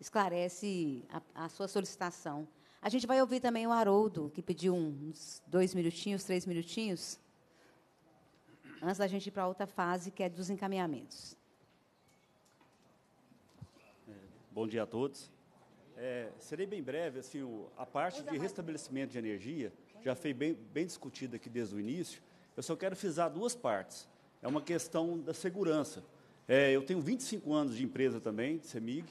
esclarece a, a sua solicitação a gente vai ouvir também o Haroldo, que pediu uns dois minutinhos, três minutinhos, antes da gente ir para outra fase, que é dos encaminhamentos. Bom dia a todos. É, serei bem breve, assim, o, a parte de restabelecimento de energia já foi bem, bem discutida aqui desde o início. Eu só quero frisar duas partes. É uma questão da segurança. É, eu tenho 25 anos de empresa também, de CEMIG,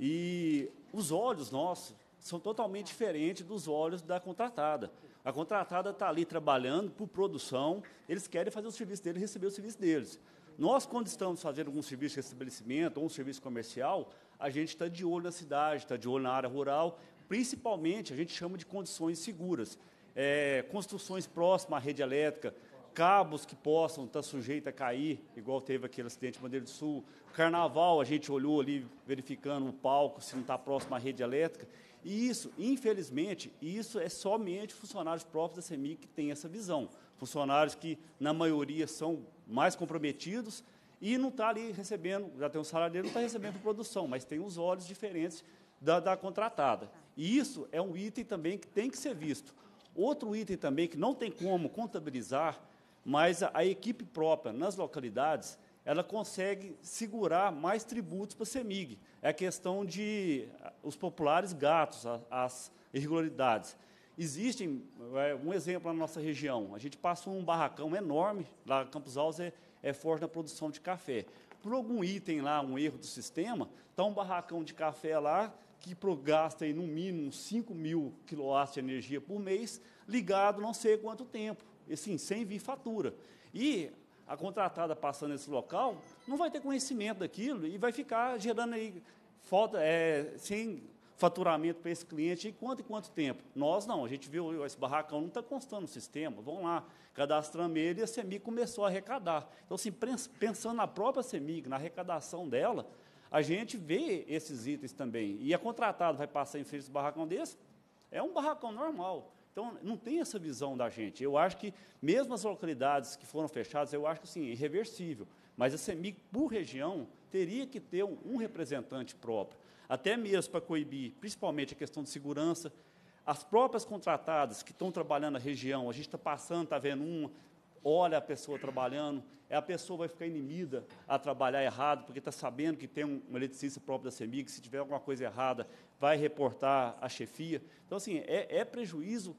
e os olhos nossos são totalmente diferentes dos olhos da contratada. A contratada está ali trabalhando por produção, eles querem fazer o serviço deles, receber o serviço deles. Nós, quando estamos fazendo algum serviço de estabelecimento ou um serviço comercial, a gente está de olho na cidade, está de olho na área rural, principalmente a gente chama de condições seguras. É, construções próximas à rede elétrica, cabos que possam estar tá sujeitos a cair, igual teve aquele acidente de Bandeira do Sul. Carnaval, a gente olhou ali, verificando o palco, se não está próximo à rede elétrica. E isso, infelizmente, isso é somente funcionários próprios da CEMIG que têm essa visão. Funcionários que, na maioria, são mais comprometidos e não está ali recebendo, já tem um salário dele, não está recebendo por produção, mas tem os olhos diferentes da, da contratada. E isso é um item também que tem que ser visto. Outro item também que não tem como contabilizar, mas a, a equipe própria nas localidades ela consegue segurar mais tributos para a CEMIG. É a questão de ah, os populares gatos, as irregularidades. Existem, é, um exemplo na nossa região, a gente passa um barracão enorme, lá Campos Alves é, é forte na produção de café. Por algum item lá, um erro do sistema, está um barracão de café lá, que gasta aí, no mínimo 5 mil quilowatts de energia por mês, ligado não sei quanto tempo, sim sem vir fatura. E a contratada passando nesse local não vai ter conhecimento daquilo e vai ficar gerando aí falta, é, sem faturamento para esse cliente em quanto e quanto tempo. Nós não, a gente viu esse barracão não está constando no sistema, vamos lá, cadastramos ele e a CEMIG começou a arrecadar. Então, assim, pensando na própria CEMIG, na arrecadação dela, a gente vê esses itens também. E a contratada vai passar em frente ao barracão desse, é um barracão normal. Então, não tem essa visão da gente. Eu acho que, mesmo as localidades que foram fechadas, eu acho que, sim, é irreversível. Mas a CEMIG, por região, teria que ter um, um representante próprio. Até mesmo para coibir, principalmente, a questão de segurança. As próprias contratadas que estão trabalhando na região, a gente está passando, está vendo uma, olha a pessoa trabalhando, é a pessoa vai ficar inimiga a trabalhar errado, porque está sabendo que tem um eletricista própria da CEMIG, se tiver alguma coisa errada, vai reportar à chefia. Então, assim, é, é prejuízo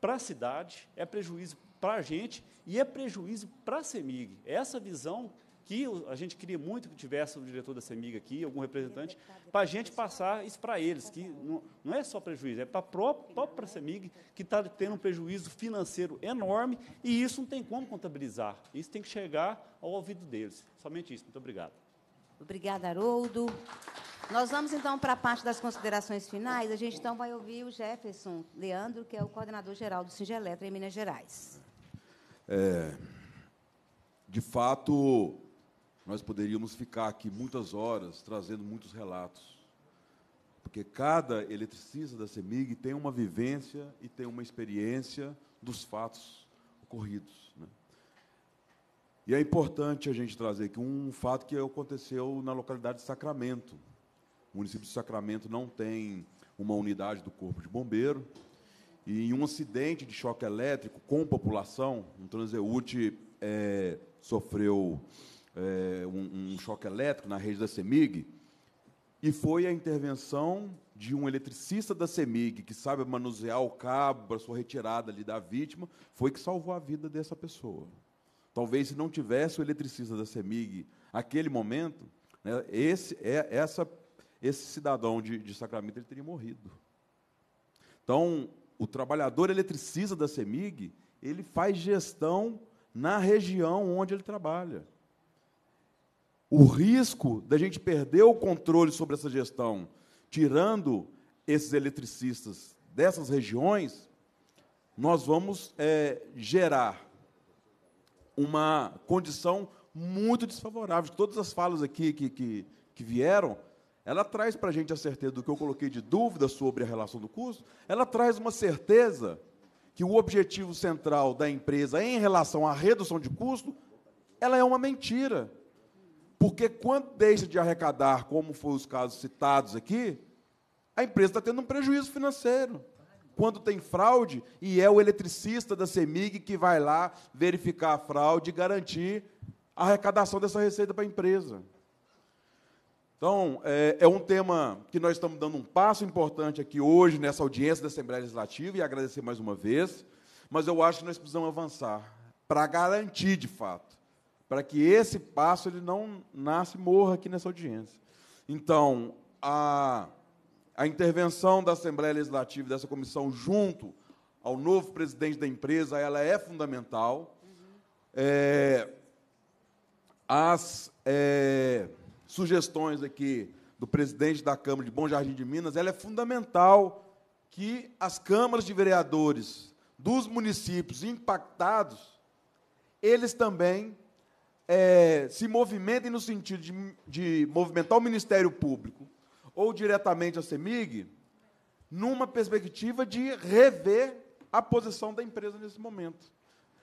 para a cidade, é prejuízo para a gente e é prejuízo para a CEMIG. É essa visão que a gente queria muito que tivesse o diretor da CEMIG aqui, algum representante, para a gente passar isso para eles, que não, não, é só prejuízo, é para a própria CEMIG, que está tendo um prejuízo financeiro enorme, e isso não tem como contabilizar. Isso tem que chegar ao ouvido deles. Somente isso. Muito obrigado. Obrigada, Haroldo. Nós vamos então para a parte das considerações finais. A gente então vai ouvir o Jefferson Leandro, que é o coordenador geral do Singeletra em Minas Gerais. É, de fato, nós poderíamos ficar aqui muitas horas trazendo muitos relatos, porque cada eletricista da CEMIG tem uma vivência e tem uma experiência dos fatos ocorridos. Né? E é importante a gente trazer aqui um fato que aconteceu na localidade de Sacramento, o município de Sacramento não tem uma unidade do Corpo de Bombeiro. E em um acidente de choque elétrico com população, um transeúte é, sofreu é, um, um choque elétrico na rede da CEMIG. E foi a intervenção de um eletricista da CEMIG, que sabe manusear o cabo para sua retirada ali da vítima, foi que salvou a vida dessa pessoa. Talvez se não tivesse o eletricista da CEMIG naquele momento, né, esse, é, essa esse cidadão de, de Sacramento ele teria morrido. Então, o trabalhador eletricista da CEMIG, ele faz gestão na região onde ele trabalha. O risco da gente perder o controle sobre essa gestão, tirando esses eletricistas dessas regiões, nós vamos é, gerar uma condição muito desfavorável. Todas as falas aqui que, que, que vieram ela traz para a gente a certeza do que eu coloquei de dúvida sobre a relação do custo, ela traz uma certeza que o objetivo central da empresa em relação à redução de custo, ela é uma mentira. Porque quando deixa de arrecadar, como foi os casos citados aqui, a empresa está tendo um prejuízo financeiro. Quando tem fraude, e é o eletricista da CEMIG que vai lá verificar a fraude e garantir a arrecadação dessa receita para a empresa. Então, é, é, um tema que nós estamos dando um passo importante aqui hoje, nessa audiência da Assembleia Legislativa, e agradecer mais uma vez, mas eu acho que nós precisamos avançar para garantir, de fato, para que esse passo ele não nasce e morra aqui nessa audiência. Então, a, a intervenção da Assembleia Legislativa e dessa comissão junto ao novo presidente da empresa, ela é fundamental. Uhum. É, as... É, sugestões aqui do presidente da Câmara de Bom Jardim de Minas, ela é fundamental que as câmaras de vereadores dos municípios impactados, eles também é, se movimentem no sentido de, de movimentar o Ministério Público ou diretamente a CEMIG, numa perspectiva de rever a posição da empresa nesse momento.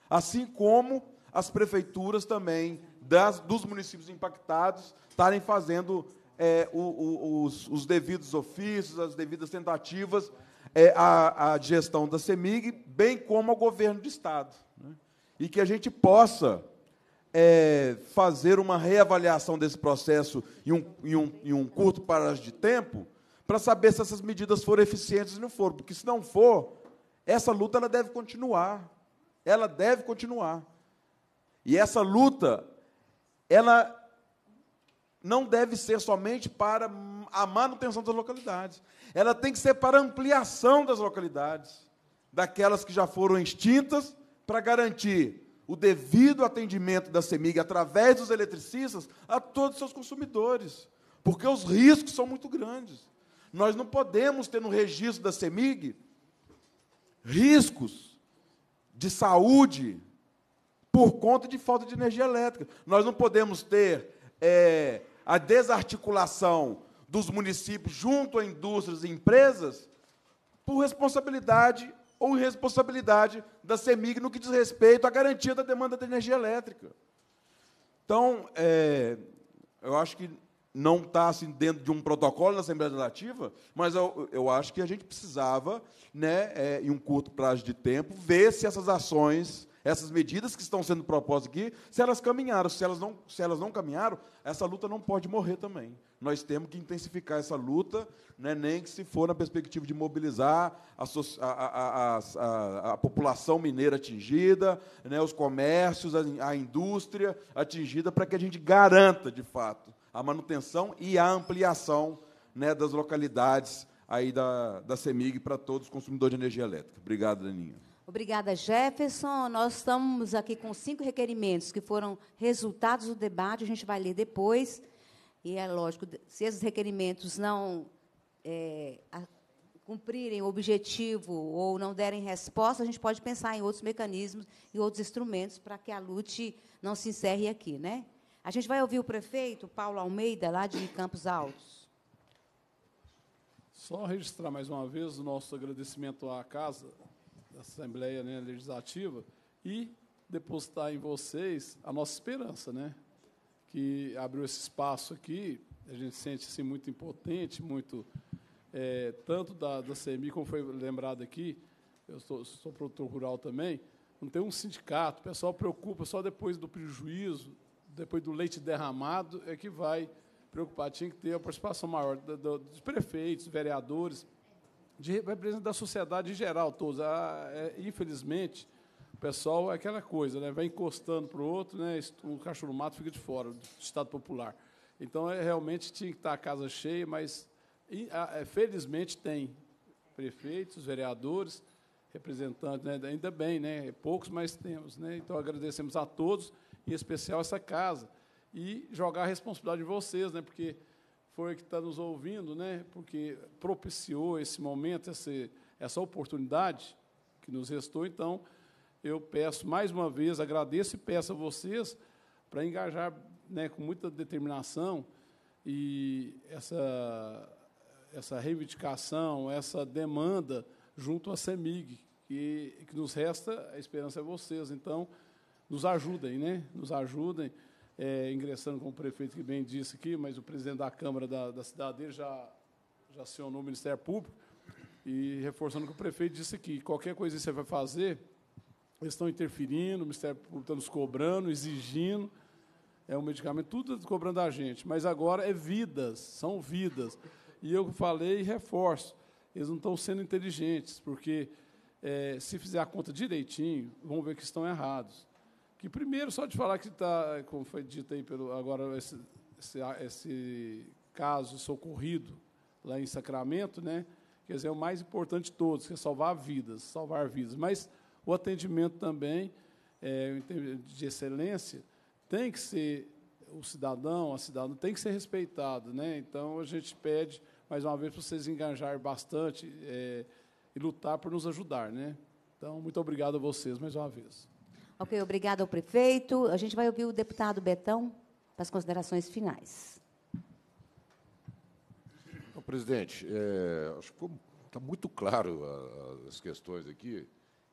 Assim como as prefeituras também das, dos municípios impactados estarem fazendo é, o, o, os, os, devidos ofícios, as devidas tentativas é, à, à, gestão da CEMIG, bem como ao governo do Estado. Né? E que a gente possa é, fazer uma reavaliação desse processo em um, em um, em um curto prazo de tempo, para saber se essas medidas foram eficientes ou não foram. Porque, se não for, essa luta ela deve continuar. Ela deve continuar. E essa luta ela não deve ser somente para a manutenção das localidades. Ela tem que ser para ampliação das localidades, daquelas que já foram extintas, para garantir o devido atendimento da CEMIG através dos eletricistas a todos os seus consumidores, porque os riscos são muito grandes. Nós não podemos ter no registro da CEMIG riscos de saúde por conta de falta de energia elétrica. Nós não podemos ter é, a desarticulação dos municípios junto a indústrias e empresas por responsabilidade ou irresponsabilidade da CEMIG no que diz respeito à garantia da demanda de energia elétrica. Então, é, eu acho que não está assim, dentro de um protocolo na Assembleia Legislativa, mas eu, eu acho que a gente precisava, né, é, em um curto prazo de tempo, ver se essas ações essas medidas que estão sendo propostas aqui, se elas caminharam, se elas não, se elas não caminharam, essa luta não pode morrer também. Nós temos que intensificar essa luta, né, nem que se for na perspectiva de mobilizar a, a, a, a população mineira atingida, né, os comércios, a indústria atingida, para que a gente garanta, de fato, a manutenção e a ampliação né, das localidades aí da, da CEMIG para todos os consumidores de energia elétrica. Obrigado, Daninha. Obrigada, Jefferson. Nós estamos aqui com cinco requerimentos que foram resultados do debate, a gente vai ler depois. E é lógico, se esses requerimentos não é, cumprirem o objetivo ou não derem resposta, a gente pode pensar em outros mecanismos e outros instrumentos para que a lute não se encerre aqui. Né? A gente vai ouvir o prefeito Paulo Almeida, lá de Campos Altos. Só registrar mais uma vez o nosso agradecimento à casa da Assembleia né, Legislativa e depositar em vocês a nossa esperança, né? Que abriu esse espaço aqui, a gente sente se assim, muito impotente, muito é, tanto da, da CMI como foi lembrado aqui. Eu sou, sou produtor rural também. Não tem um sindicato, o pessoal preocupa só depois do prejuízo, depois do leite derramado é que vai preocupar. Tinha que ter a participação maior dos prefeitos, vereadores de representante da sociedade em geral, todos. Ah, é, infelizmente, o pessoal é aquela coisa, né? Vai encostando para o outro, né? O cachorro mato fica de fora, do Estado Popular. Então, é, realmente tinha que estar a casa cheia, mas e, a, é, felizmente tem prefeitos, vereadores, representantes, né? ainda bem, né? Poucos, mas temos, né? Então, agradecemos a todos, em especial essa casa. E jogar a responsabilidade de vocês, né? Porque foi que está nos ouvindo, né? Porque propiciou esse momento, essa oportunidade que nos restou. Então, eu peço mais uma vez, agradeço e peço a vocês para engajar né, com muita determinação e essa, essa reivindicação, essa demanda junto à CEMIG, que, que nos resta, a esperança é vocês. Então, nos ajudem, né? Nos ajudem é, ingressando como prefeito, que bem disse aqui, mas o presidente da Câmara da, da cidade dele já, já acionou o Ministério Público, e reforçando o que o prefeito disse aqui, qualquer coisa que você vai fazer, eles estão interferindo, o Ministério Público está nos cobrando, exigindo, é um medicamento, tudo cobrando a gente, mas agora é vidas, são vidas. E eu falei e reforço, eles não estão sendo inteligentes, porque é, se fizer a conta direitinho, vão ver que estão errados. Que primeiro, só de falar que está, como foi dito aí pelo agora esse, esse, esse caso socorrido lá em Sacramento, né? Quer dizer, é o mais importante de todos, que é salvar vidas, salvar vidas. Mas o atendimento também, é, de excelência, tem que ser o cidadão, a cidadã tem que ser respeitado, né? Então a gente pede mais uma vez para vocês engajar bastante é, e lutar por nos ajudar, né? Então muito obrigado a vocês mais uma vez. Ok, obrigada ao prefeito. A gente vai ouvir o deputado Betão para as considerações finais. presidente, é, acho que está muito claro a, a, as questões aqui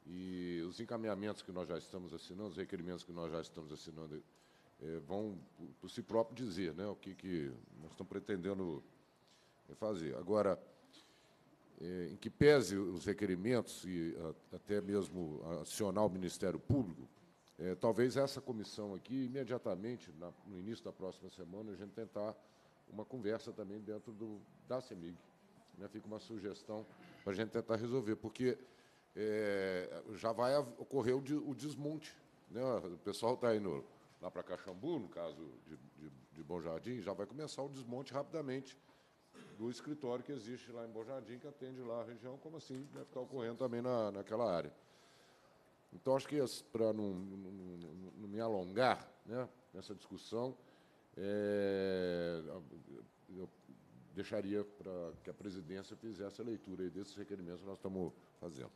e os encaminhamentos que nós já estamos assinando, os requerimentos que nós já estamos assinando, é, vão por si próprio dizer né, o que, que nós estamos pretendendo fazer. Agora, é, em que pese os requerimentos e até mesmo acionar o Ministério Público, é, talvez essa comissão aqui, imediatamente, na, no início da próxima semana, a gente tentar uma conversa também dentro do, da CEMIG. Né? Fica uma sugestão para a gente tentar resolver, porque é, já vai ocorrer o, o desmonte. Né? O pessoal está indo lá para Caxambu, no caso de, de, de Bom Jardim, já vai começar o desmonte rapidamente do escritório que existe lá em Bojardim, que atende lá a região, como assim deve estar ocorrendo também na, naquela área. Então, acho que para não, não, não, me alongar né, nessa discussão, é, eu deixaria para que a presidência fizesse a leitura desses requerimentos que nós estamos fazendo.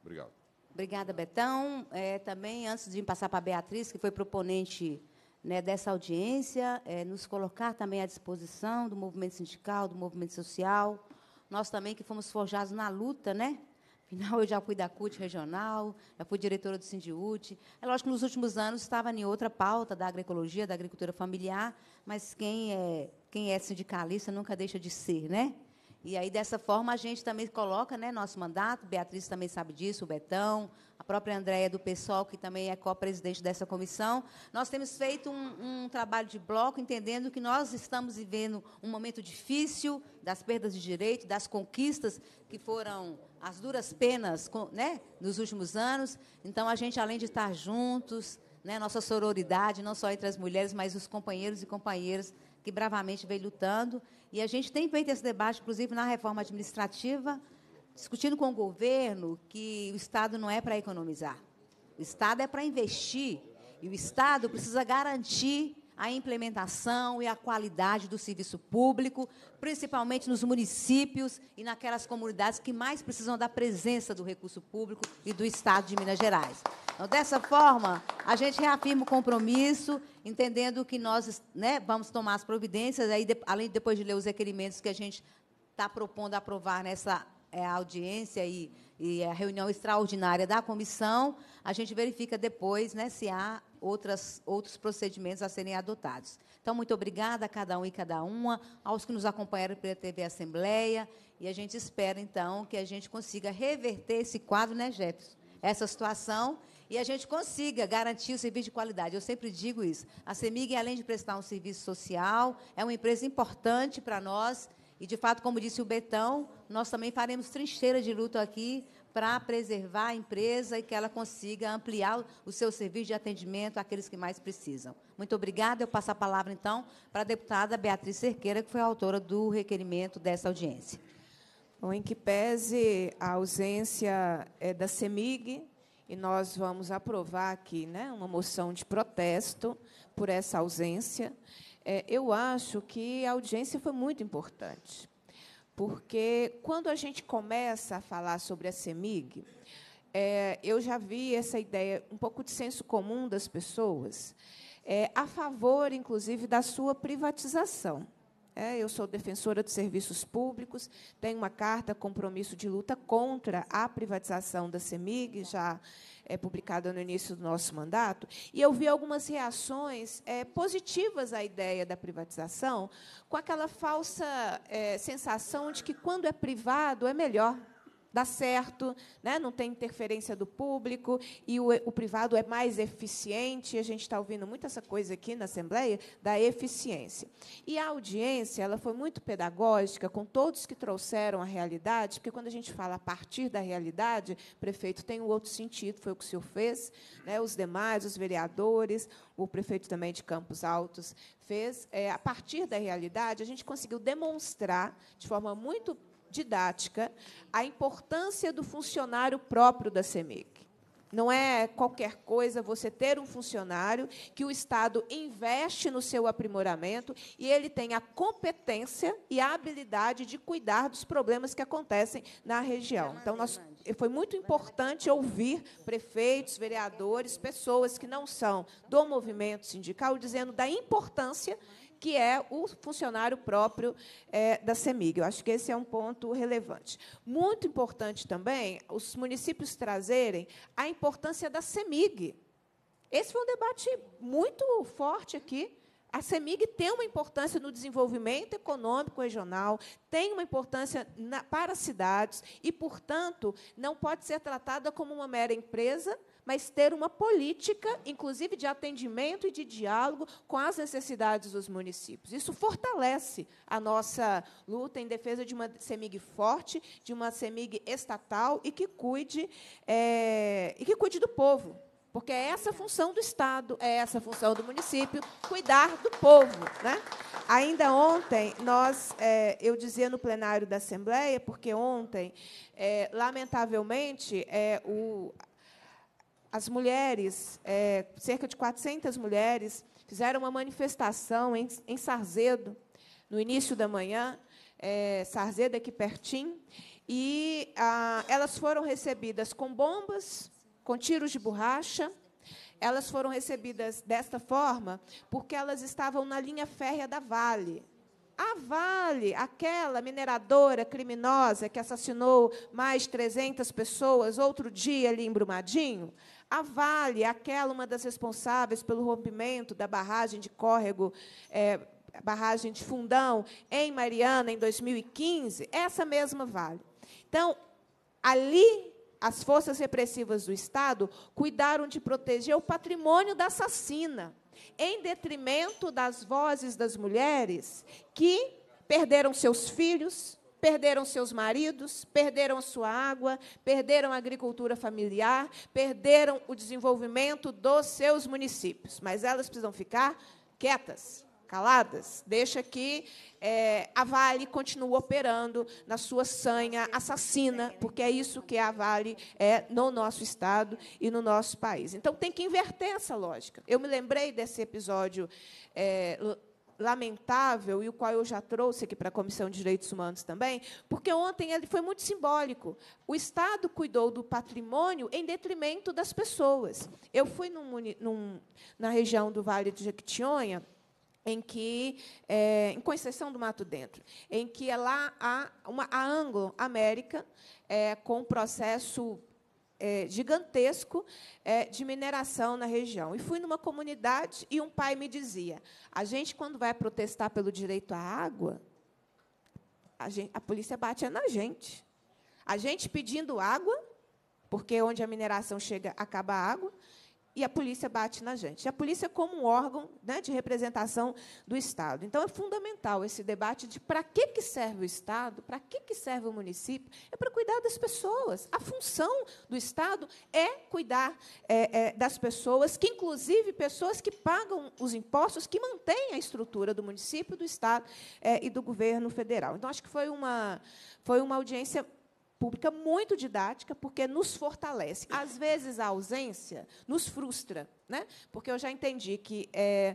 Obrigado. Obrigada, Betão. É, também, antes de passar para a Beatriz, que foi proponente né, dessa audiência, é, nos colocar também à disposição do movimento sindical, do movimento social. Nós também que fomos forjados na luta, né? Afinal, eu já fui da CUT regional, já fui diretora do Sindiut. É lógico que nos últimos anos estava em outra pauta da agroecologia, da agricultura familiar, mas quem é, quem é sindicalista nunca deixa de ser, né? E aí, dessa forma, a gente também coloca né, nosso mandato, Beatriz também sabe disso, o Betão, a própria Andréia do PSOL, que também é co-presidente dessa comissão. Nós temos feito um, um, trabalho de bloco, entendendo que nós estamos vivendo um momento difícil das perdas de direito, das conquistas que foram as duras penas né, nos últimos anos. Então, a gente, além de estar juntos, né, nossa sororidade, não só entre as mulheres, mas os companheiros e companheiras que bravamente veio lutando. E a gente tem feito esse debate, inclusive, na reforma administrativa, discutindo com o governo que o Estado não é para economizar. O Estado é para investir. E o Estado precisa garantir a implementação e a qualidade do serviço público, principalmente nos municípios e naquelas comunidades que mais precisam da presença do recurso público e do Estado de Minas Gerais. Então, dessa forma, a gente reafirma o compromisso, entendendo que nós né, vamos tomar as providências, aí, de, além de depois de ler os requerimentos que a gente está propondo aprovar nessa é, audiência e, e, a é, reunião extraordinária da comissão, a gente verifica depois né, se há outras, outros procedimentos a serem adotados. Então, muito obrigada a cada um e cada uma, aos que nos acompanharam pela TV Assembleia, e a gente espera, então, que a gente consiga reverter esse quadro, né, Jefferson? Essa situação e a gente consiga garantir o serviço de qualidade. Eu sempre digo isso. A CEMIG, além de prestar um serviço social, é uma empresa importante para nós. E, de fato, como disse o Betão, nós também faremos trincheira de luto aqui para preservar a empresa e que ela consiga ampliar o seu serviço de atendimento àqueles que mais precisam. Muito obrigada. Eu passo a palavra, então, para a deputada Beatriz Cerqueira, que foi a autora do requerimento dessa audiência. Bom, em que pese a ausência é, da CEMIG, e nós vamos aprovar aqui né, uma moção de protesto por essa ausência. É, eu acho que a audiência foi muito importante, porque quando a gente começa a falar sobre a CEMIG, é, eu já vi essa ideia, um pouco de senso comum das pessoas, é, a favor, inclusive, da sua privatização. É, eu sou defensora dos serviços públicos, tenho uma carta compromisso de luta contra a privatização da CEMIG, já é, publicada no início do nosso mandato, e eu vi algumas reações é, positivas à ideia da privatização, com aquela falsa é, sensação de que quando é privado é melhor dá certo, né? não tem interferência do público e o, o privado é mais eficiente. A gente está ouvindo muito essa coisa aqui na Assembleia da eficiência. E a audiência ela foi muito pedagógica com todos que trouxeram a realidade, porque quando a gente fala a partir da realidade, prefeito tem o um outro sentido, foi o que o senhor fez, né? os demais, os vereadores, o prefeito também de Campos Altos fez. É, a partir da realidade, a gente conseguiu demonstrar de forma muito didática a importância do funcionário próprio da SEMEC. Não é qualquer coisa você ter um funcionário que o Estado investe no seu aprimoramento e ele tem a competência e a habilidade de cuidar dos problemas que acontecem na região. Então, nós, foi muito importante ouvir prefeitos, vereadores, pessoas que não são do movimento sindical, dizendo da importância que é o funcionário próprio é, da CEMIG. Eu acho que esse é um ponto relevante. Muito importante também os municípios trazerem a importância da CEMIG. Esse foi um debate muito forte aqui. A CEMIG tem uma importância no desenvolvimento econômico regional, tem uma importância na, para as cidades e, portanto, não pode ser tratada como uma mera empresa mas ter uma política, inclusive de atendimento e de diálogo com as necessidades dos municípios. Isso fortalece a nossa luta em defesa de uma CEMIG forte, de uma CEMIG estatal e que cuide, é, e que cuide do povo. Porque é essa a função do Estado, é essa a função do município, cuidar do povo. Né? Ainda ontem, nós, é, eu dizia no plenário da Assembleia, porque ontem, é, lamentavelmente, é, o, as mulheres, é, cerca de 400 mulheres, fizeram uma manifestação em, em Sarzedo, no início da manhã, é, Sarzedo aqui pertinho, e a, ah, elas foram recebidas com bombas, com tiros de borracha, elas foram recebidas desta forma porque elas estavam na linha férrea da Vale. A Vale, aquela mineradora criminosa que assassinou mais de 300 pessoas outro dia ali em Brumadinho, a Vale, aquela uma das responsáveis pelo rompimento da barragem de córrego, é, barragem de Fundão, em Mariana, em 2015, essa mesma Vale. Então, ali as forças repressivas do Estado cuidaram de proteger o patrimônio da assassina, em detrimento das vozes das mulheres que perderam seus filhos, perderam seus maridos, perderam sua água, perderam a agricultura familiar, perderam o desenvolvimento dos seus municípios. Mas elas precisam ficar quietas, caladas. Deixa que é, a Vale continue operando na sua sanha assassina, porque é isso que a Vale é no nosso Estado e no nosso país. Então, tem que inverter essa lógica. Eu me lembrei desse episódio é, lamentável e o qual eu já trouxe aqui para a Comissão de Direitos Humanos também, porque ontem ele foi muito simbólico. O Estado cuidou do patrimônio em detrimento das pessoas. Eu fui num, num, na região do Vale do Jequitinhonha, em que, é, em concessão do Mato Dentro, em que é lá há uma, a Anglo-América, é, com um processo é, gigantesco é, de mineração na região. E fui numa comunidade e um pai me dizia: a gente, quando vai protestar pelo direito à água, a, gente, a polícia bate na gente. A gente pedindo água, porque onde a mineração chega acaba a água, e a polícia bate na gente. A polícia é como um órgão né, de representação do Estado. Então, é fundamental esse debate de para que, que serve o Estado, para que, que serve o município, é para cuidar das pessoas. A função do Estado é cuidar é, é, das pessoas, que inclusive pessoas que pagam os impostos, que mantêm a estrutura do município, do Estado é, e do governo federal. Então, acho que foi uma, foi uma audiência pública muito didática, porque nos fortalece. Às vezes, a ausência nos frustra, né? porque eu já entendi que. É,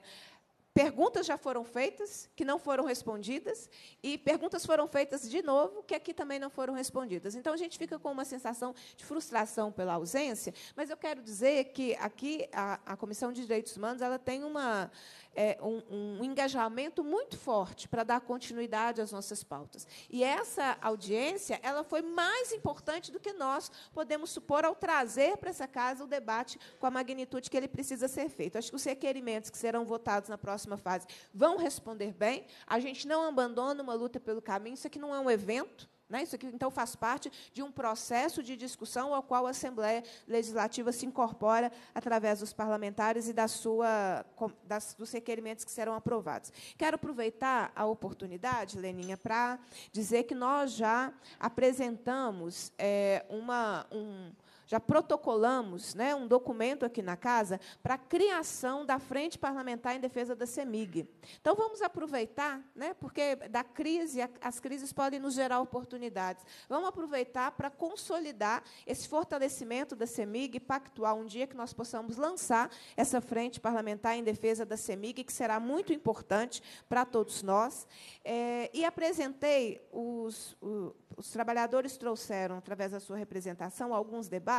perguntas já foram feitas que não foram respondidas e perguntas foram feitas de novo que aqui também não foram respondidas. Então a gente fica com uma sensação de frustração pela ausência, mas eu quero dizer que aqui a, a Comissão de Direitos Humanos ela tem uma é, um, um engajamento muito forte para dar continuidade às nossas pautas. E essa audiência, ela foi mais importante do que nós podemos supor ao trazer para essa casa o debate com a magnitude que ele precisa ser feito. Acho que os requerimentos que serão votados na próxima fase vão responder bem. A gente não abandona uma luta pelo caminho, isso aqui não é um evento, né? Isso aqui, então, faz parte de um processo de discussão ao qual a Assembleia Legislativa se incorpora através dos parlamentares e da sua, das, dos requerimentos que serão aprovados. Quero aproveitar a oportunidade, Leninha, para dizer que nós já apresentamos é, uma, um, já protocolamos né, um documento aqui na casa para a criação da Frente Parlamentar em Defesa da CEMIG. Então, vamos aproveitar, né, porque da crise, as crises podem nos gerar oportunidades. Vamos aproveitar para consolidar esse fortalecimento da CEMIG e pactuar um dia que nós possamos lançar essa Frente Parlamentar em Defesa da CEMIG, que será muito importante para todos nós. É, e apresentei, os, os, os trabalhadores trouxeram, através da sua representação, alguns debates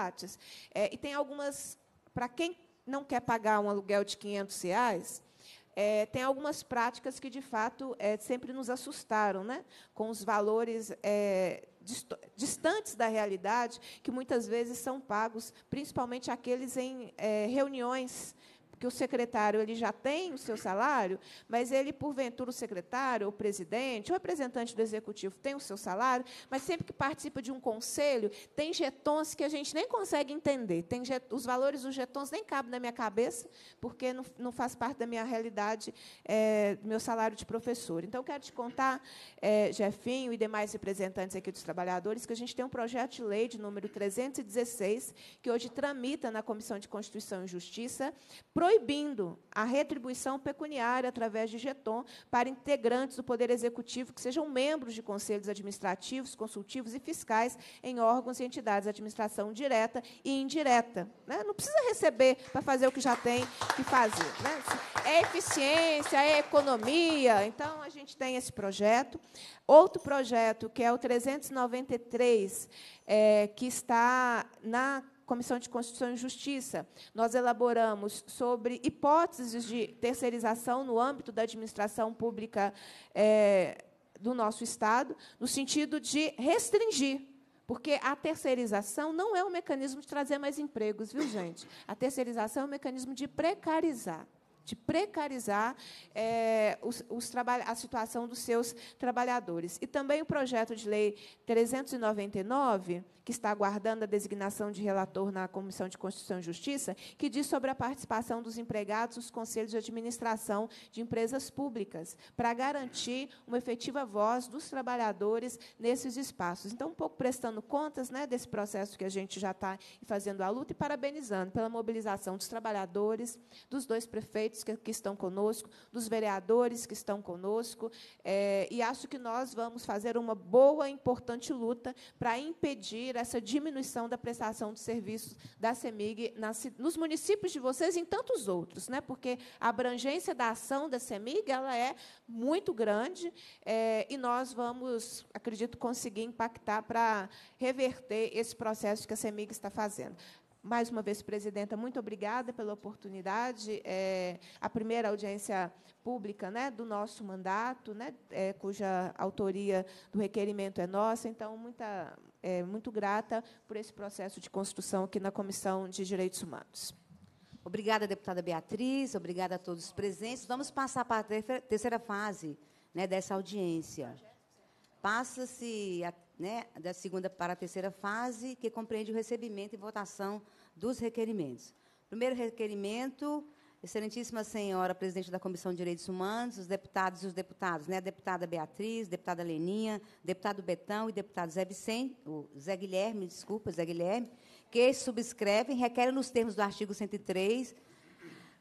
é, e tem algumas. Para quem não quer pagar um aluguel de 500 reais, é, tem algumas práticas que, de fato, é, sempre nos assustaram, né? com os valores é, distantes da realidade, que muitas vezes são pagos, principalmente aqueles em é, reuniões porque o secretário ele já tem o seu salário, mas ele, porventura, o secretário, o presidente, o representante do executivo tem o seu salário, mas sempre que participa de um conselho, tem getons que a gente nem consegue entender. Tem os valores dos getons nem cabem na minha cabeça, porque não, não faz parte da minha realidade, é, meu salário de professor. Então, quero te contar, é, Jefinho e demais representantes aqui dos trabalhadores, que a gente tem um projeto de lei de número 316, que hoje tramita na Comissão de Constituição e Justiça, pro proibindo a retribuição pecuniária através de jeton para integrantes do Poder Executivo que sejam membros de conselhos administrativos, consultivos e fiscais em órgãos e entidades de administração direta e indireta. Né? Não precisa receber para fazer o que já tem que fazer. Né? É eficiência, é economia. Então, a gente tem esse projeto. Outro projeto, que é o 393, é, que está na Comissão de Constituição e Justiça, nós elaboramos sobre hipóteses de terceirização no âmbito da administração pública é, do nosso Estado, no sentido de restringir porque a terceirização não é um mecanismo de trazer mais empregos, viu, gente? A terceirização é um mecanismo de precarizar de precarizar é, os, os a situação dos seus trabalhadores. E também o projeto de lei 399, que está aguardando a designação de relator na Comissão de Constituição e Justiça, que diz sobre a participação dos empregados nos conselhos de administração de empresas públicas, para garantir uma efetiva voz dos trabalhadores nesses espaços. Então, um pouco prestando contas né, desse processo que a gente já está fazendo a luta e parabenizando pela mobilização dos trabalhadores, dos dois prefeitos prefeitos que, que estão conosco, dos vereadores que estão conosco, é, e acho que nós vamos fazer uma boa, importante luta para impedir essa diminuição da prestação de serviços da CEMIG nas, nos municípios de vocês e em tantos outros, né? porque a abrangência da ação da CEMIG ela é muito grande é, e nós vamos, acredito, conseguir impactar para reverter esse processo que a CEMIG está fazendo. Mais uma vez, presidenta, muito obrigada pela oportunidade. É a primeira audiência pública né, do nosso mandato, né, é, cuja autoria do requerimento é nossa. Então, muita, é, muito grata por esse processo de construção aqui na Comissão de Direitos Humanos. Obrigada, deputada Beatriz. Obrigada a todos os presentes. Vamos passar para a terceira fase né, dessa audiência. Passa-se a né, da segunda para a terceira fase, que compreende o recebimento e votação dos requerimentos. Primeiro requerimento, Excelentíssima senhora presidente da Comissão de Direitos Humanos, os deputados e os deputados, né? Deputada Beatriz, deputada Leninha, deputado Betão e deputado Zé Vicente, o Zé Guilherme, desculpa, Zé Guilherme, que subscrevem, requerem nos termos do artigo 103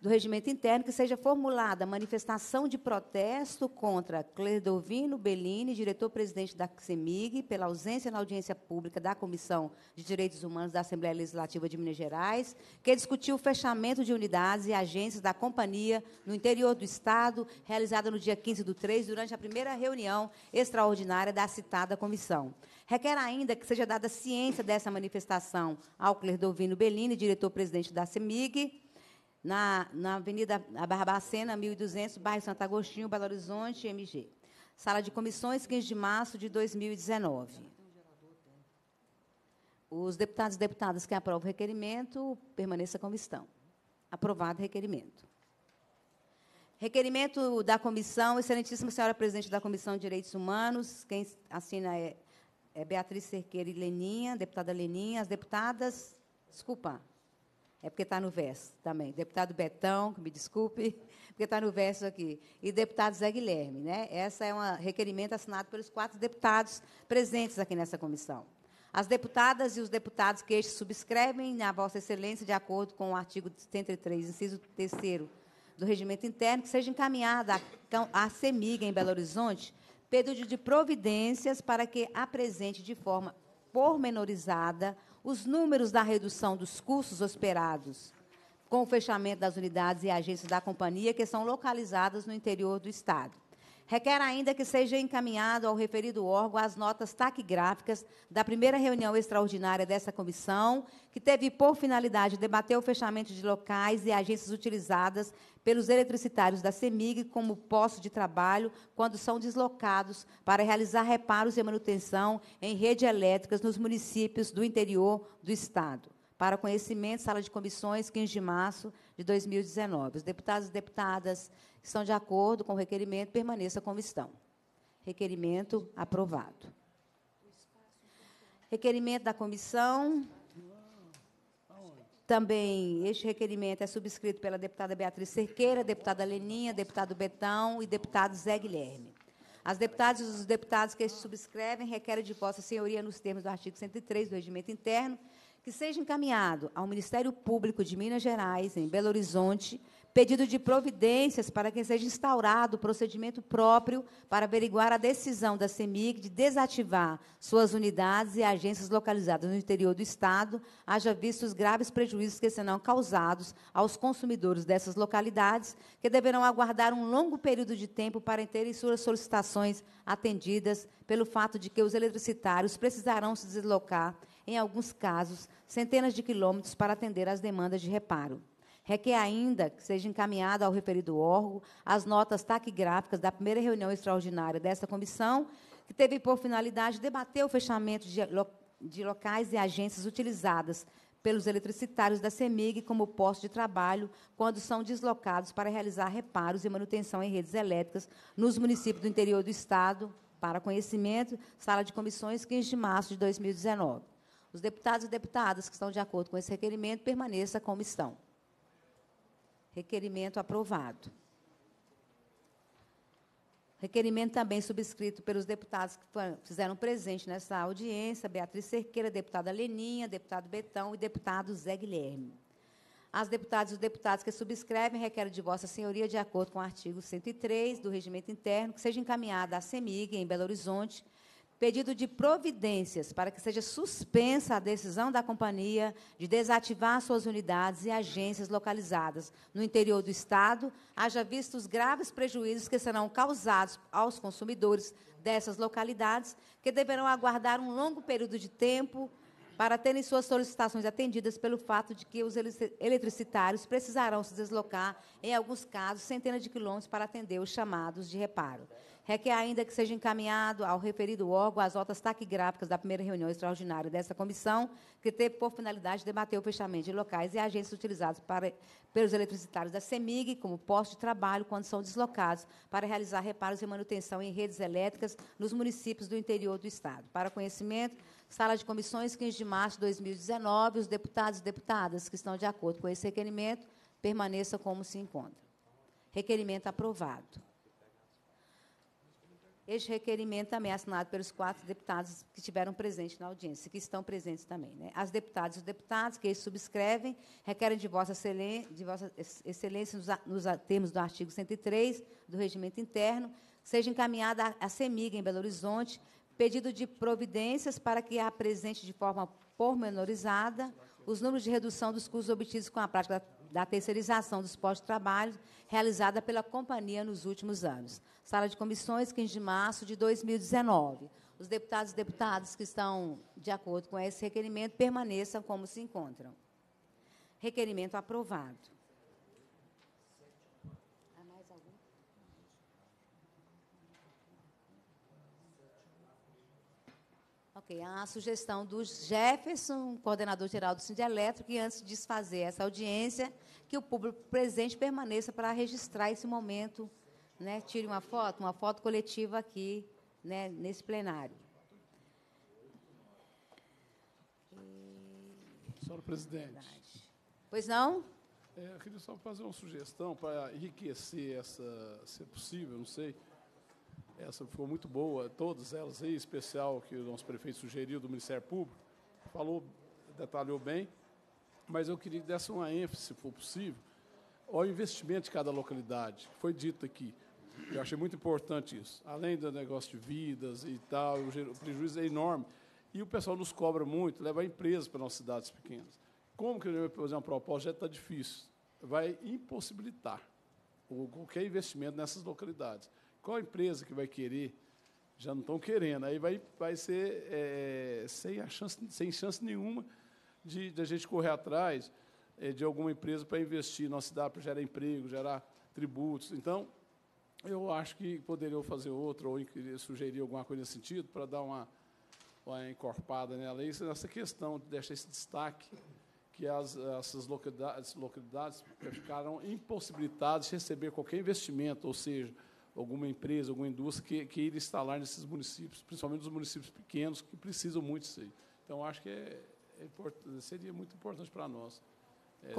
do Regimento Interno que seja formulada manifestação de protesto contra Clerdovino Bellini, diretor-presidente da CEMIG, pela ausência na audiência pública da Comissão de Direitos Humanos da Assembleia Legislativa de Minas Gerais, que discutiu o fechamento de unidades e agências da companhia no interior do Estado, realizada no dia 15 do 3, durante a primeira reunião extraordinária da citada comissão. Requer ainda que seja dada ciência dessa manifestação ao Clerdovino Bellini, diretor-presidente da CEMIG, na, na Avenida Barbacena, 1200, bairro Santo Agostinho, Belo Horizonte, MG. Sala de comissões, 15 de março de 2019. Os deputados e deputadas que aprovam o requerimento, permaneça como estão. Aprovado o requerimento. Requerimento da comissão, excelentíssima senhora presidente da Comissão de Direitos Humanos, quem assina é, é Beatriz Cerqueira e Leninha, deputada Leninha, as deputadas, desculpa, é porque está no verso também. Deputado Betão, que me desculpe, porque está no verso aqui. E deputado Zé Guilherme, né? Essa é um requerimento assinado pelos quatro deputados presentes aqui nessa comissão. As deputadas e os deputados que este subscrevem, na Vossa Excelência, de acordo com o artigo 103, inciso 3 do Regimento Interno, que seja encaminhada à então, CEMIG em Belo Horizonte pedido de providências para que apresente de forma pormenorizada os números da redução dos custos esperados com o fechamento das unidades e agências da companhia que são localizadas no interior do Estado. Requer ainda que seja encaminhado ao referido órgão as notas taquigráficas da primeira reunião extraordinária dessa comissão, que teve por finalidade debater o fechamento de locais e agências utilizadas pelos eletricitários da CEMIG como posto de trabalho quando são deslocados para realizar reparos e manutenção em rede elétricas nos municípios do interior do Estado. Para conhecimento, sala de comissões, 15 de março de 2019. Os deputados e deputadas estão de acordo com o requerimento, permaneça como estão. Requerimento aprovado. Requerimento da comissão. Também, este requerimento é subscrito pela deputada Beatriz Cerqueira, deputada Leninha, deputado Betão e deputado Zé Guilherme. As deputadas e os deputados que se subscrevem requerem de Vossa Senhoria, nos termos do artigo 103 do Regimento Interno, que seja encaminhado ao Ministério Público de Minas Gerais, em Belo Horizonte, pedido de providências para que seja instaurado o procedimento próprio para averiguar a decisão da CEMIG de desativar suas unidades e agências localizadas no interior do Estado, haja visto os graves prejuízos que serão causados aos consumidores dessas localidades, que deverão aguardar um longo período de tempo para terem suas solicitações atendidas, pelo fato de que os eletricitários precisarão se deslocar, em alguns casos, centenas de quilômetros para atender às demandas de reparo. Requer ainda que seja encaminhada ao referido órgão as notas taquigráficas da primeira reunião extraordinária desta comissão, que teve por finalidade debater o fechamento de, lo de locais e agências utilizadas pelos eletricitários da CEMIG como posto de trabalho quando são deslocados para realizar reparos e manutenção em redes elétricas nos municípios do interior do Estado, para conhecimento, sala de comissões, 15 de março de 2019. Os deputados e deputadas que estão de acordo com esse requerimento permaneçam como estão. Requerimento aprovado. Requerimento também subscrito pelos deputados que fizeram presente nessa audiência, Beatriz Cerqueira, deputada Leninha, deputado Betão e deputado Zé Guilherme. As deputadas e os deputados que subscrevem requerem de Vossa Senhoria, de acordo com o artigo 103 do Regimento Interno, que seja encaminhada à CEMIG, em Belo Horizonte, pedido de providências para que seja suspensa a decisão da companhia de desativar suas unidades e agências localizadas no interior do Estado, haja visto os graves prejuízos que serão causados aos consumidores dessas localidades, que deverão aguardar um longo período de tempo para terem suas solicitações atendidas pelo fato de que os eletricitários precisarão se deslocar, em alguns casos, centenas de quilômetros para atender os chamados de reparo. Requer é ainda que seja encaminhado ao referido órgão as notas taquigráficas da primeira reunião extraordinária dessa comissão, que teve por finalidade debater o fechamento de locais e agências utilizados para, pelos eletricitários da CEMIG como posto de trabalho quando são deslocados para realizar reparos e manutenção em redes elétricas nos municípios do interior do Estado. Para conhecimento, Sala de Comissões, 15 de março de 2019, os deputados e deputadas que estão de acordo com esse requerimento permaneçam como se encontram. Requerimento aprovado. Este requerimento também é assinado pelos quatro deputados que estiveram presentes na audiência, que estão presentes também. Né? As deputadas e os deputados que subscrevem requerem de Vossa Excelência, de vossa excelência nos, nos, termos do artigo 103 do Regimento Interno, seja encaminhada à CEMIG em Belo Horizonte pedido de providências para que apresente de forma pormenorizada os números de redução dos custos obtidos com a prática da da terceirização dos postos de trabalho realizada pela companhia nos últimos anos. Sala de comissões, 15 de março de 2019. Os deputados e deputadas que estão de acordo com esse requerimento permaneçam como se encontram. Requerimento aprovado. Ok, a sugestão do Jefferson, coordenador geral do Sindicato Elétrico, que antes de desfazer essa audiência, que o público presente permaneça para registrar esse momento, né? Tire uma foto, uma foto coletiva aqui, né? Nesse plenário. Senhora presidente. Pois não? É, eu queria só fazer uma sugestão para enriquecer essa, se possível, não sei. Essa ficou muito boa, todas elas em especial que o nosso prefeito sugeriu do Ministério Público, falou, detalhou bem mas eu queria que desse uma ênfase, se for possível, ao investimento de cada localidade. Foi dito aqui. Eu achei muito importante isso. Além do negócio de vidas e tal, o prejuízo é enorme. E o pessoal nos cobra muito, leva empresas para nossas cidades pequenas. Como que a gente vai fazer uma proposta? Já está difícil. Vai impossibilitar qualquer investimento nessas localidades. Qual empresa que vai querer? Já não estão querendo. Aí vai, vai ser é, sem, a chance, sem chance nenhuma de, de a gente correr atrás é, de alguma empresa para investir na cidade, para gerar emprego, gerar tributos. Então, eu acho que poderiam fazer outra, ou sugerir alguma coisa nesse sentido, para dar uma, uma encorpada nela. E essa questão de deixar esse destaque, que as, essas localidades, localidades ficaram impossibilitadas de receber qualquer investimento, ou seja, alguma empresa, alguma indústria que, que ir instalar nesses municípios, principalmente os municípios pequenos, que precisam muito disso aí. Então, acho que é, é seria muito importante para nós. É,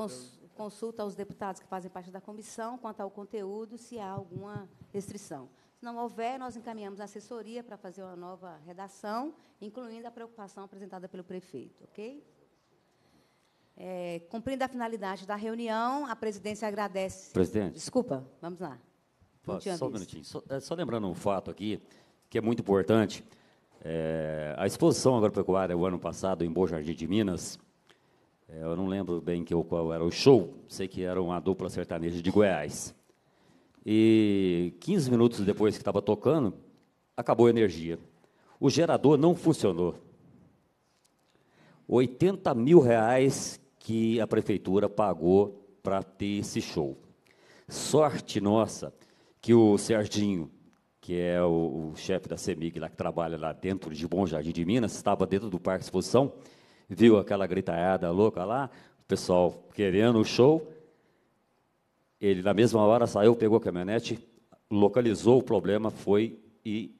consulta aos deputados que fazem parte da comissão quanto ao conteúdo, se há alguma restrição. Se não houver, nós encaminhamos a assessoria para fazer uma nova redação, incluindo a preocupação apresentada pelo prefeito, ok? É, cumprindo a finalidade da reunião, a presidência agradece. Presidente. Desculpa, vamos lá. só um minutinho. Só, é, só lembrando um fato aqui, que é muito importante. É, a exposição agropecuária, o ano passado, em Boa Jardim de Minas, é, eu não lembro bem que, qual era o show, sei que era uma dupla sertaneja de Goiás. E 15 minutos depois que estava tocando, acabou a energia. O gerador não funcionou. 80 mil reais que a prefeitura pagou para ter esse show. Sorte nossa que o Serginho que é o, o chefe da CEMIG, lá que trabalha lá dentro de Bom Jardim de Minas, estava dentro do Parque Exposição, viu aquela gritaiada louca lá, o pessoal querendo o show. Ele, na mesma hora, saiu, pegou a caminhonete, localizou o problema, foi e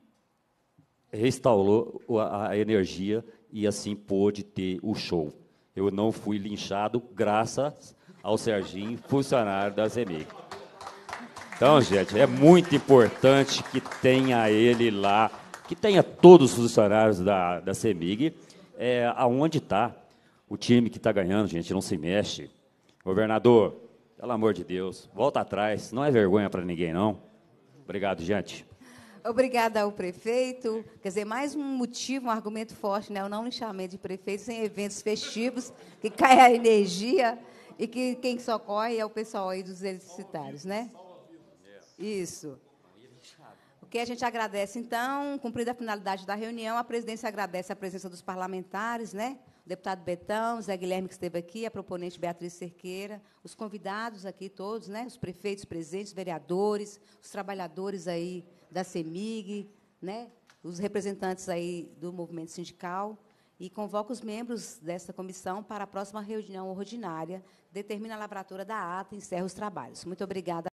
restaurou a, a energia e assim pôde ter o show. Eu não fui linchado, graças ao Serginho, funcionário da CEMIG. Então, gente, é muito importante que tenha ele lá, que tenha todos os funcionários da, da CEMIG, é, aonde está o time que está ganhando, gente, não se mexe. Governador, pelo amor de Deus, volta atrás, não é vergonha para ninguém, não. Obrigado, gente. Obrigada ao prefeito. Quer dizer, mais um motivo, um argumento forte, né? O não lixamento de prefeitos em eventos festivos, que cai a energia e que quem socorre é o pessoal aí dos exercitários, né? Isso. O que a gente agradece, então, cumprida a finalidade da reunião, a presidência agradece a presença dos parlamentares, né? O deputado Betão, Zé Guilherme que esteve aqui, a proponente Beatriz Cerqueira, os convidados aqui todos, né? Os prefeitos presentes, vereadores, os trabalhadores aí da CEMIG, né? Os representantes aí do movimento sindical e convoca os membros desta comissão para a próxima reunião ordinária, determina a lavratura da ata e encerra os trabalhos. Muito obrigada.